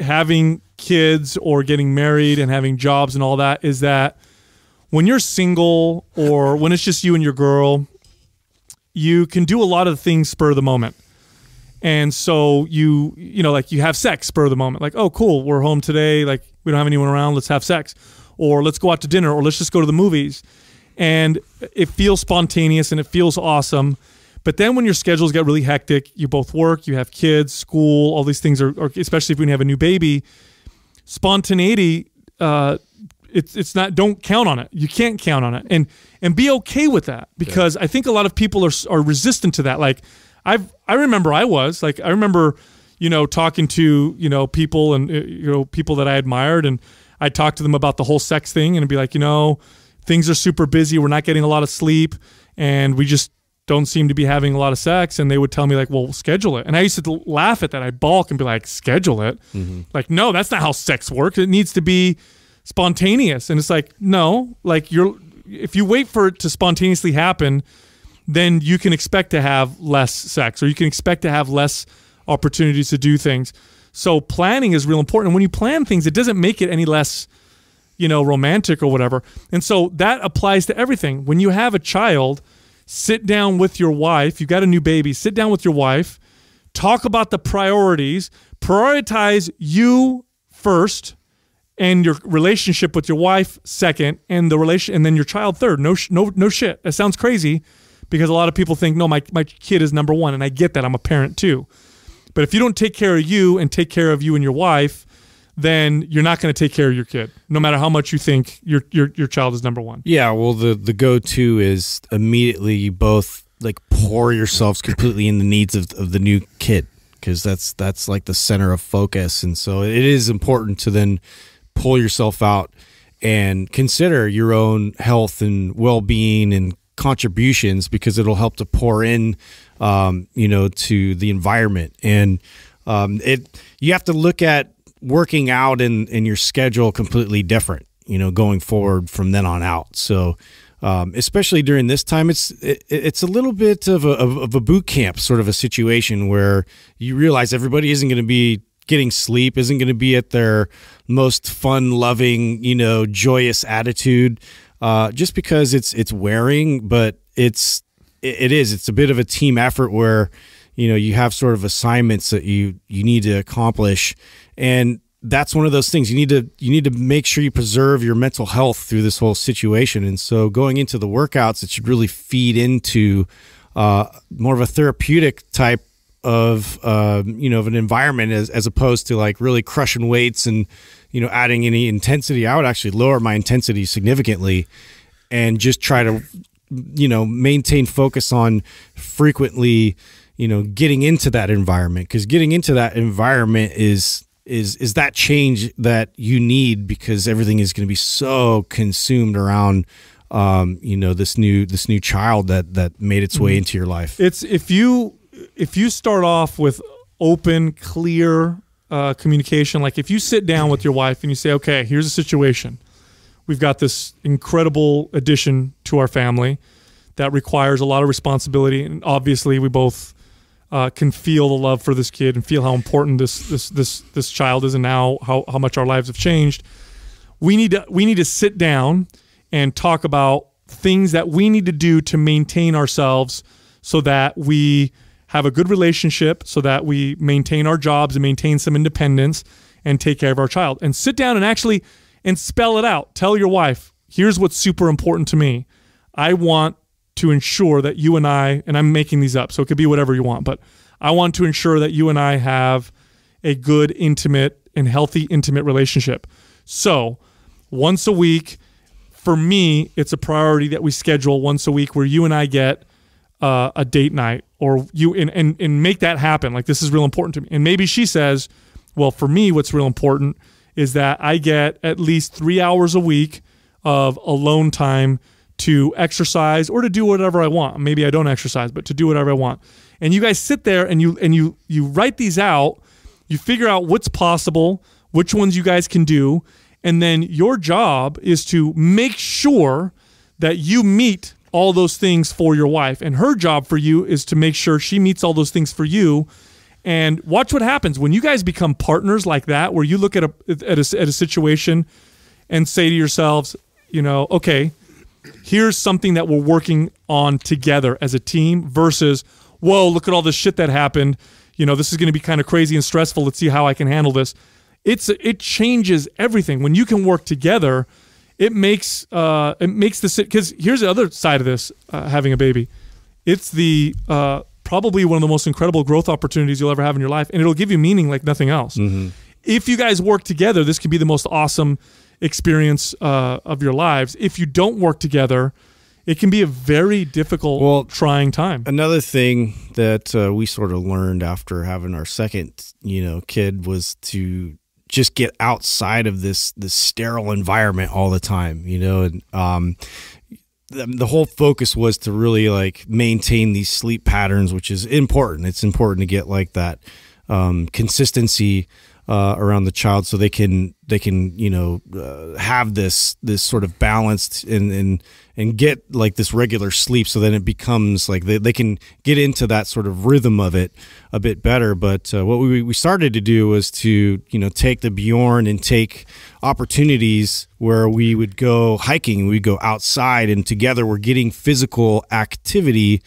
having kids or getting married and having jobs and all that is that when you're single or when it's just you and your girl, you can do a lot of things spur of the moment. And so you, you know, like you have sex spur of the moment. Like, oh, cool, we're home today. Like, we don't have anyone around. Let's have sex. Or let's go out to dinner. Or let's just go to the movies. And it feels spontaneous and it feels awesome. But then when your schedules get really hectic, you both work, you have kids, school, all these things are, especially if we have a new baby, spontaneity uh, it's it's not don't count on it you can't count on it and and be okay with that because yeah. i think a lot of people are are resistant to that like i've i remember i was like i remember you know talking to you know people and uh, you know people that i admired and i talked to them about the whole sex thing and be like you know things are super busy we're not getting a lot of sleep and we just don't seem to be having a lot of sex and they would tell me like well, well schedule it and i used to laugh at that i balk and be like schedule it mm -hmm. like no that's not how sex works it needs to be spontaneous and it's like no like you're if you wait for it to spontaneously happen then you can expect to have less sex or you can expect to have less opportunities to do things so planning is real important and when you plan things it doesn't make it any less you know romantic or whatever and so that applies to everything when you have a child sit down with your wife you've got a new baby sit down with your wife talk about the priorities prioritize you first and your relationship with your wife second, and the relation, and then your child third. No, no, no shit. That sounds crazy, because a lot of people think, no, my my kid is number one, and I get that. I'm a parent too, but if you don't take care of you and take care of you and your wife, then you're not going to take care of your kid, no matter how much you think your your your child is number one. Yeah. Well, the the go to is immediately you both like pour yourselves completely in the needs of, of the new kid because that's that's like the center of focus and so it is important to then pull yourself out and consider your own health and well-being and contributions because it'll help to pour in um, you know to the environment and um, it you have to look at working out and, in your schedule completely different you know going forward from then on out so um, especially during this time it's it, it's a little bit of a, of a boot camp sort of a situation where you realize everybody isn't going to be getting sleep isn't going to be at their most fun loving, you know, joyous attitude. Uh, just because it's it's wearing, but it's it is it's a bit of a team effort where you know you have sort of assignments that you you need to accomplish, and that's one of those things you need to you need to make sure you preserve your mental health through this whole situation. And so going into the workouts, it should really feed into uh, more of a therapeutic type of uh, you know of an environment as, as opposed to like really crushing weights and you know, adding any intensity. I would actually lower my intensity significantly and just try to, you know, maintain focus on frequently, you know, getting into that environment because getting into that environment is is is that change that you need because everything is going to be so consumed around um, you know this new this new child that that made its way mm-hmm. into your life. It's if you if you start off with open, clear uh, communication. Like if you sit down with your wife and you say, okay, here's a situation. We've got this incredible addition to our family that requires a lot of responsibility. And obviously, we both uh, can feel the love for this kid and feel how important this, this, this, this child is and now how, how much our lives have changed. We need, to, we need to sit down and talk about things that we need to do to maintain ourselves so that we have a good relationship so that we maintain our jobs and maintain some independence and take care of our child and sit down and actually and spell it out tell your wife here's what's super important to me i want to ensure that you and i and i'm making these up so it could be whatever you want but i want to ensure that you and i have a good intimate and healthy intimate relationship so once a week for me it's a priority that we schedule once a week where you and i get uh, a date night or you and, and and make that happen like this is real important to me and maybe she says well for me what's real important is that i get at least three hours a week of alone time to exercise or to do whatever i want maybe i don't exercise but to do whatever i want and you guys sit there and you and you you write these out you figure out what's possible which ones you guys can do and then your job is to make sure that you meet all those things for your wife. And her job for you is to make sure she meets all those things for you. And watch what happens when you guys become partners like that, where you look at a, at a, at a situation and say to yourselves, you know, okay, here's something that we're working on together as a team versus, whoa, look at all this shit that happened. You know, this is going to be kind of crazy and stressful. Let's see how I can handle this. It's it changes everything when you can work together it makes uh, it makes the because here's the other side of this uh, having a baby it's the uh, probably one of the most incredible growth opportunities you'll ever have in your life and it'll give you meaning like nothing else mm -hmm. if you guys work together this can be the most awesome experience uh, of your lives if you don't work together it can be a very difficult well trying time another thing that uh, we sort of learned after having our second you know kid was to just get outside of this this sterile environment all the time, you know, and um, the, the whole focus was to really like maintain these sleep patterns, which is important. It's important to get like that um, consistency uh, around the child, so they can they can you know uh, have this this sort of balanced and and and get like this regular sleep so then it becomes like they, they can get into that sort of rhythm of it a bit better but uh, what we, we started to do was to you know take the bjorn and take opportunities where we would go hiking we go outside and together we're getting physical activity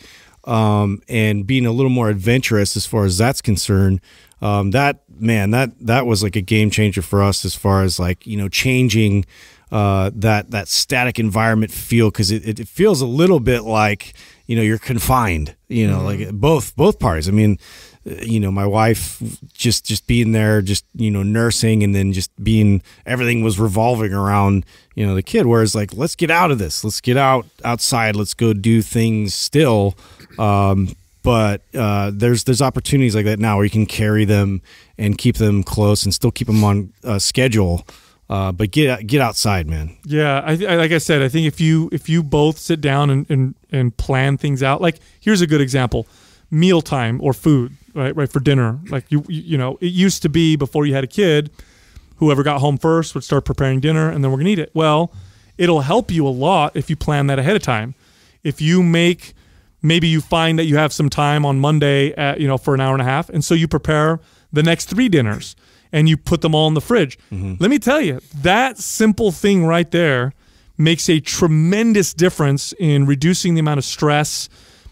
um, and being a little more adventurous as far as that's concerned um, that man that that was like a game changer for us as far as like you know changing uh, that that static environment feel because it, it feels a little bit like you know you're confined. You know, mm-hmm. like both both parties. I mean, uh, you know, my wife just just being there, just you know, nursing, and then just being everything was revolving around you know the kid. Whereas like, let's get out of this. Let's get out outside. Let's go do things still. Um, but uh, there's there's opportunities like that now where you can carry them and keep them close and still keep them on uh, schedule uh, but get get outside, man. Yeah, I, I, like I said, I think if you if you both sit down and, and and plan things out, like here's a good example: mealtime or food, right? Right for dinner. Like you, you you know, it used to be before you had a kid, whoever got home first would start preparing dinner, and then we're gonna eat it. Well, it'll help you a lot if you plan that ahead of time. If you make maybe you find that you have some time on Monday, at, you know, for an hour and a half, and so you prepare the next three dinners and you put them all in the fridge. Mm-hmm. Let me tell you, that simple thing right there makes a tremendous difference in reducing the amount of stress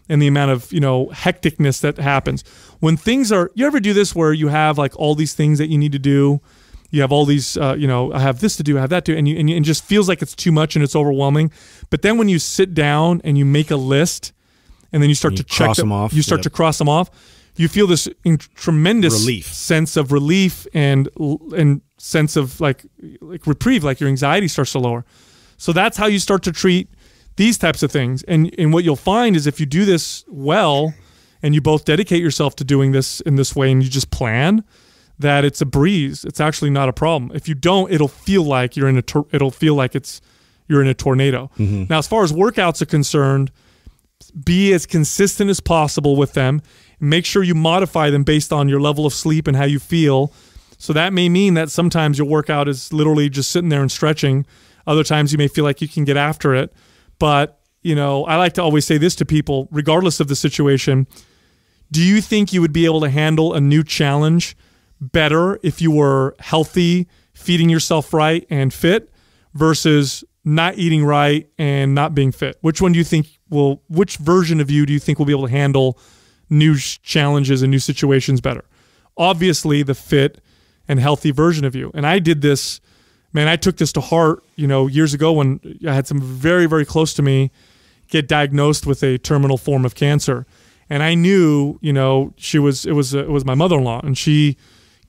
and the amount of you know hecticness that happens when things are you ever do this where you have like all these things that you need to do you have all these uh, you know i have this to do i have that to do and you and it just feels like it's too much and it's overwhelming but then when you sit down and you make a list and then you start you to check them, them off you start yep. to cross them off you feel this tremendous relief. sense of relief and and sense of like like reprieve, like your anxiety starts to lower. So that's how you start to treat these types of things. And and what you'll find is if you do this well, and you both dedicate yourself to doing this in this way, and you just plan, that it's a breeze. It's actually not a problem. If you don't, it'll feel like you're in a it'll feel like it's you're in a tornado. Mm -hmm. Now, as far as workouts are concerned, be as consistent as possible with them Make sure you modify them based on your level of sleep and how you feel. So that may mean that sometimes your workout is literally just sitting there and stretching. Other times you may feel like you can get after it. But, you know, I like to always say this to people, regardless of the situation. Do you think you would be able to handle a new challenge better if you were healthy, feeding yourself right, and fit versus not eating right and not being fit? Which one do you think will, which version of you do you think will be able to handle new challenges and new situations better. Obviously, the fit and healthy version of you. And I did this, man, I took this to heart, you know, years ago when I had some very, very close to me get diagnosed with a terminal form of cancer. And I knew, you know, she was, it was, it was my mother in law. And she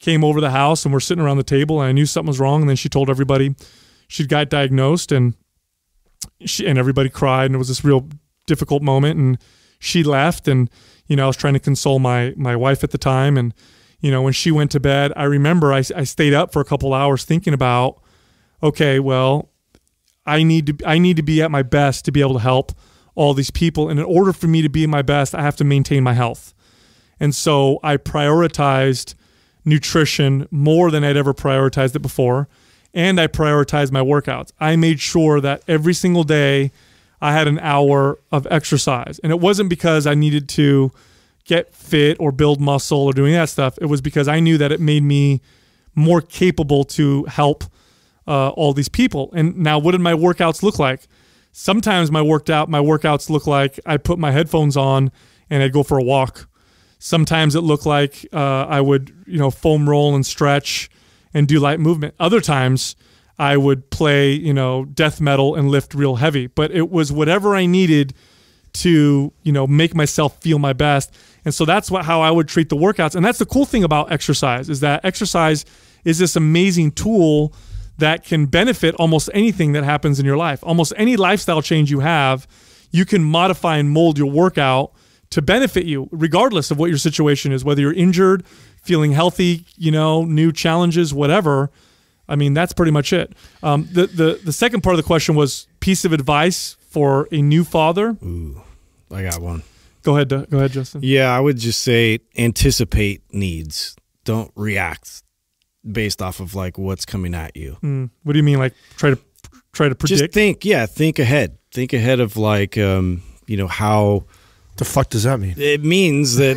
came over the house and we're sitting around the table and I knew something was wrong. And then she told everybody she'd got diagnosed and she, and everybody cried. And it was this real difficult moment. And she left and, you know, I was trying to console my my wife at the time, and you know, when she went to bed, I remember I, I stayed up for a couple hours thinking about, okay, well, I need to I need to be at my best to be able to help all these people, and in order for me to be my best, I have to maintain my health, and so I prioritized nutrition more than I'd ever prioritized it before, and I prioritized my workouts. I made sure that every single day I had an hour of exercise. And it wasn't because I needed to get fit or build muscle or doing that stuff. It was because I knew that it made me more capable to help uh, all these people. And now, what did my workouts look like? Sometimes my worked out, my workouts look like I put my headphones on and I'd go for a walk. Sometimes it looked like uh, I would, you know, foam roll and stretch and do light movement. Other times I would play, you know, death metal and lift real heavy. But it was whatever I needed to, you know, make myself feel my best. And so that's what how I would treat the workouts. And that's the cool thing about exercise is that exercise is this amazing tool that can benefit almost anything that happens in your life. Almost any lifestyle change you have, you can modify and mold your workout to benefit you, regardless of what your situation is, whether you're injured, feeling healthy, you know, new challenges, whatever. I mean, that's pretty much it. Um, the, the, the second part of the question was piece of advice for a new father. Ooh, I got one. Go ahead, uh, go ahead, Justin. Yeah, I would just say anticipate needs. Don't react based off of like what's coming at you. Mm. What do you mean? Like try to try to predict? Just think, yeah, think ahead. Think ahead of like um, you know how. The fuck does that mean? It means that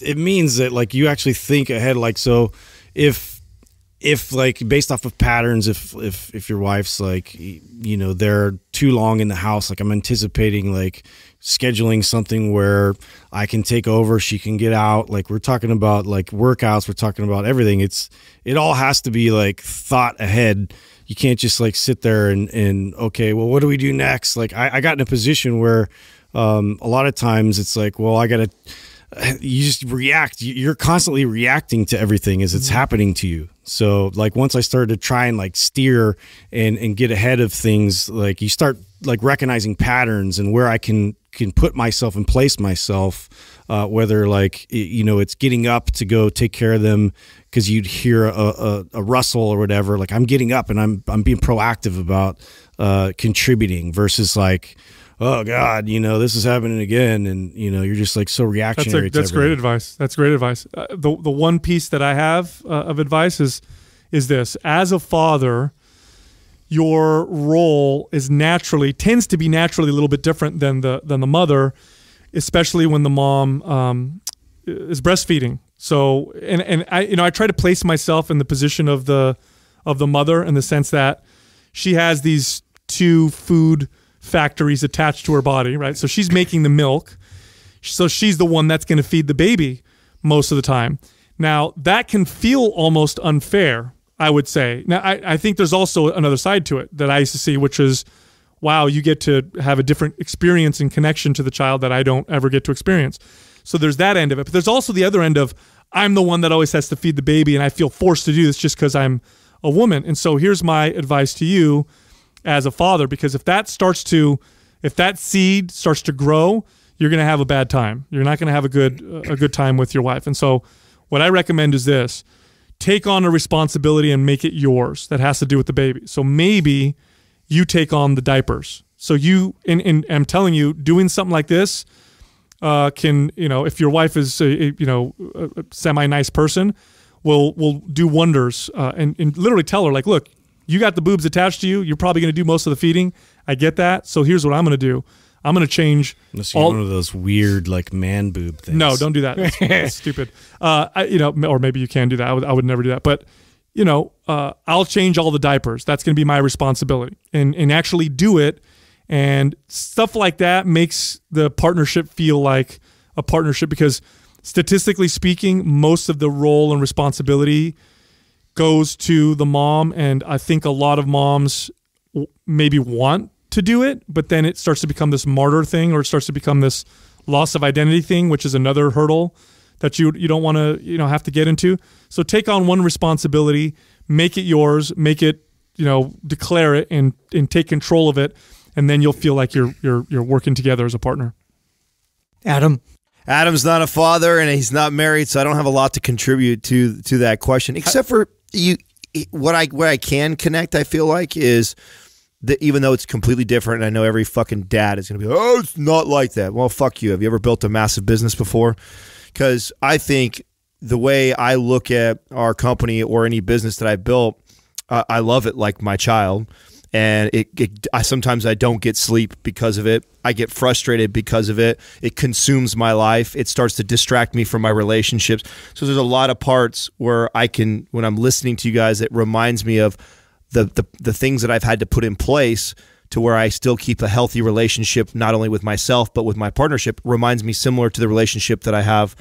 it means that like you actually think ahead. Like so, if if like based off of patterns if if if your wife's like you know they're too long in the house like i'm anticipating like scheduling something where i can take over she can get out like we're talking about like workouts we're talking about everything it's it all has to be like thought ahead you can't just like sit there and and okay well what do we do next like i, I got in a position where um a lot of times it's like well i gotta you just react you're constantly reacting to everything as it's mm-hmm. happening to you so like once I started to try and like steer and and get ahead of things, like you start like recognizing patterns and where I can can put myself and place myself. Uh, whether like you know it's getting up to go take care of them because you'd hear a, a, a, rustle or whatever. Like I'm getting up and I'm I'm being proactive about uh, contributing versus like oh God, you know, this is happening again, and you know, you're just like so reactionary. That's, a, that's great advice. That's great advice. Uh, the the one piece that I have uh, of advice is is this: as a father, your role is naturally tends to be naturally a little bit different than the than the mother, especially when the mom um, is breastfeeding. So, and and I you know I try to place myself in the position of the of the mother in the sense that she has these two food factories attached to her body, right? So she's making the milk. So she's the one that's going to feed the baby most of the time. Now, that can feel almost unfair, I would say. Now, I, I think there's also another side to it that I used to see, which is wow, you get to have a different experience and connection to the child that I don't ever get to experience. So there's that end of it. But there's also the other end of I'm the one that always has to feed the baby and I feel forced to do this just because I'm a woman. And so here's my advice to you as a father because if that starts to if that seed starts to grow, you're going to have a bad time. You're not going to have a good a good time with your wife. And so what I recommend is this. Take on a responsibility and make it yours that has to do with the baby. So maybe you take on the diapers. So you and, and I'm telling you doing something like this uh, can, you know, if your wife is a, a, you know, a semi nice person, will will do wonders uh, and, and literally tell her like, look, you got the boobs attached to you. You're probably going to do most of the feeding. I get that. So here's what I'm going to do. I'm going to change. Unless all- one of those weird like man boob things. No, don't do that. That's, that's stupid. Uh, I, you know, or maybe you can do that. I would, I would never do that. But you know, uh, I'll change all the diapers. That's going to be my responsibility, and and actually do it. And stuff like that makes the partnership feel like a partnership because statistically speaking, most of the role and responsibility goes to the mom, and I think a lot of moms maybe want to do it, but then it starts to become this martyr thing, or it starts to become this loss of identity thing, which is another hurdle that you you don't want to you know have to get into. So take on one responsibility, make it yours, make it you know declare it and and take control of it, and then you'll feel like you're you're you're working together as a partner. Adam. Adam's not a father and he's not married, so I don't have a lot to contribute to to that question, except for you what I what I can connect, I feel like is that even though it's completely different, I know every fucking dad is going to be, like, oh, it's not like that. Well, fuck you. Have you ever built a massive business before? Because I think the way I look at our company or any business that I built, uh, I love it like my child and it, it, I sometimes I don't get sleep because of it. I get frustrated because of it. It consumes my life. It starts to distract me from my relationships. So there's a lot of parts where I can when I'm listening to you guys it reminds me of the the, the things that I've had to put in place to where I still keep a healthy relationship not only with myself but with my partnership reminds me similar to the relationship that I have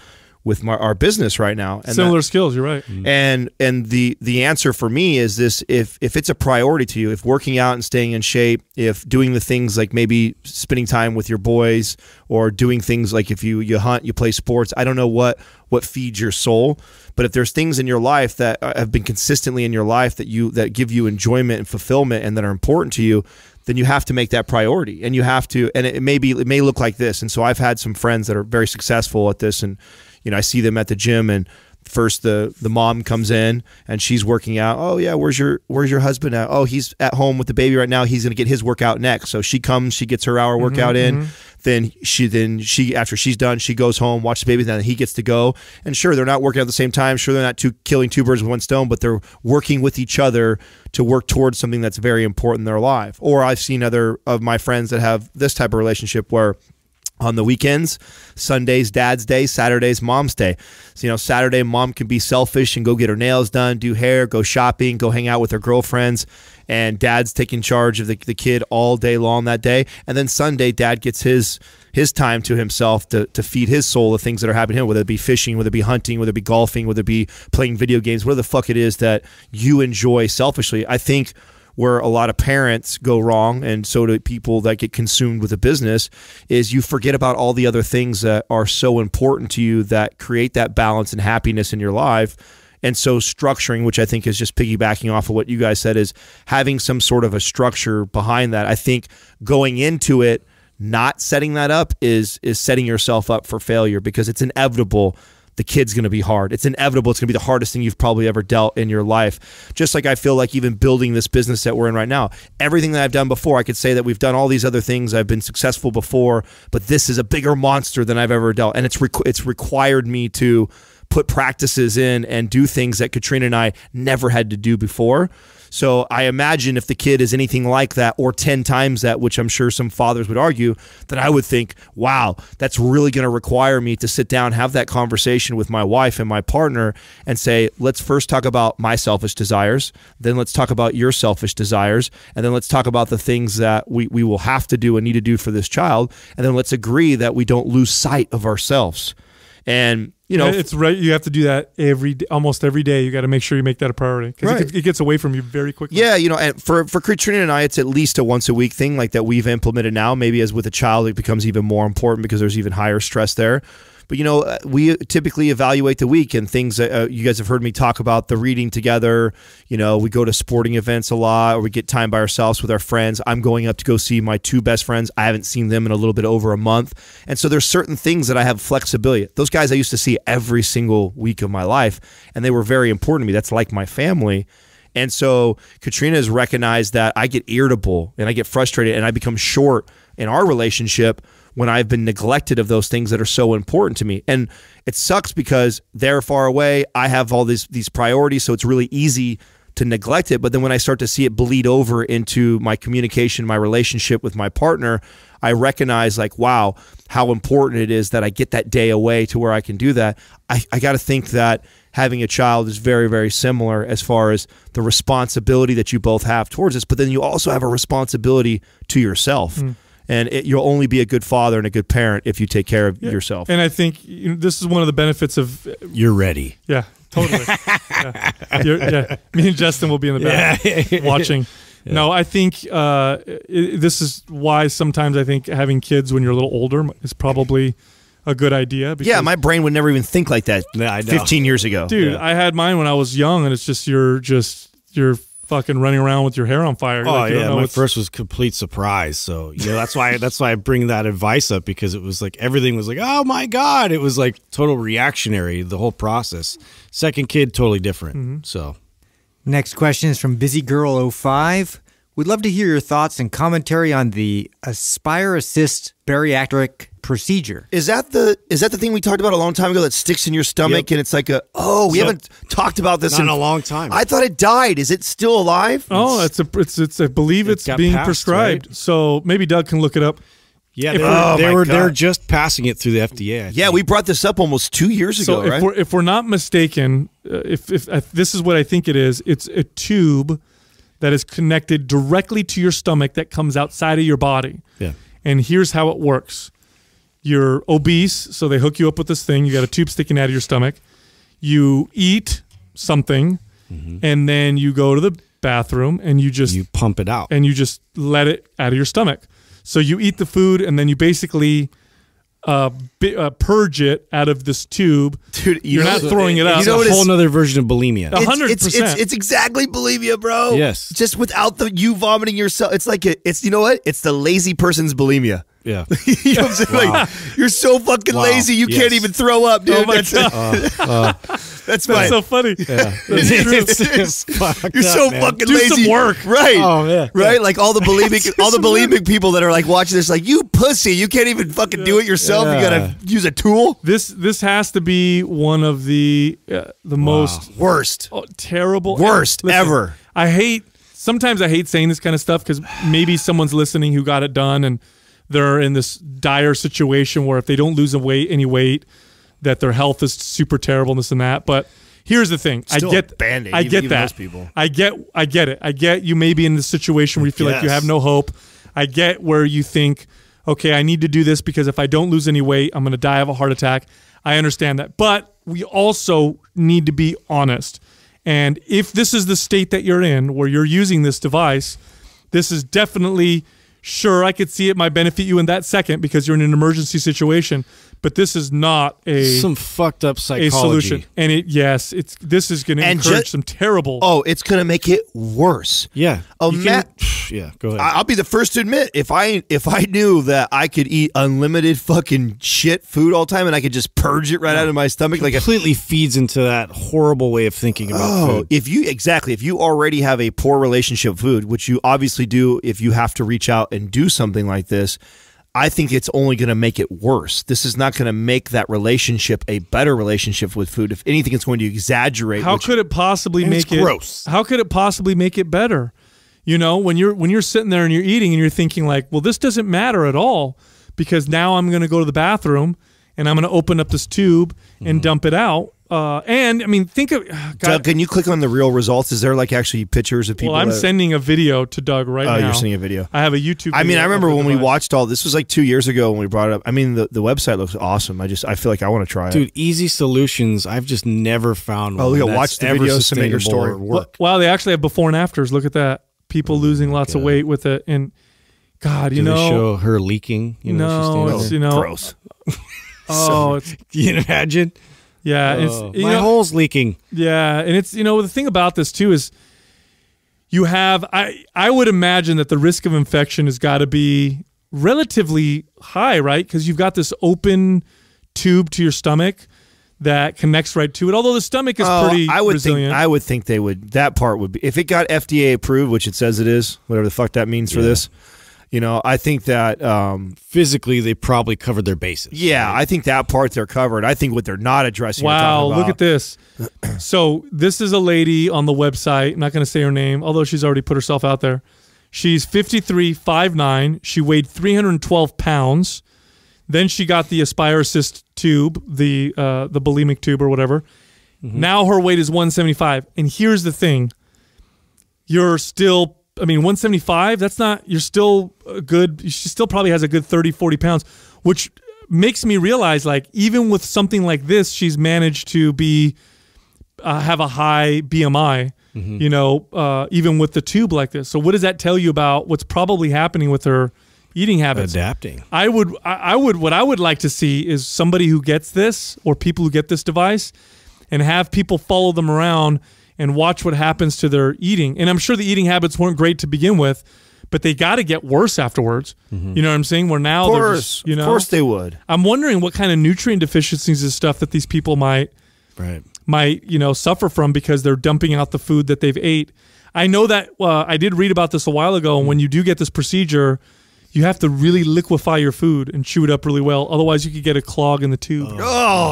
with my, our business right now. And Similar that, skills, you're right. Mm. And and the the answer for me is this: if if it's a priority to you, if working out and staying in shape, if doing the things like maybe spending time with your boys or doing things like if you you hunt, you play sports. I don't know what what feeds your soul, but if there's things in your life that uh, have been consistently in your life that you that give you enjoyment and fulfillment and that are important to you, then you have to make that priority and you have to and it may be it may look like this and so i've had some friends that are very successful at this and you know, I see them at the gym and first the the mom comes in and she's working out. Oh yeah, where's your where's your husband at? Oh, he's at home with the baby right now. He's gonna get his workout next. So she comes, she gets her hour mm-hmm, workout mm -hmm, in. Mm -hmm. Then she then she after she's done, she goes home, watches the baby, then he gets to go. And sure, they're not working at the same time. Sure, they're not two killing two birds with one stone, but they're working with each other to work towards something that's very important in their life. Or I've seen other of my friends that have this type of relationship where on the weekends, Sundays, dad's day, Saturdays, mom's day. So, you know, Saturday, mom can be selfish and go get her nails done, do hair, go shopping, go hang out with her girlfriends. And dad's taking charge of the, the kid all day long that day. And then Sunday, dad gets his his time to himself to, to feed his soul the things that are happening to him, whether it be fishing, whether it be hunting, whether it be golfing, whether it be playing video games, whatever the fuck it is that you enjoy selfishly. I think where a lot of parents go wrong, and so do people that get consumed with a business, is you forget about all the other things that are so important to you that create that balance and happiness in your life. And so, structuring, which I think is just piggybacking off of what you guys said, is having some sort of a structure behind that. I think going into it, not setting that up is is setting yourself up for failure because it's inevitable the kid's going to be hard. It's inevitable. It's going to be the hardest thing you've probably ever dealt in your life. Just like I feel like even building this business that we're in right now, everything that I've done before, I could say that we've done all these other things. I've been successful before, but this is a bigger monster than I've ever dealt, and it's requ it's required me to put practices in and do things that Katrina and I never had to do before. So I imagine if the kid is anything like that or 10 times that, which I'm sure some fathers would argue, that I would think, wow, that's really going to require me to sit down, have that conversation with my wife and my partner and say, let's first talk about my selfish desires. Then let's talk about your selfish desires. And then let's talk about the things that we, we will have to do and need to do for this child. And then let's agree that we don't lose sight of ourselves. And you know, it's right. You have to do that every almost every day. You got to make sure you make that a priority because right. it, it, gets away from you very quickly. Yeah, you know, and for for Katrina and I, it's at least a once a week thing like that we've implemented now. Maybe as with a child, it becomes even more important because there's even higher stress there. But you know, uh, we uh, typically evaluate the week and things. Uh, uh, you guys have heard me talk about the reading together. You know, we go to sporting events a lot, or we get time by ourselves with our friends. I'm going up to go see my two best friends. I haven't seen them in a little bit over a month, and so there's certain things that I have flexibility. Those guys I used to see every single week of my life, and they were very important to me. That's like my family. And so Katrina has recognized that I get irritable and I get frustrated and I become short in our relationship when I've been neglected of those things that are so important to me. And it sucks because they're far away. I have all these these priorities, so it's really easy to neglect it. But then when I start to see it bleed over into my communication, my relationship with my partner, I recognize like, wow, how important it is that I get that day away to where I can do that. I, I got to think that having a child is very, very similar as far as the responsibility that you both have towards us, but then you also have a responsibility to yourself. Mm and it, you'll only be a good father and a good parent if you take care of yeah. yourself. And I think you know, this is one of the benefits of uh, you're ready. Yeah, totally. yeah. yeah. me and Justin will be in the back yeah. watching. No, I think uh, it, this is why sometimes I think having kids when you're a little older is probably a good idea. yeah, my brain would never even think like that. 15 years ago, dude. I had mine when I was young, and it's just you're just you're fucking running around with your hair on fire. Oh like, yeah, my what's... first was complete surprise. So yeah, that's why that's why I bring that advice up because it was like everything was like oh my god, it was like total reactionary the whole process. Second kid totally different. Mm-hmm. So next question is from Busy Girl 05. We'd love to hear your thoughts and commentary on the Aspire Assist bariatric procedure. Is that the is that the thing we talked about a long time ago that sticks in your stomach yep. and it's like a oh we haven't talked about this in, in, a long time. I thought it died. Is it still alive? Oh, it's, it's a it's it's I believe it's, it's being passed, prescribed. Right? So maybe Doug can look it up. Yeah, they, oh they were God. they're just passing it through the FDA. I yeah, think. we brought this up almost two years ago. So if right? we're if we're not mistaken, uh, if if this is what I think it is, it's a tube that is connected directly to your stomach that comes outside of your body. Yeah. And here's how it works. You're obese, so they hook you up with this thing. You got a tube sticking out of your stomach. You eat something, mm -hmm. and then you go to the bathroom and you just you pump it out and you just let it out of your stomach. So you eat the food and then you basically uh, uh, purge it out of this tube. Dude, you are not throwing it, out. You know it's a whole other version of bulimia. hundred percent. It's, it's, exactly bulimia, bro. Yes. Just without the you vomiting yourself. It's like a, it's you know what? It's the lazy person's bulimia. Yeah. you know wow. like, you're so fucking wow. lazy you yes. can't even throw up, dude. Oh my that's, God. Uh, uh, that's, that's so funny. Yeah. it's, it's, you're so up, fucking Do lazy. Do some work. Right. Oh, yeah. Right? Like all the bulimic all the bulimic people that are like watching this like you pussy, you can't even fucking yeah. do it yourself. Yeah. You got to use a tool. This this has to be one of the uh, the wow. most worst. Oh, terrible. Worst ever. I hate sometimes I hate saying this kind of stuff cuz maybe someone's listening who got it done and they're in this dire situation where if they don't lose weight, any weight, that their health is super terrible, and this and that. But here's the thing: Still I get, I get that. people. I get, I get it. I get you may be in the situation where you feel yes. like you have no hope. I get where you think, okay, I need to do this because if I don't lose any weight, I'm going to die of a heart attack. I understand that, but we also need to be honest. And if this is the state that you're in, where you're using this device, this is definitely Sure, I could see it might benefit you in that second because you're in an emergency situation, but this is not a some fucked up psychology. A solution, and it yes, it's this is going to encourage some terrible. Oh, it's going to make it worse. Yeah. Oh, Matt. Yeah, go ahead. I'll be the first to admit if I if I knew that I could eat unlimited fucking shit food all time and I could just purge it right yeah. out of my stomach, like completely a, feeds into that horrible way of thinking about oh, food. If you exactly if you already have a poor relationship with food, which you obviously do if you have to reach out and do something like this I think it's only going to make it worse. This is not going to make that relationship a better relationship with food. If anything, it's going to exaggerate. How could it possibly make it gross? How could it possibly make it better? You know, when you're when you're sitting there and you're eating and you're thinking like, well, this doesn't matter at all because now I'm going to go to the bathroom and I'm going to open up this tube and mm -hmm. dump it out uh, and I mean, think of God. Doug. Can you click on the real results? Is there like actually pictures of people? Well, I'm that, sending a video to Doug right oh, now. You're sending a video. I have a YouTube. I mean, I remember when we watched all this was like two years ago when we brought it up. I mean, the, the website looks awesome. I just I feel like I want to try Dude, it. Dude, Easy Solutions. I've just never found. Oh, yeah. watch the video, make your story. Work. Well, wow, they actually have before and afters. Look at that. People oh losing lots God. of weight with it, and God, you Do know, show her leaking. You know, no, it's, you know, gross. oh, so, it's, can you imagine? Yeah, it's oh. my know, hole's leaking. Yeah, and it's you know the thing about this too is you have I I would imagine that the risk of infection has got to be relatively high, right? Because you've got this open tube to your stomach that connects right to it. Although the stomach is oh, pretty I would resilient. Think, I would think they would that part would be if it got FDA approved, which it says it is, whatever the fuck that means yeah. for this. You know, I think that um, physically they probably covered their bases. Yeah, right? I think that part they're covered. I think what they're not addressing. Wow, look at this. so this is a lady on the website. I'm not going to say her name, although she's already put herself out there. She's 53, 5'9". She weighed 312 pounds. Then she got the Aspire Assist tube, the uh, the bulimic tube or whatever. Mm -hmm. Now her weight is 175. And here's the thing: you're still I mean, 175, that's not, you're still good, she still probably has a good 30, 40 pounds, which makes me realize like, even with something like this, she's managed to be, uh, have a high BMI, mm -hmm. you know, uh, even with the tube like this. So, what does that tell you about what's probably happening with her eating habits? Adapting. I would, I, I would, what I would like to see is somebody who gets this or people who get this device and have people follow them around and watch what happens to their eating. And I'm sure the eating habits weren't great to begin with, but they got to get worse afterwards. Mm-hmm. You know what I'm saying? Where now, of course, just, you know, of course they would. I'm wondering what kind of nutrient deficiencies and stuff that these people might, right, might you know suffer from because they're dumping out the food that they've ate. I know that uh, I did read about this a while ago, and when you do get this procedure, you have to really liquefy your food and chew it up really well. Otherwise, you could get a clog in the tube. Oh,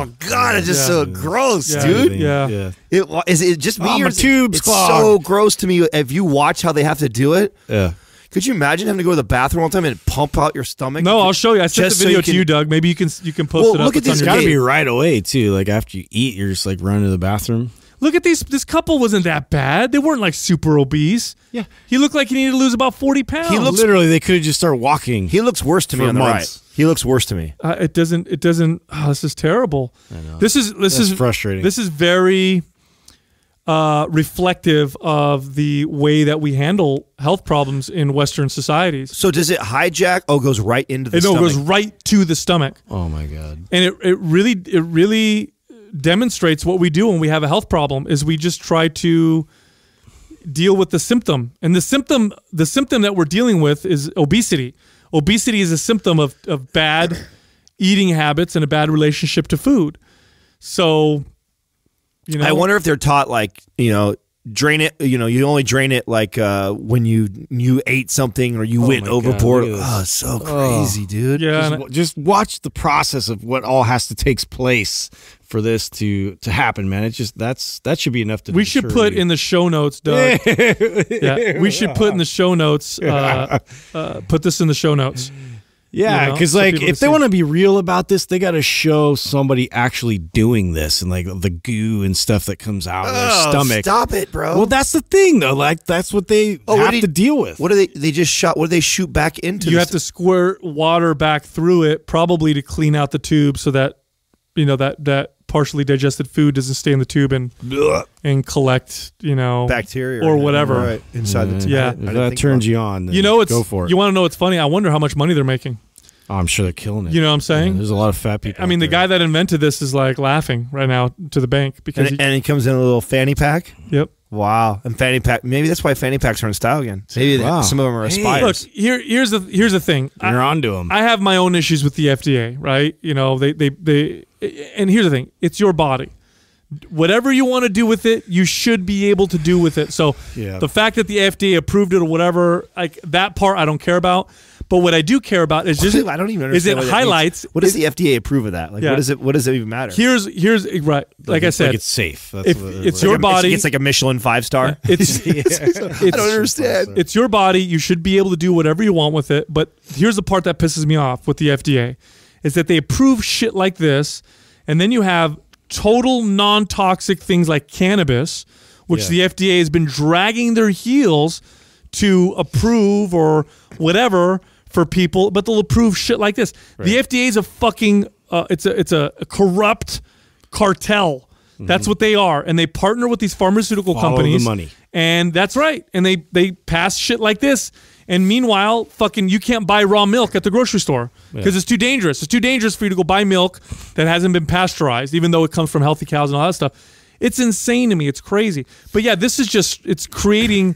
oh God, it's just yeah. so gross, yeah. dude. Yeah. yeah. It, is it just me oh, or tubes it, clogged. it's so gross to me if you watch how they have to do it? Yeah. Could you imagine having to go to the bathroom all the time and pump out your stomach? No, I'll show you. I sent the video so can, to you, Doug. Maybe you can you can post well, it. Up. Look at these. Got to be right away too. Like after you eat, you're just like running to the bathroom look at these. This couple wasn't that bad. They weren't like super obese. Yeah, he looked like he needed to lose about forty pounds. He looks literally. They could have just started walking. He looks worse to me on the right. He looks worse to me. Uh, it doesn't. It doesn't. Oh, this is terrible. This is this That's is frustrating. This is very uh, reflective of the way that we handle health problems in Western societies. So does it hijack? Oh, goes right into the. It, no, it goes right to the stomach. Oh my god! And it, it really it really demonstrates what we do when we have a health problem is we just try to deal with the symptom. And the symptom the symptom that we're dealing with is obesity. Obesity is a symptom of, of bad eating habits and a bad relationship to food. So you know I wonder if they're taught like, you know, drain it you know you only drain it like uh when you you ate something or you oh went overboard God, oh so crazy oh. dude yeah just, just watch the process of what all has to takes place for this to to happen, man. It's just that's that should be enough to. We should put you. in the show notes, Doug. yeah, we should put in the show notes. Uh, uh, put this in the show notes. Yeah, because you know, like if they want to be real about this, they got to show somebody actually doing this and like the goo and stuff that comes out of their oh, stomach. Stop it, bro. Well, that's the thing though. Like that's what they oh, have you, to deal with. What do they? They just shot. What do they shoot back into? You have to squirt water back through it, probably to clean out the tube, so that you know that that partially digested food doesn't stay in the tube and and collect you know bacteria or whatever right. inside mm -hmm. the tube. Yeah, if that turns you on. you know, it's go for it. You want to know? what's funny. I wonder how much money they're making. Oh, I'm sure they're killing it. You know what I'm saying? there's a lot of fat people. I mean, the guy that invented this is like laughing right now to the bank because and, he, and he comes in a little fanny pack. Yep. Wow, and fanny pack. Maybe that's why fanny packs are in style again. Maybe wow. some of them are aspires. look, here, here's the here's the thing. You're I, onto them. I have my own issues with the FDA, right? You know, they they they and here's the thing it's your body whatever you want to do with it, you should be able to do with it. So yeah. the fact that the FDA approved it or whatever, like that part, I don't care about. But what I do care about is just I don't even understand is it what highlights. What does the FDA approve of that? Like yeah. what does it what does it even matter? Here's here's right like, like I said, like it's safe. That's if, it's like your a, body. It's, like a Michelin five star. It's, yeah. it's I don't understand. It's your body. You should be able to do whatever you want with it. But here's the part that pisses me off with the FDA is that they approve shit like this, and then you have total non toxic things like cannabis, which yeah. the FDA has been dragging their heels to approve or whatever for people, but they'll approve shit like this. Right. The FDA is a fucking uh, it's a it's a, corrupt cartel. Mm-hmm. That's what they are, and they partner with these pharmaceutical Follow companies. The money, and that's right. And they they pass shit like this, and meanwhile, fucking, you can't buy raw milk at the grocery store because yeah. it's too dangerous. It's too dangerous for you to go buy milk that hasn't been pasteurized, even though it comes from healthy cows and all that stuff. It's insane to me. It's crazy. But yeah, this is just it's creating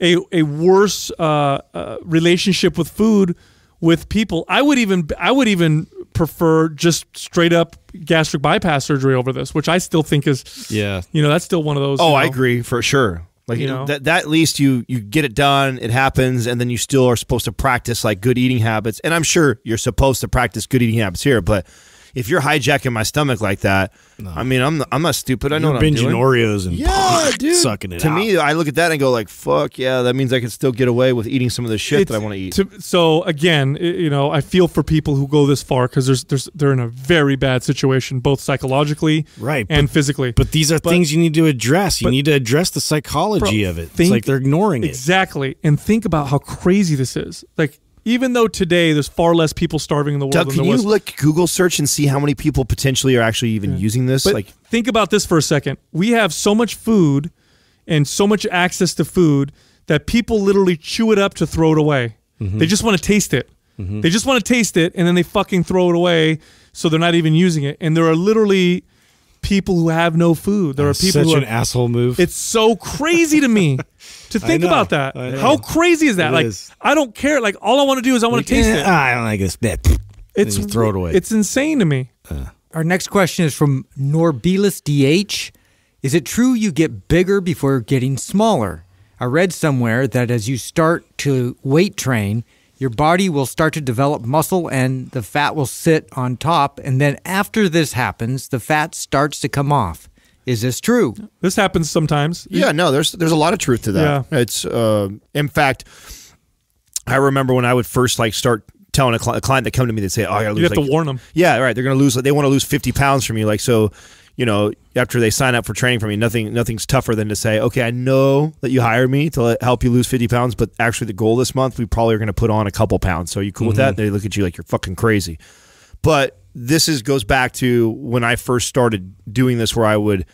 a a worse uh, uh, relationship with food with people. I would even I would even prefer just straight up gastric bypass surgery over this, which I still think is yeah. You know, that's still one of those. Oh, you know, I agree for sure. Like you know that that at least you you get it done, it happens, and then you still are supposed to practice like good eating habits. And I'm sure you're supposed to practice good eating habits here, but if you're hijacking my stomach like that, no. I mean, I'm I'm not stupid. I know you're binging Oreos and yeah, dude. sucking it. To out. me, I look at that and go like, "Fuck yeah!" That means I can still get away with eating some of the shit it's, that I want to eat. so again, you know, I feel for people who go this far because there's there's they're in a very bad situation, both psychologically, right, and but, physically. But these are but, things you need to address. You but, need to address the psychology bro, of it. Think, it's like they're ignoring exactly. it exactly, and think about how crazy this is. Like even though today there's far less people starving in the world. Doug, can you was. look Google search and see how many people potentially are actually even yeah. using this? But like, think about this for a second. We have so much food and so much access to food that people literally chew it up to throw it away. Mm -hmm. They just want to taste it. Mm -hmm. They just want to taste it, and then they fucking throw it away, so they're not even using it. And there are literally people who have no food. There That's are people such who are, an asshole move. It's so crazy to me to think know, about that. How crazy is that? It like is. I don't care. Like all I want to do is I want to eh, taste eh, it. I don't like this bit. It's throw it away. It's insane to me. Uh. Our next question is from Norbelis DH. Is it true you get bigger before getting smaller? I read somewhere that as you start to weight train, your body will start to develop muscle and the fat will sit on top. And then after this happens, the fat starts to come off. Is this true? This happens sometimes. Yeah, no, there's there's a lot of truth to that. Yeah. It's uh, in fact, I remember when I would first like start telling a, cl a client that come to me, they say, "Oh, I gotta lose." You have like, to warn them. Yeah, right. They're gonna lose. They want to lose fifty pounds from you. Like so, you know, after they sign up for training for me, nothing nothing's tougher than to say, okay, I know that you hired me to help you lose fifty pounds, but actually the goal this month we probably are going to put on a couple pounds. So you cool mm-hmm. with that? Mm-hmm. they look at you like you're fucking crazy. But this is goes back to when I first started doing this, where I would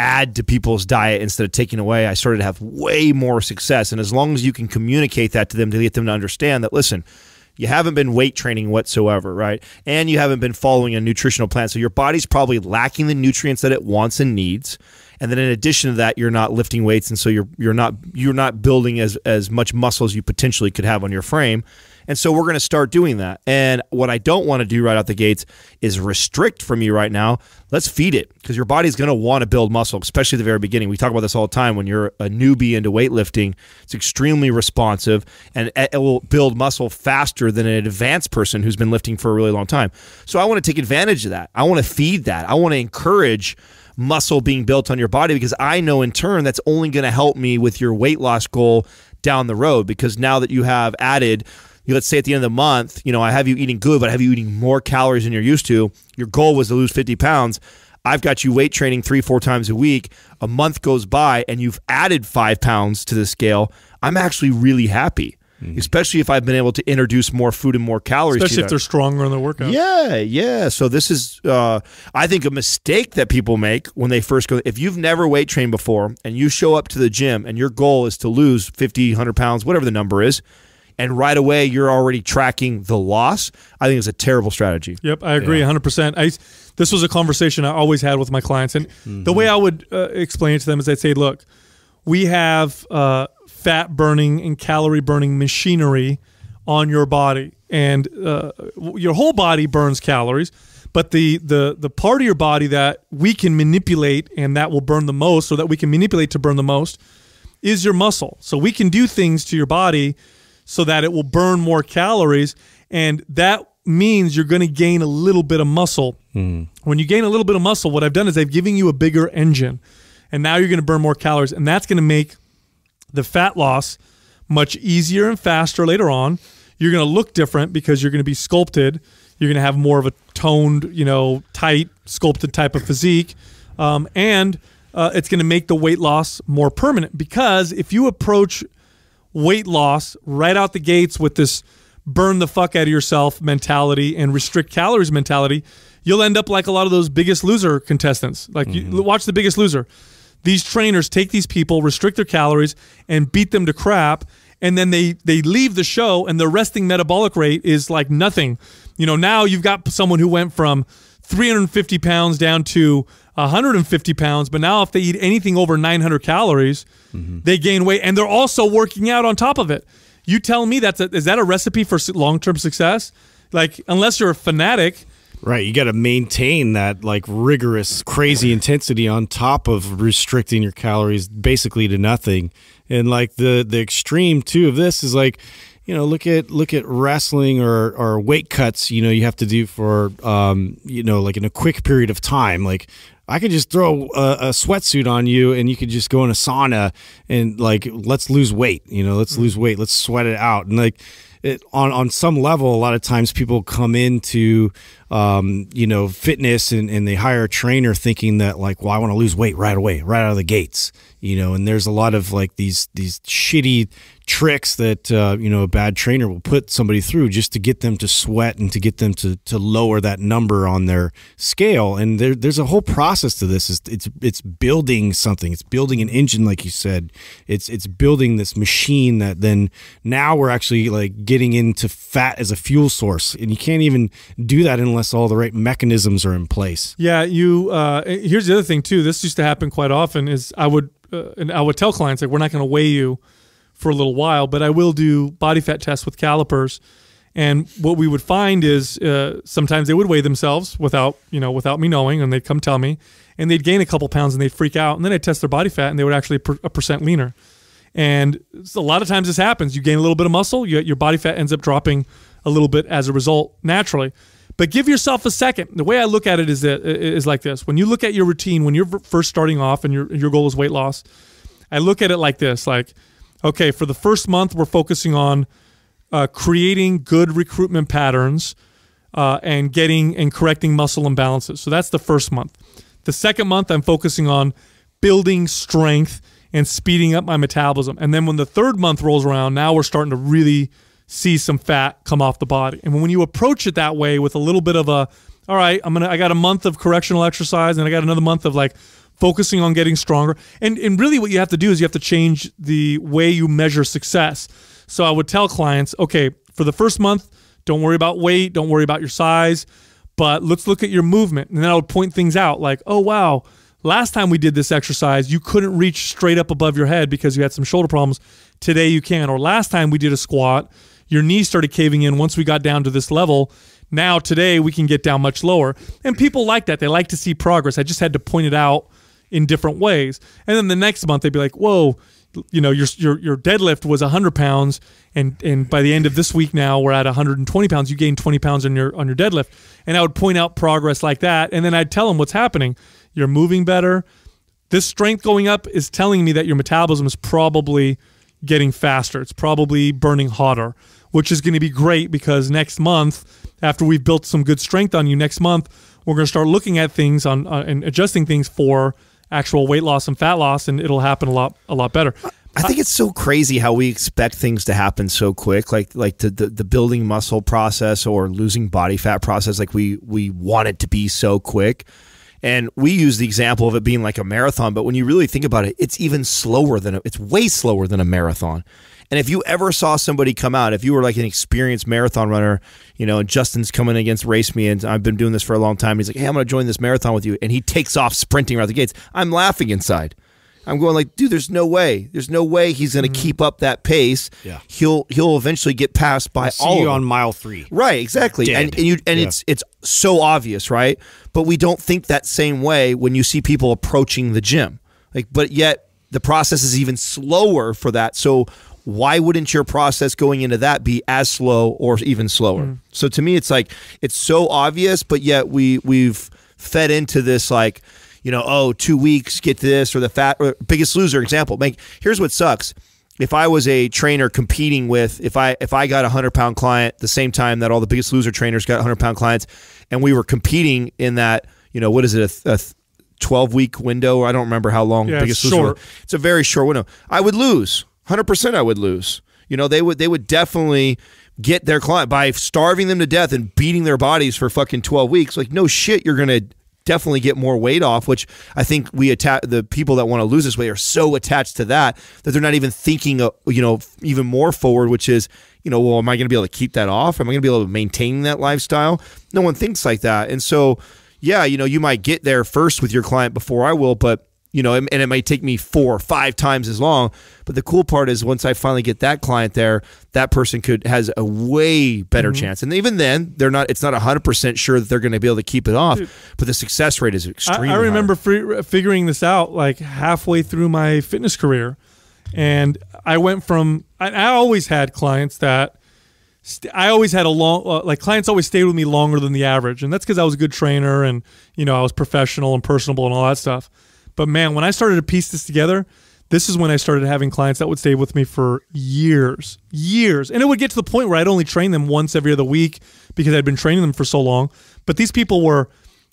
add to people's diet instead of taking away. I started to have way more success, and as long as you can communicate that to them to get them to understand that, listen you haven't been weight training whatsoever, right? And you haven't been following a nutritional plan. So your body's probably lacking the nutrients that it wants and needs. And then in addition to that, you're not lifting weights and so you're you're not you're not building as as much muscle as you potentially could have on your frame. And so we're going to start doing that. And what I don't want to do right out the gates is restrict from you right now. Let's feed it because your body's going to want to build muscle, especially at the very beginning. We talk about this all the time. When you're a newbie into weightlifting, it's extremely responsive and it will build muscle faster than an advanced person who's been lifting for a really long time. So I want to take advantage of that. I want to feed that. I want to encourage muscle being built on your body because I know in turn that's only going to help me with your weight loss goal down the road because now that you have added you let's say at the end of the month, you know, I have you eating good, but I have you eating more calories than you're used to. Your goal was to lose 50 pounds. I've got you weight training three, four times a week. A month goes by and you've added five pounds to the scale. I'm actually really happy. Mm -hmm. especially if I've been able to introduce more food and more calories. Especially if they're stronger in the workout. Yeah, yeah. So this is, uh, I think, a mistake that people make when they first go. If you've never weight trained before and you show up to the gym and your goal is to lose 50, 100 pounds, whatever the number is, and right away you're already tracking the loss, I think it's a terrible strategy. Yep, I agree yeah. 100%. I this was a conversation I always had with my clients and mm-hmm. the way I would uh, explain it to them is I'd say, "Look, we have uh, fat burning and calorie burning machinery on your body and uh, your whole body burns calories." but the the the part of your body that we can manipulate and that will burn the most so that we can manipulate to burn the most is your muscle so we can do things to your body so that it will burn more calories. And that means you're going to gain a little bit of muscle. Mm. When you gain a little bit of muscle, what I've done is I've given you a bigger engine. And now you're going to burn more calories. And that's going to make the fat loss much easier and faster later on. You're going to look different because you're going to be sculpted. You're going to have more of a toned, you know, tight, sculpted type of physique. Um, and uh, it's going to make the weight loss more permanent because if you approach weight loss right out the gates with this burn the fuck out of yourself mentality and restrict calories mentality, you'll end up like a lot of those biggest loser contestants. Like, mm-hmm. you, watch the biggest loser. These trainers take these people, restrict their calories, and beat them to crap. And then they, they leave the show, and their resting metabolic rate is like nothing. You know, now you've got someone who went from 350 pounds down to 150 pounds, but now if they eat anything over 900 calories, mm-hmm. they gain weight and they're also working out on top of it. You tell me that's a, is that a recipe for long term success? Like unless you're a fanatic. Right, you got to maintain that like rigorous, crazy intensity on top of restricting your calories basically to nothing. And like the the extreme too of this is like you know, look at look at wrestling or or weight cuts. You know, you have to do for um, you know, like in a quick period of time. Like I could just throw a, a, sweatsuit on you and you could just go in a sauna and like let's lose weight, you know, let's mm. lose weight, let's sweat it out. And like it, on on some level, a lot of times people come into um, you know fitness and, and they hire a trainer thinking that like, well, I want to lose weight right away, right out of the gates, you know. And there's a lot of like these these shitty tricks that uh, you know a bad trainer will put somebody through just to get them to sweat and to get them to to lower that number on their scale. And there, there's a whole process to this. It's, it's it's building something. It's building an engine, like you said. It's it's building this machine that then now we're actually like getting into fat as a fuel source, and you can't even do that unless all the right mechanisms are in place. Yeah, you. Uh, eh, here's the other thing too. This used to happen quite often. Is I would uh, and I would tell clients like we're not going to weigh you for a little while, but I will do body fat tests with calipers. And what we would find is uh, sometimes they would weigh themselves without, you know, without me knowing, and they'd come tell me, and they'd gain a couple pounds, and they'd freak out, and then I'd test their body fat, and they were actually a percent leaner. And a lot of times this happens: you gain a little bit of muscle, you, your body fat ends up dropping a little bit as a result naturally. But give yourself a second. The way I look at it is that is like this: when you look at your routine, when you're first starting off, and your your goal is weight loss, I look at it like this: like okay, for the first month, we're focusing on uh, creating good recruitment patterns uh, and getting and correcting muscle imbalances. So that's the first month. The second month, I'm focusing on building strength and speeding up my metabolism. And then when the third month rolls around, now we're starting to really see some fat come off the body. And when you approach it that way with a little bit of a, all right, I'm gonna, I got a month of correctional exercise and I got another month of like, focusing on getting stronger. And and really what you have to do is you have to change the way you measure success. So I would tell clients, okay, for the first month, don't worry about weight, don't worry about your size, but let's look at your movement. And then I would point things out like, "Oh wow, last time we did this exercise, you couldn't reach straight up above your head because you had some shoulder problems. Today you can." Or last time we did a squat, your knee started caving in once we got down to this level now today we can get down much lower and people like that they like to see progress i just had to point it out in different ways. And then the next month they'd be like, whoa, you know, your your your deadlift was 100 pounds, and and by the end of this week now we're at 120 pounds. You gained 20 pounds on your on your deadlift, and I would point out progress like that, and then I'd tell them what's happening. You're moving better. This strength going up is telling me that your metabolism is probably getting faster. It's probably burning hotter, which is going to be great because next month, after we've built some good strength on you, next month we're going to start looking at things on uh, and adjusting things for actual weight loss and fat loss, and it'll happen a lot a lot better. I think it's so crazy how we expect things to happen so quick, like like the, the, the building muscle process or losing body fat process. Like we we want it to be so quick, and we use the example of it being like a marathon. But when you really think about it, it's even slower than a, it's way slower than a marathon. And if you ever saw somebody come out, if you were like an experienced marathon runner, you know, and Justin's coming against Race Me, and I've been doing this for a long time. He's like, hey, I'm going to join this marathon with you. And he takes off sprinting around the gates. I'm laughing inside. I'm going like, dude, there's no way. There's no way he's going to mm -hmm. keep up that pace. Yeah. He'll he'll eventually get passed by we'll all you on mile 3. Right, exactly. Dead. And and, you, and yeah. it's it's so obvious, right? But we don't think that same way when you see people approaching the gym. Like but yet the process is even slower for that. So why wouldn't your process going into that be as slow or even slower? Mm. So to me, it's like it's so obvious, but yet we we've fed into this like you know oh two weeks get this or the fat or Biggest Loser example. here's what sucks. If I was a trainer competing with if I if I got a hundred pound client the same time that all the Biggest Loser trainers got hundred pound clients, and we were competing in that you know what is it a, a 12 week window. I don't remember how long yeah, biggest it's loser. Short. It's a very short window. I would lose. 100% I would lose. You know, they would they would definitely get their client by starving them to death and beating their bodies for fucking 12 weeks. Like no shit, you're going to definitely get more weight off, which I think we attach the people that want to lose this weight are so attached to that that they're not even thinking, of, you know, even more forward, which is, you know, well, am I going to be able to keep that off? Am I going to be able to maintain that lifestyle? No one thinks like that. And so, yeah, you know, you might get there first with your client before I will, but you know, and it might take me four or five times as long. But the cool part is once I finally get that client there, that person could has a way better mm -hmm. chance. And even then, they're not. It's not hundred percent sure that they're going to be able to keep it off. Dude, but the success rate is extreme. I, I remember figuring this out like halfway through my fitness career, and I went from I always had clients that I always had a long uh, like clients always stayed with me longer than the average, and that's because I was a good trainer and you know I was professional and personable and all that stuff. But man, when I started to piece this together, this is when I started having clients that would stay with me for years, years. And it would get to the point where I'd only train them once every other week because I'd been training them for so long. But these people were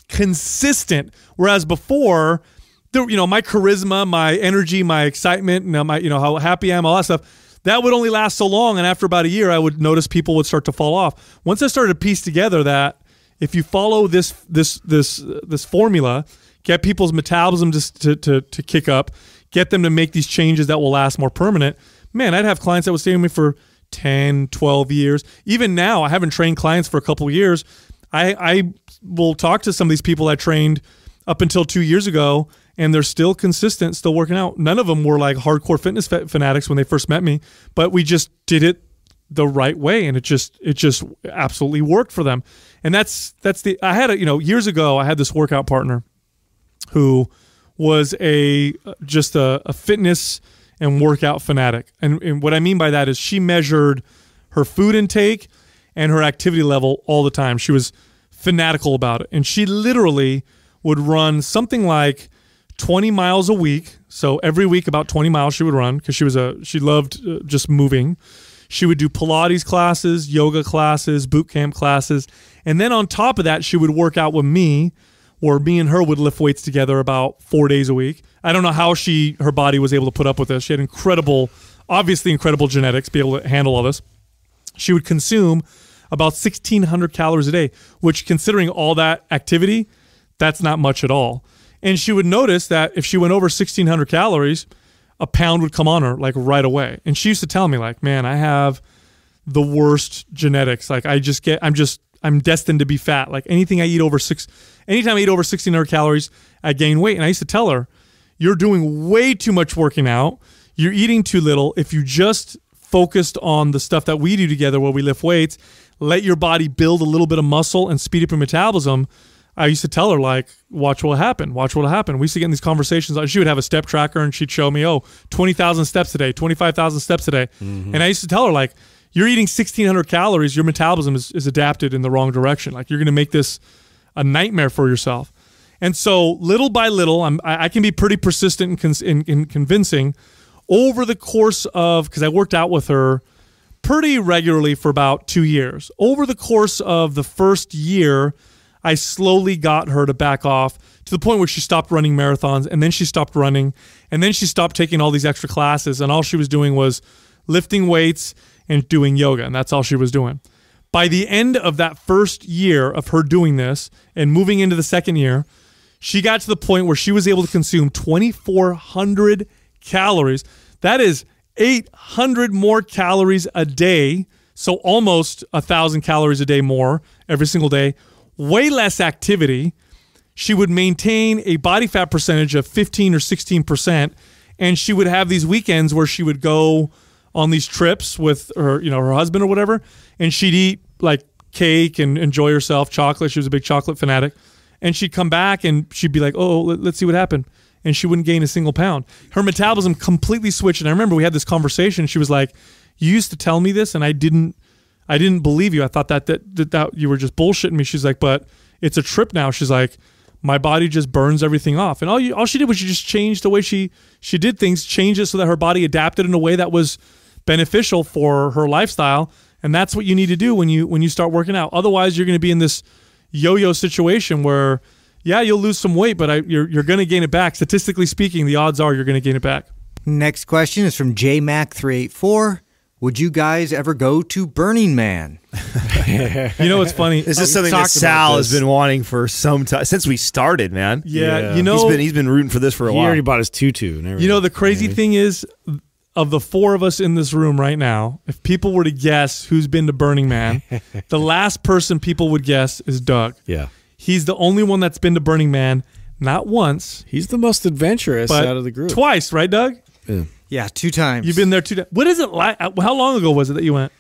consistent. Whereas before, there, you know, my charisma, my energy, my excitement, and my, you know, how happy I am, all that stuff, that would only last so long. And after about a year, I would notice people would start to fall off. Once I started to piece together that if you follow this, this, this, this formula, get people's metabolism just to, to, to kick up, get them to make these changes that will last more permanent. Man, I'd have clients that would stay with me for 10, 12 years. Even now, I haven't trained clients for a couple years. I, I will talk to some of these people I trained up until two years ago, and they're still consistent, still working out. None of them were like hardcore fitness fanatics when they first met me, but we just did it the right way, and it just it just absolutely worked for them. And that's that's the I had a you know years ago I had this workout partner who was a just a, a fitness and workout fanatic. And, and what I mean by that is she measured her food intake and her activity level all the time. She was fanatical about it. And she literally would run something like 20 miles a week. So every week about 20 miles she would run because she was a she loved uh, just moving. She would do Pilates classes, yoga classes, boot camp classes, and then on top of that she would work out with me where me and her would lift weights together about four days a week. I don't know how she her body was able to put up with this. She had incredible, obviously incredible genetics, be able to handle all this. She would consume about 1600 calories a day, which considering all that activity, that's not much at all. And she would notice that if she went over 1600 calories, a pound would come on her like right away. And she used to tell me like, "Man, I have the worst genetics. Like I just get I'm just I'm destined to be fat. Like anything I eat over six, anytime I eat over 1600 calories, I gain weight. And I used to tell her, you're doing way too much working out. You're eating too little. If you just focused on the stuff that we do together where we lift weights, let your body build a little bit of muscle and speed up your metabolism. I used to tell her like, watch what'll happen, watch what'll happen. We used to get in these conversations. She would have a step tracker and she'd show me, oh, 20,000 steps a day, 25,000 steps a day. Mm -hmm. And I used to tell her like, you're eating 1600 calories, your metabolism is, is adapted in the wrong direction. Like you're going to make this a nightmare for yourself. And so, little by little, I'm, I, can be pretty persistent and in, in, in, convincing over the course of, because I worked out with her pretty regularly for about two years. Over the course of the first year, I slowly got her to back off to the point where she stopped running marathons and then she stopped running and then she stopped taking all these extra classes. And all she was doing was lifting weights and doing yoga, and that's all she was doing. By the end of that first year of her doing this and moving into the second year, she got to the point where she was able to consume 2,400 calories. That is 800 more calories a day. So almost 1,000 calories a day more every single day. Way less activity. She would maintain a body fat percentage of 15 or 16%. And she would have these weekends where she would go on these trips with her, you know, her husband or whatever, and she'd eat like cake and enjoy herself, chocolate. She was a big chocolate fanatic, and she'd come back and she'd be like, "Oh, let's see what happened," and she wouldn't gain a single pound. Her metabolism completely switched. And I remember we had this conversation. She was like, "You used to tell me this, and I didn't." I didn't believe you. I thought that, that that, that you were just bullshitting me. She's like, but it's a trip now. She's like, my body just burns everything off. And all you all she did was she just changed the way she she did things, changed it so that her body adapted in a way that was beneficial for her lifestyle. And that's what you need to do when you when you start working out. Otherwise, you're going to be in this yo-yo situation where, yeah, you'll lose some weight, but I, you're you're going to gain it back. Statistically speaking, the odds are you're going to gain it back. Next question is from JMac384. Would you guys ever go to Burning Man? you know what's funny? This is something that Sal has been wanting for some time since we started, man. Yeah, yeah, you know he's been he's been rooting for this for a he while. He already bought his tutu. you know the crazy yeah. thing is of the four of us in this room right now, if people were to guess who's been to Burning Man, the last person people would guess is Doug. Yeah. He's the only one that's been to Burning Man, not once. He's the most adventurous out of the group. Twice, right, Doug? Yeah. Yeah, two times. You've been there two times. What is it like? Uh, how long ago was it that you went?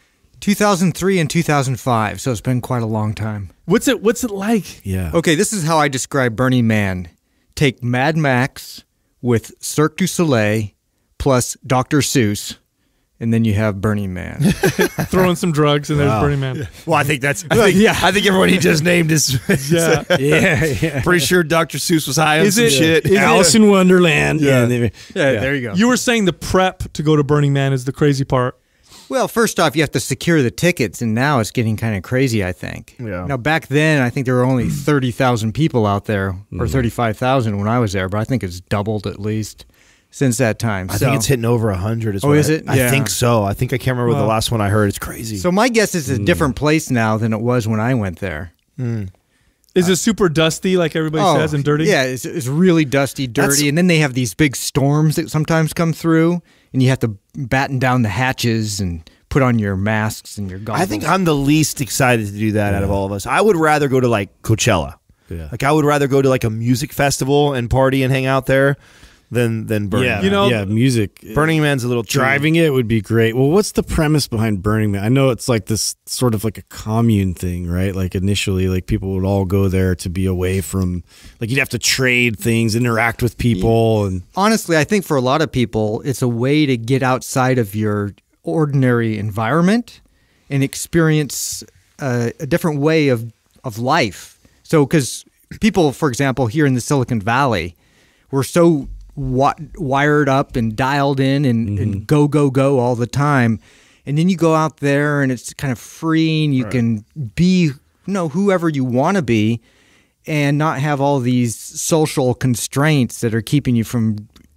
2003 and 2005, so it's been quite a long time. What's it what's it like? Yeah. Okay, this is how I describe Burning Man. Take Mad Max with Cirque du Soleil plus Dr. Seuss and then you have Burning Man. Throwing some drugs and wow. there's Burning Man. Well, I think that's I think, yeah. I think everyone he just named is yeah. Uh, yeah, yeah. Pretty sure Dr. Seuss was high on is some it, shit. Is Alice it, in Wonderland. Yeah. Yeah, yeah. there you go. You were saying the prep to go to Burning Man is the crazy part. Well, first off, you have to secure the tickets, and now it's getting kind of crazy. I think. Yeah. Now back then, I think there were only thirty thousand people out there, or mm -hmm. thirty-five thousand when I was there, but I think it's doubled at least since that time. I so. think it's hitting over hundred. Oh, is it? I, yeah. I think so. I think I can't remember well, the last one I heard. It's crazy. So my guess is a hmm. different place now than it was when I went there. Mm. Is uh, it super dusty, like everybody oh, says, and dirty? Yeah, it's, it's really dusty, dirty, That's, and then they have these big storms that sometimes come through, and you have to batten down the hatches and put on your masks and your goggles. I think I'm the least excited to do that yeah. out of all of us. I would rather go to like Coachella. Yeah. Like I would rather go to like a music festival and party and hang out there than than Burning yeah, Man. You know, yeah, music. Uh, Burning Man's a little driving it would be great. Well, what's the premise behind Burning Man? I know it's like this sort of like a commune thing, right? Like initially, like people would all go there to be away from, like you'd have to trade things, interact with people, and honestly, I think for a lot of people, it's a way to get outside of your ordinary environment and experience a, uh, a different way of of life. So, because people, for example, here in the Silicon Valley, we're so wired up and dialed in and, mm -hmm. and, mm-hmm. go go go all the time and then you go out there and it's kind of freeing you right. can be you know whoever you want to be and not have all these social constraints that are keeping you from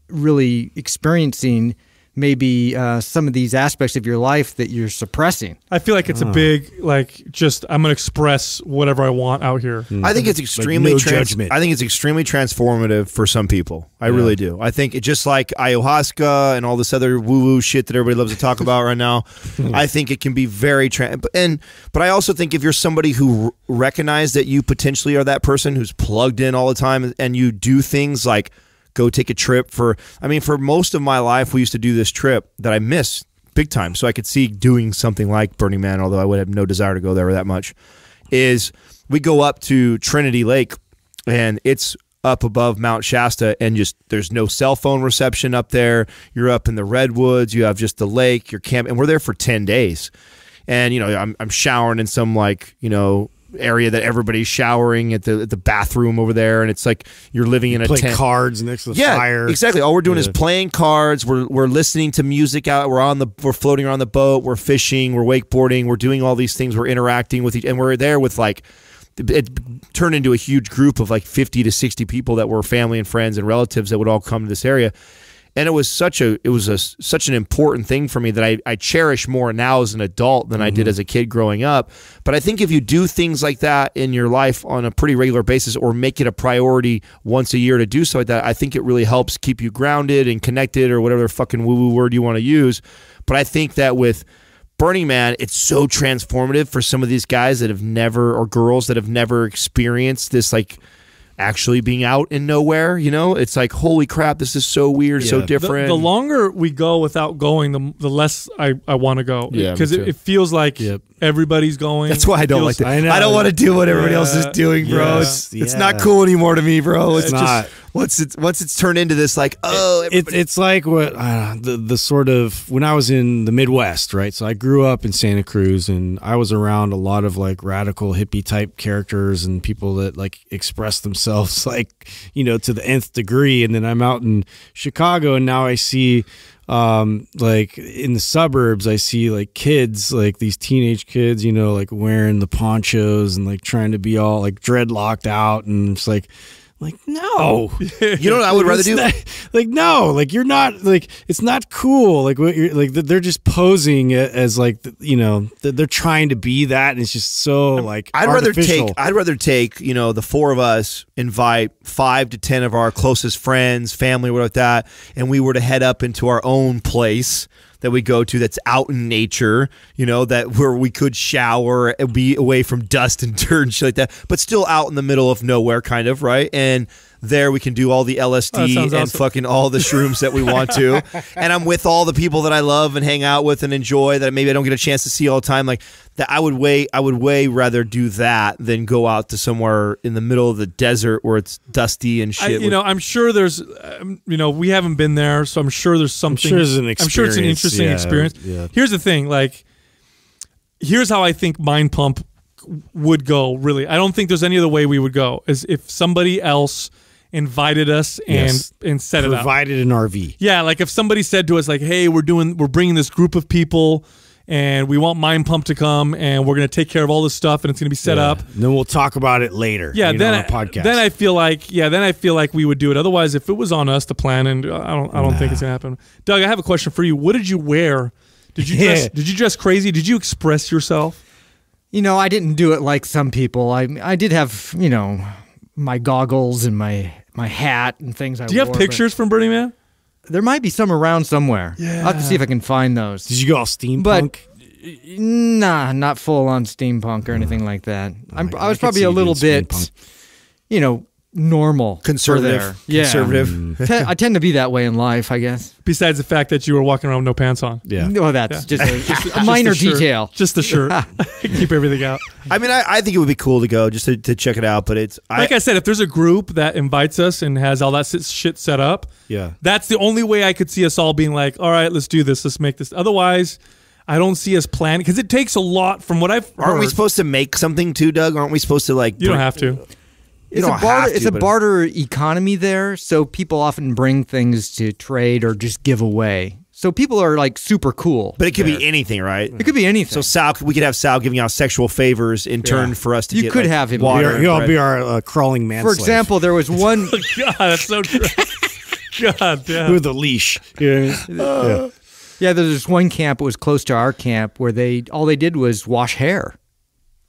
really experiencing maybe uh, some of these aspects of your life that you're suppressing. I feel like it's a ah. big like just I'm gonna express whatever I want out here. Mm. I think it's extremely like no judgment. I think it's extremely transformative for some people. I yeah. really do. I think it just like ayahuasca and all this other woo woo shit that everybody loves to talk about right now. I think it can be very trans and but I also think if you're somebody who recognizes that you potentially are that person who's plugged in all the time and you do things like go take a trip for I mean for most of my life we used to do this trip that I miss big time so I could see doing something like Burning Man although I would have no desire to go there that much is we go up to Trinity Lake and it's up above Mount Shasta and just there's no cell phone reception up there you're up in the redwoods you have just the lake your camp and we're there for 10 days and you know I'm, I'm showering in some like you know area that everybody's showering at the at the bathroom over there, and it's like you're living you in a play tent. cards next to the yeah, fire. Exactly. All we're doing yeah. is playing cards. We're we're listening to music out. We're on the we're floating around the boat. We're fishing. We're wakeboarding. We're doing all these things. We're interacting with each, and we're there with like it turned into a huge group of like 50 to 60 people that were family and friends and relatives that would all come to this area and it was such a it was a such an important thing for me that I, I cherish more now as an adult than mm -hmm. I did mm-hmm. as a kid growing up. But I think if you do things like that in your life on a pretty regular basis or make it a priority once a year to do so like that, I think it really helps keep you grounded and connected or whatever fucking woo woo word you want to use. But I think that with Burning Man, it's so transformative for some of these guys that have never or girls that have never experienced this like actually being out in nowhere. You know, it's like holy crap, this is so weird, yeah. so different. The, the, longer we go without going, the, the less I, I want to go. Yeah, because it, it, feels like yep. Everybody's going. That's why I don't feels, like that. I, I don't want to do what everybody yeah, else is doing, bro. Yeah, it's, yeah. it's not cool anymore to me, bro. It's, it's not. Just, once it's once it's turned into this like oh it, it's like what uh, the the sort of when I was in the Midwest right so I grew up in Santa Cruz and I was around a lot of like radical hippie type characters and people that like express themselves like you know to the nth degree and then I'm out in Chicago and now I see um, like in the suburbs, I see like kids, like these teenage kids, you know, like wearing the ponchos and like trying to be all like dreadlocked out. And it's like, like no oh. you know what i would rather do not, like no like you're not like it's not cool like what you're like they're just posing as like you know they're trying to be that and it's just so like i'd artificial. rather take i'd rather take you know the four of us invite five to ten of our closest friends family whatever that and we were to head up into our own place that we go to that's out in nature, you know, that where we could shower and be away from dust and dirt and shit like that, but still out in the middle of nowhere, kind of, right? And there we can do all the LSD oh, and awesome. fucking all the shrooms that we want to. and I'm with all the people that I love and hang out with and enjoy that maybe I don't get a chance to see all the time. Like that I would way I would way rather do that than go out to somewhere in the middle of the desert where it's dusty and shit. I, you with, know, I'm sure there's um, you know, we haven't been there, so I'm sure there's something I'm sure, an I'm sure it's an interesting yeah, experience. Yeah. Here's the thing, like here's how I think mind pump would go really. I don't think there's any other way we would go is if somebody else invited us and yes. and set Provided it up. Provided an RV. Yeah, like if somebody said to us like, "Hey, we're doing we're bringing this group of people and we want Mind Pump to come and we're going to take care of all this stuff and it's going to be set yeah. up." And then we'll talk about it later, yeah, then know, I, podcast. Then I feel like yeah, then I feel like we would do it. Otherwise, if it was on us to plan and uh, I don't I don't nah. think it's going to happen. Doug, I have a question for you. What did you wear? Did you dress did you dress crazy? Did you express yourself? You know, I didn't do it like some people. I I did have, you know, my goggles and my my hat and things. I Do you wore, have pictures from Burning Man? There might be some around somewhere. Yeah, I'll have to see if I can find those. Did you go all steampunk? But nah, not full on steampunk or anything like that. i was I probably a little bit, steampunk. you know, normal conservative conservative mm. I tend to be that way in life i guess besides the fact that you were walking around with no pants on yeah no that's yeah. Just, a, just a minor just detail just the shirt keep everything out i mean I, I, think it would be cool to go just to, to check it out but it's like I, I, said if there's a group that invites us and has all that shit set up yeah that's the only way i could see us all being like all right let's do this let's make this otherwise I don't see us planning because it takes a lot. From what I've, heard. aren't we supposed to make something too, Doug? Aren't we supposed to like? You don't have to. You it's a barter, to, it's a barter economy there, so people often bring things to trade or just give away. So people are like super cool. But it could there. be anything, right? It could be anything. So Sal, we could have Sal giving out sexual favors in yeah. turn for us to. You get, could like, have him. Water, he'll be our uh, crawling man. For example, there was oh, one. oh, God, that's so. God damn. With a leash. Yeah. Uh, yeah. yeah. There was one camp. It was close to our camp where they all they did was wash hair.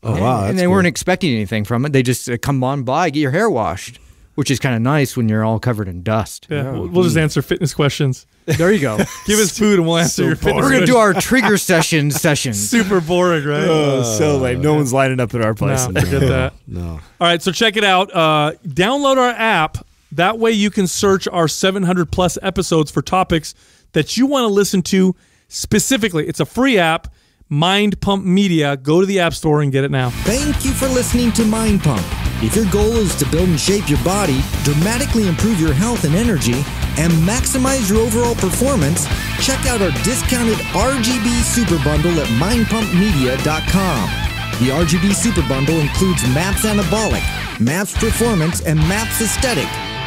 Oh and, wow! and they cool. weren't expecting anything from it. They just uh, come on by, get your hair washed, which is kind of nice when you're all covered in dust. Yeah, oh, we'll, we'll, just answer fitness questions. There you go. Give us food and we'll answer your. Fitness We're gonna do our trigger session session. Super boring, right? Oh, so uh, lame. No yeah. one's lining up at our place. No, forget that. No. All right, so check it out. Uh, download our app. That way, you can search our 700 plus episodes for topics that you want to listen to specifically. It's a free app. Mind Pump Media. Go to the App Store and get it now. Thank you for listening to Mind Pump. If your goal is to build and shape your body, dramatically improve your health and energy, and maximize your overall performance, check out our discounted RGB Super Bundle at mindpumpmedia.com. The RGB Super Bundle includes MAPS Anabolic, MAPS Performance, and MAPS Aesthetic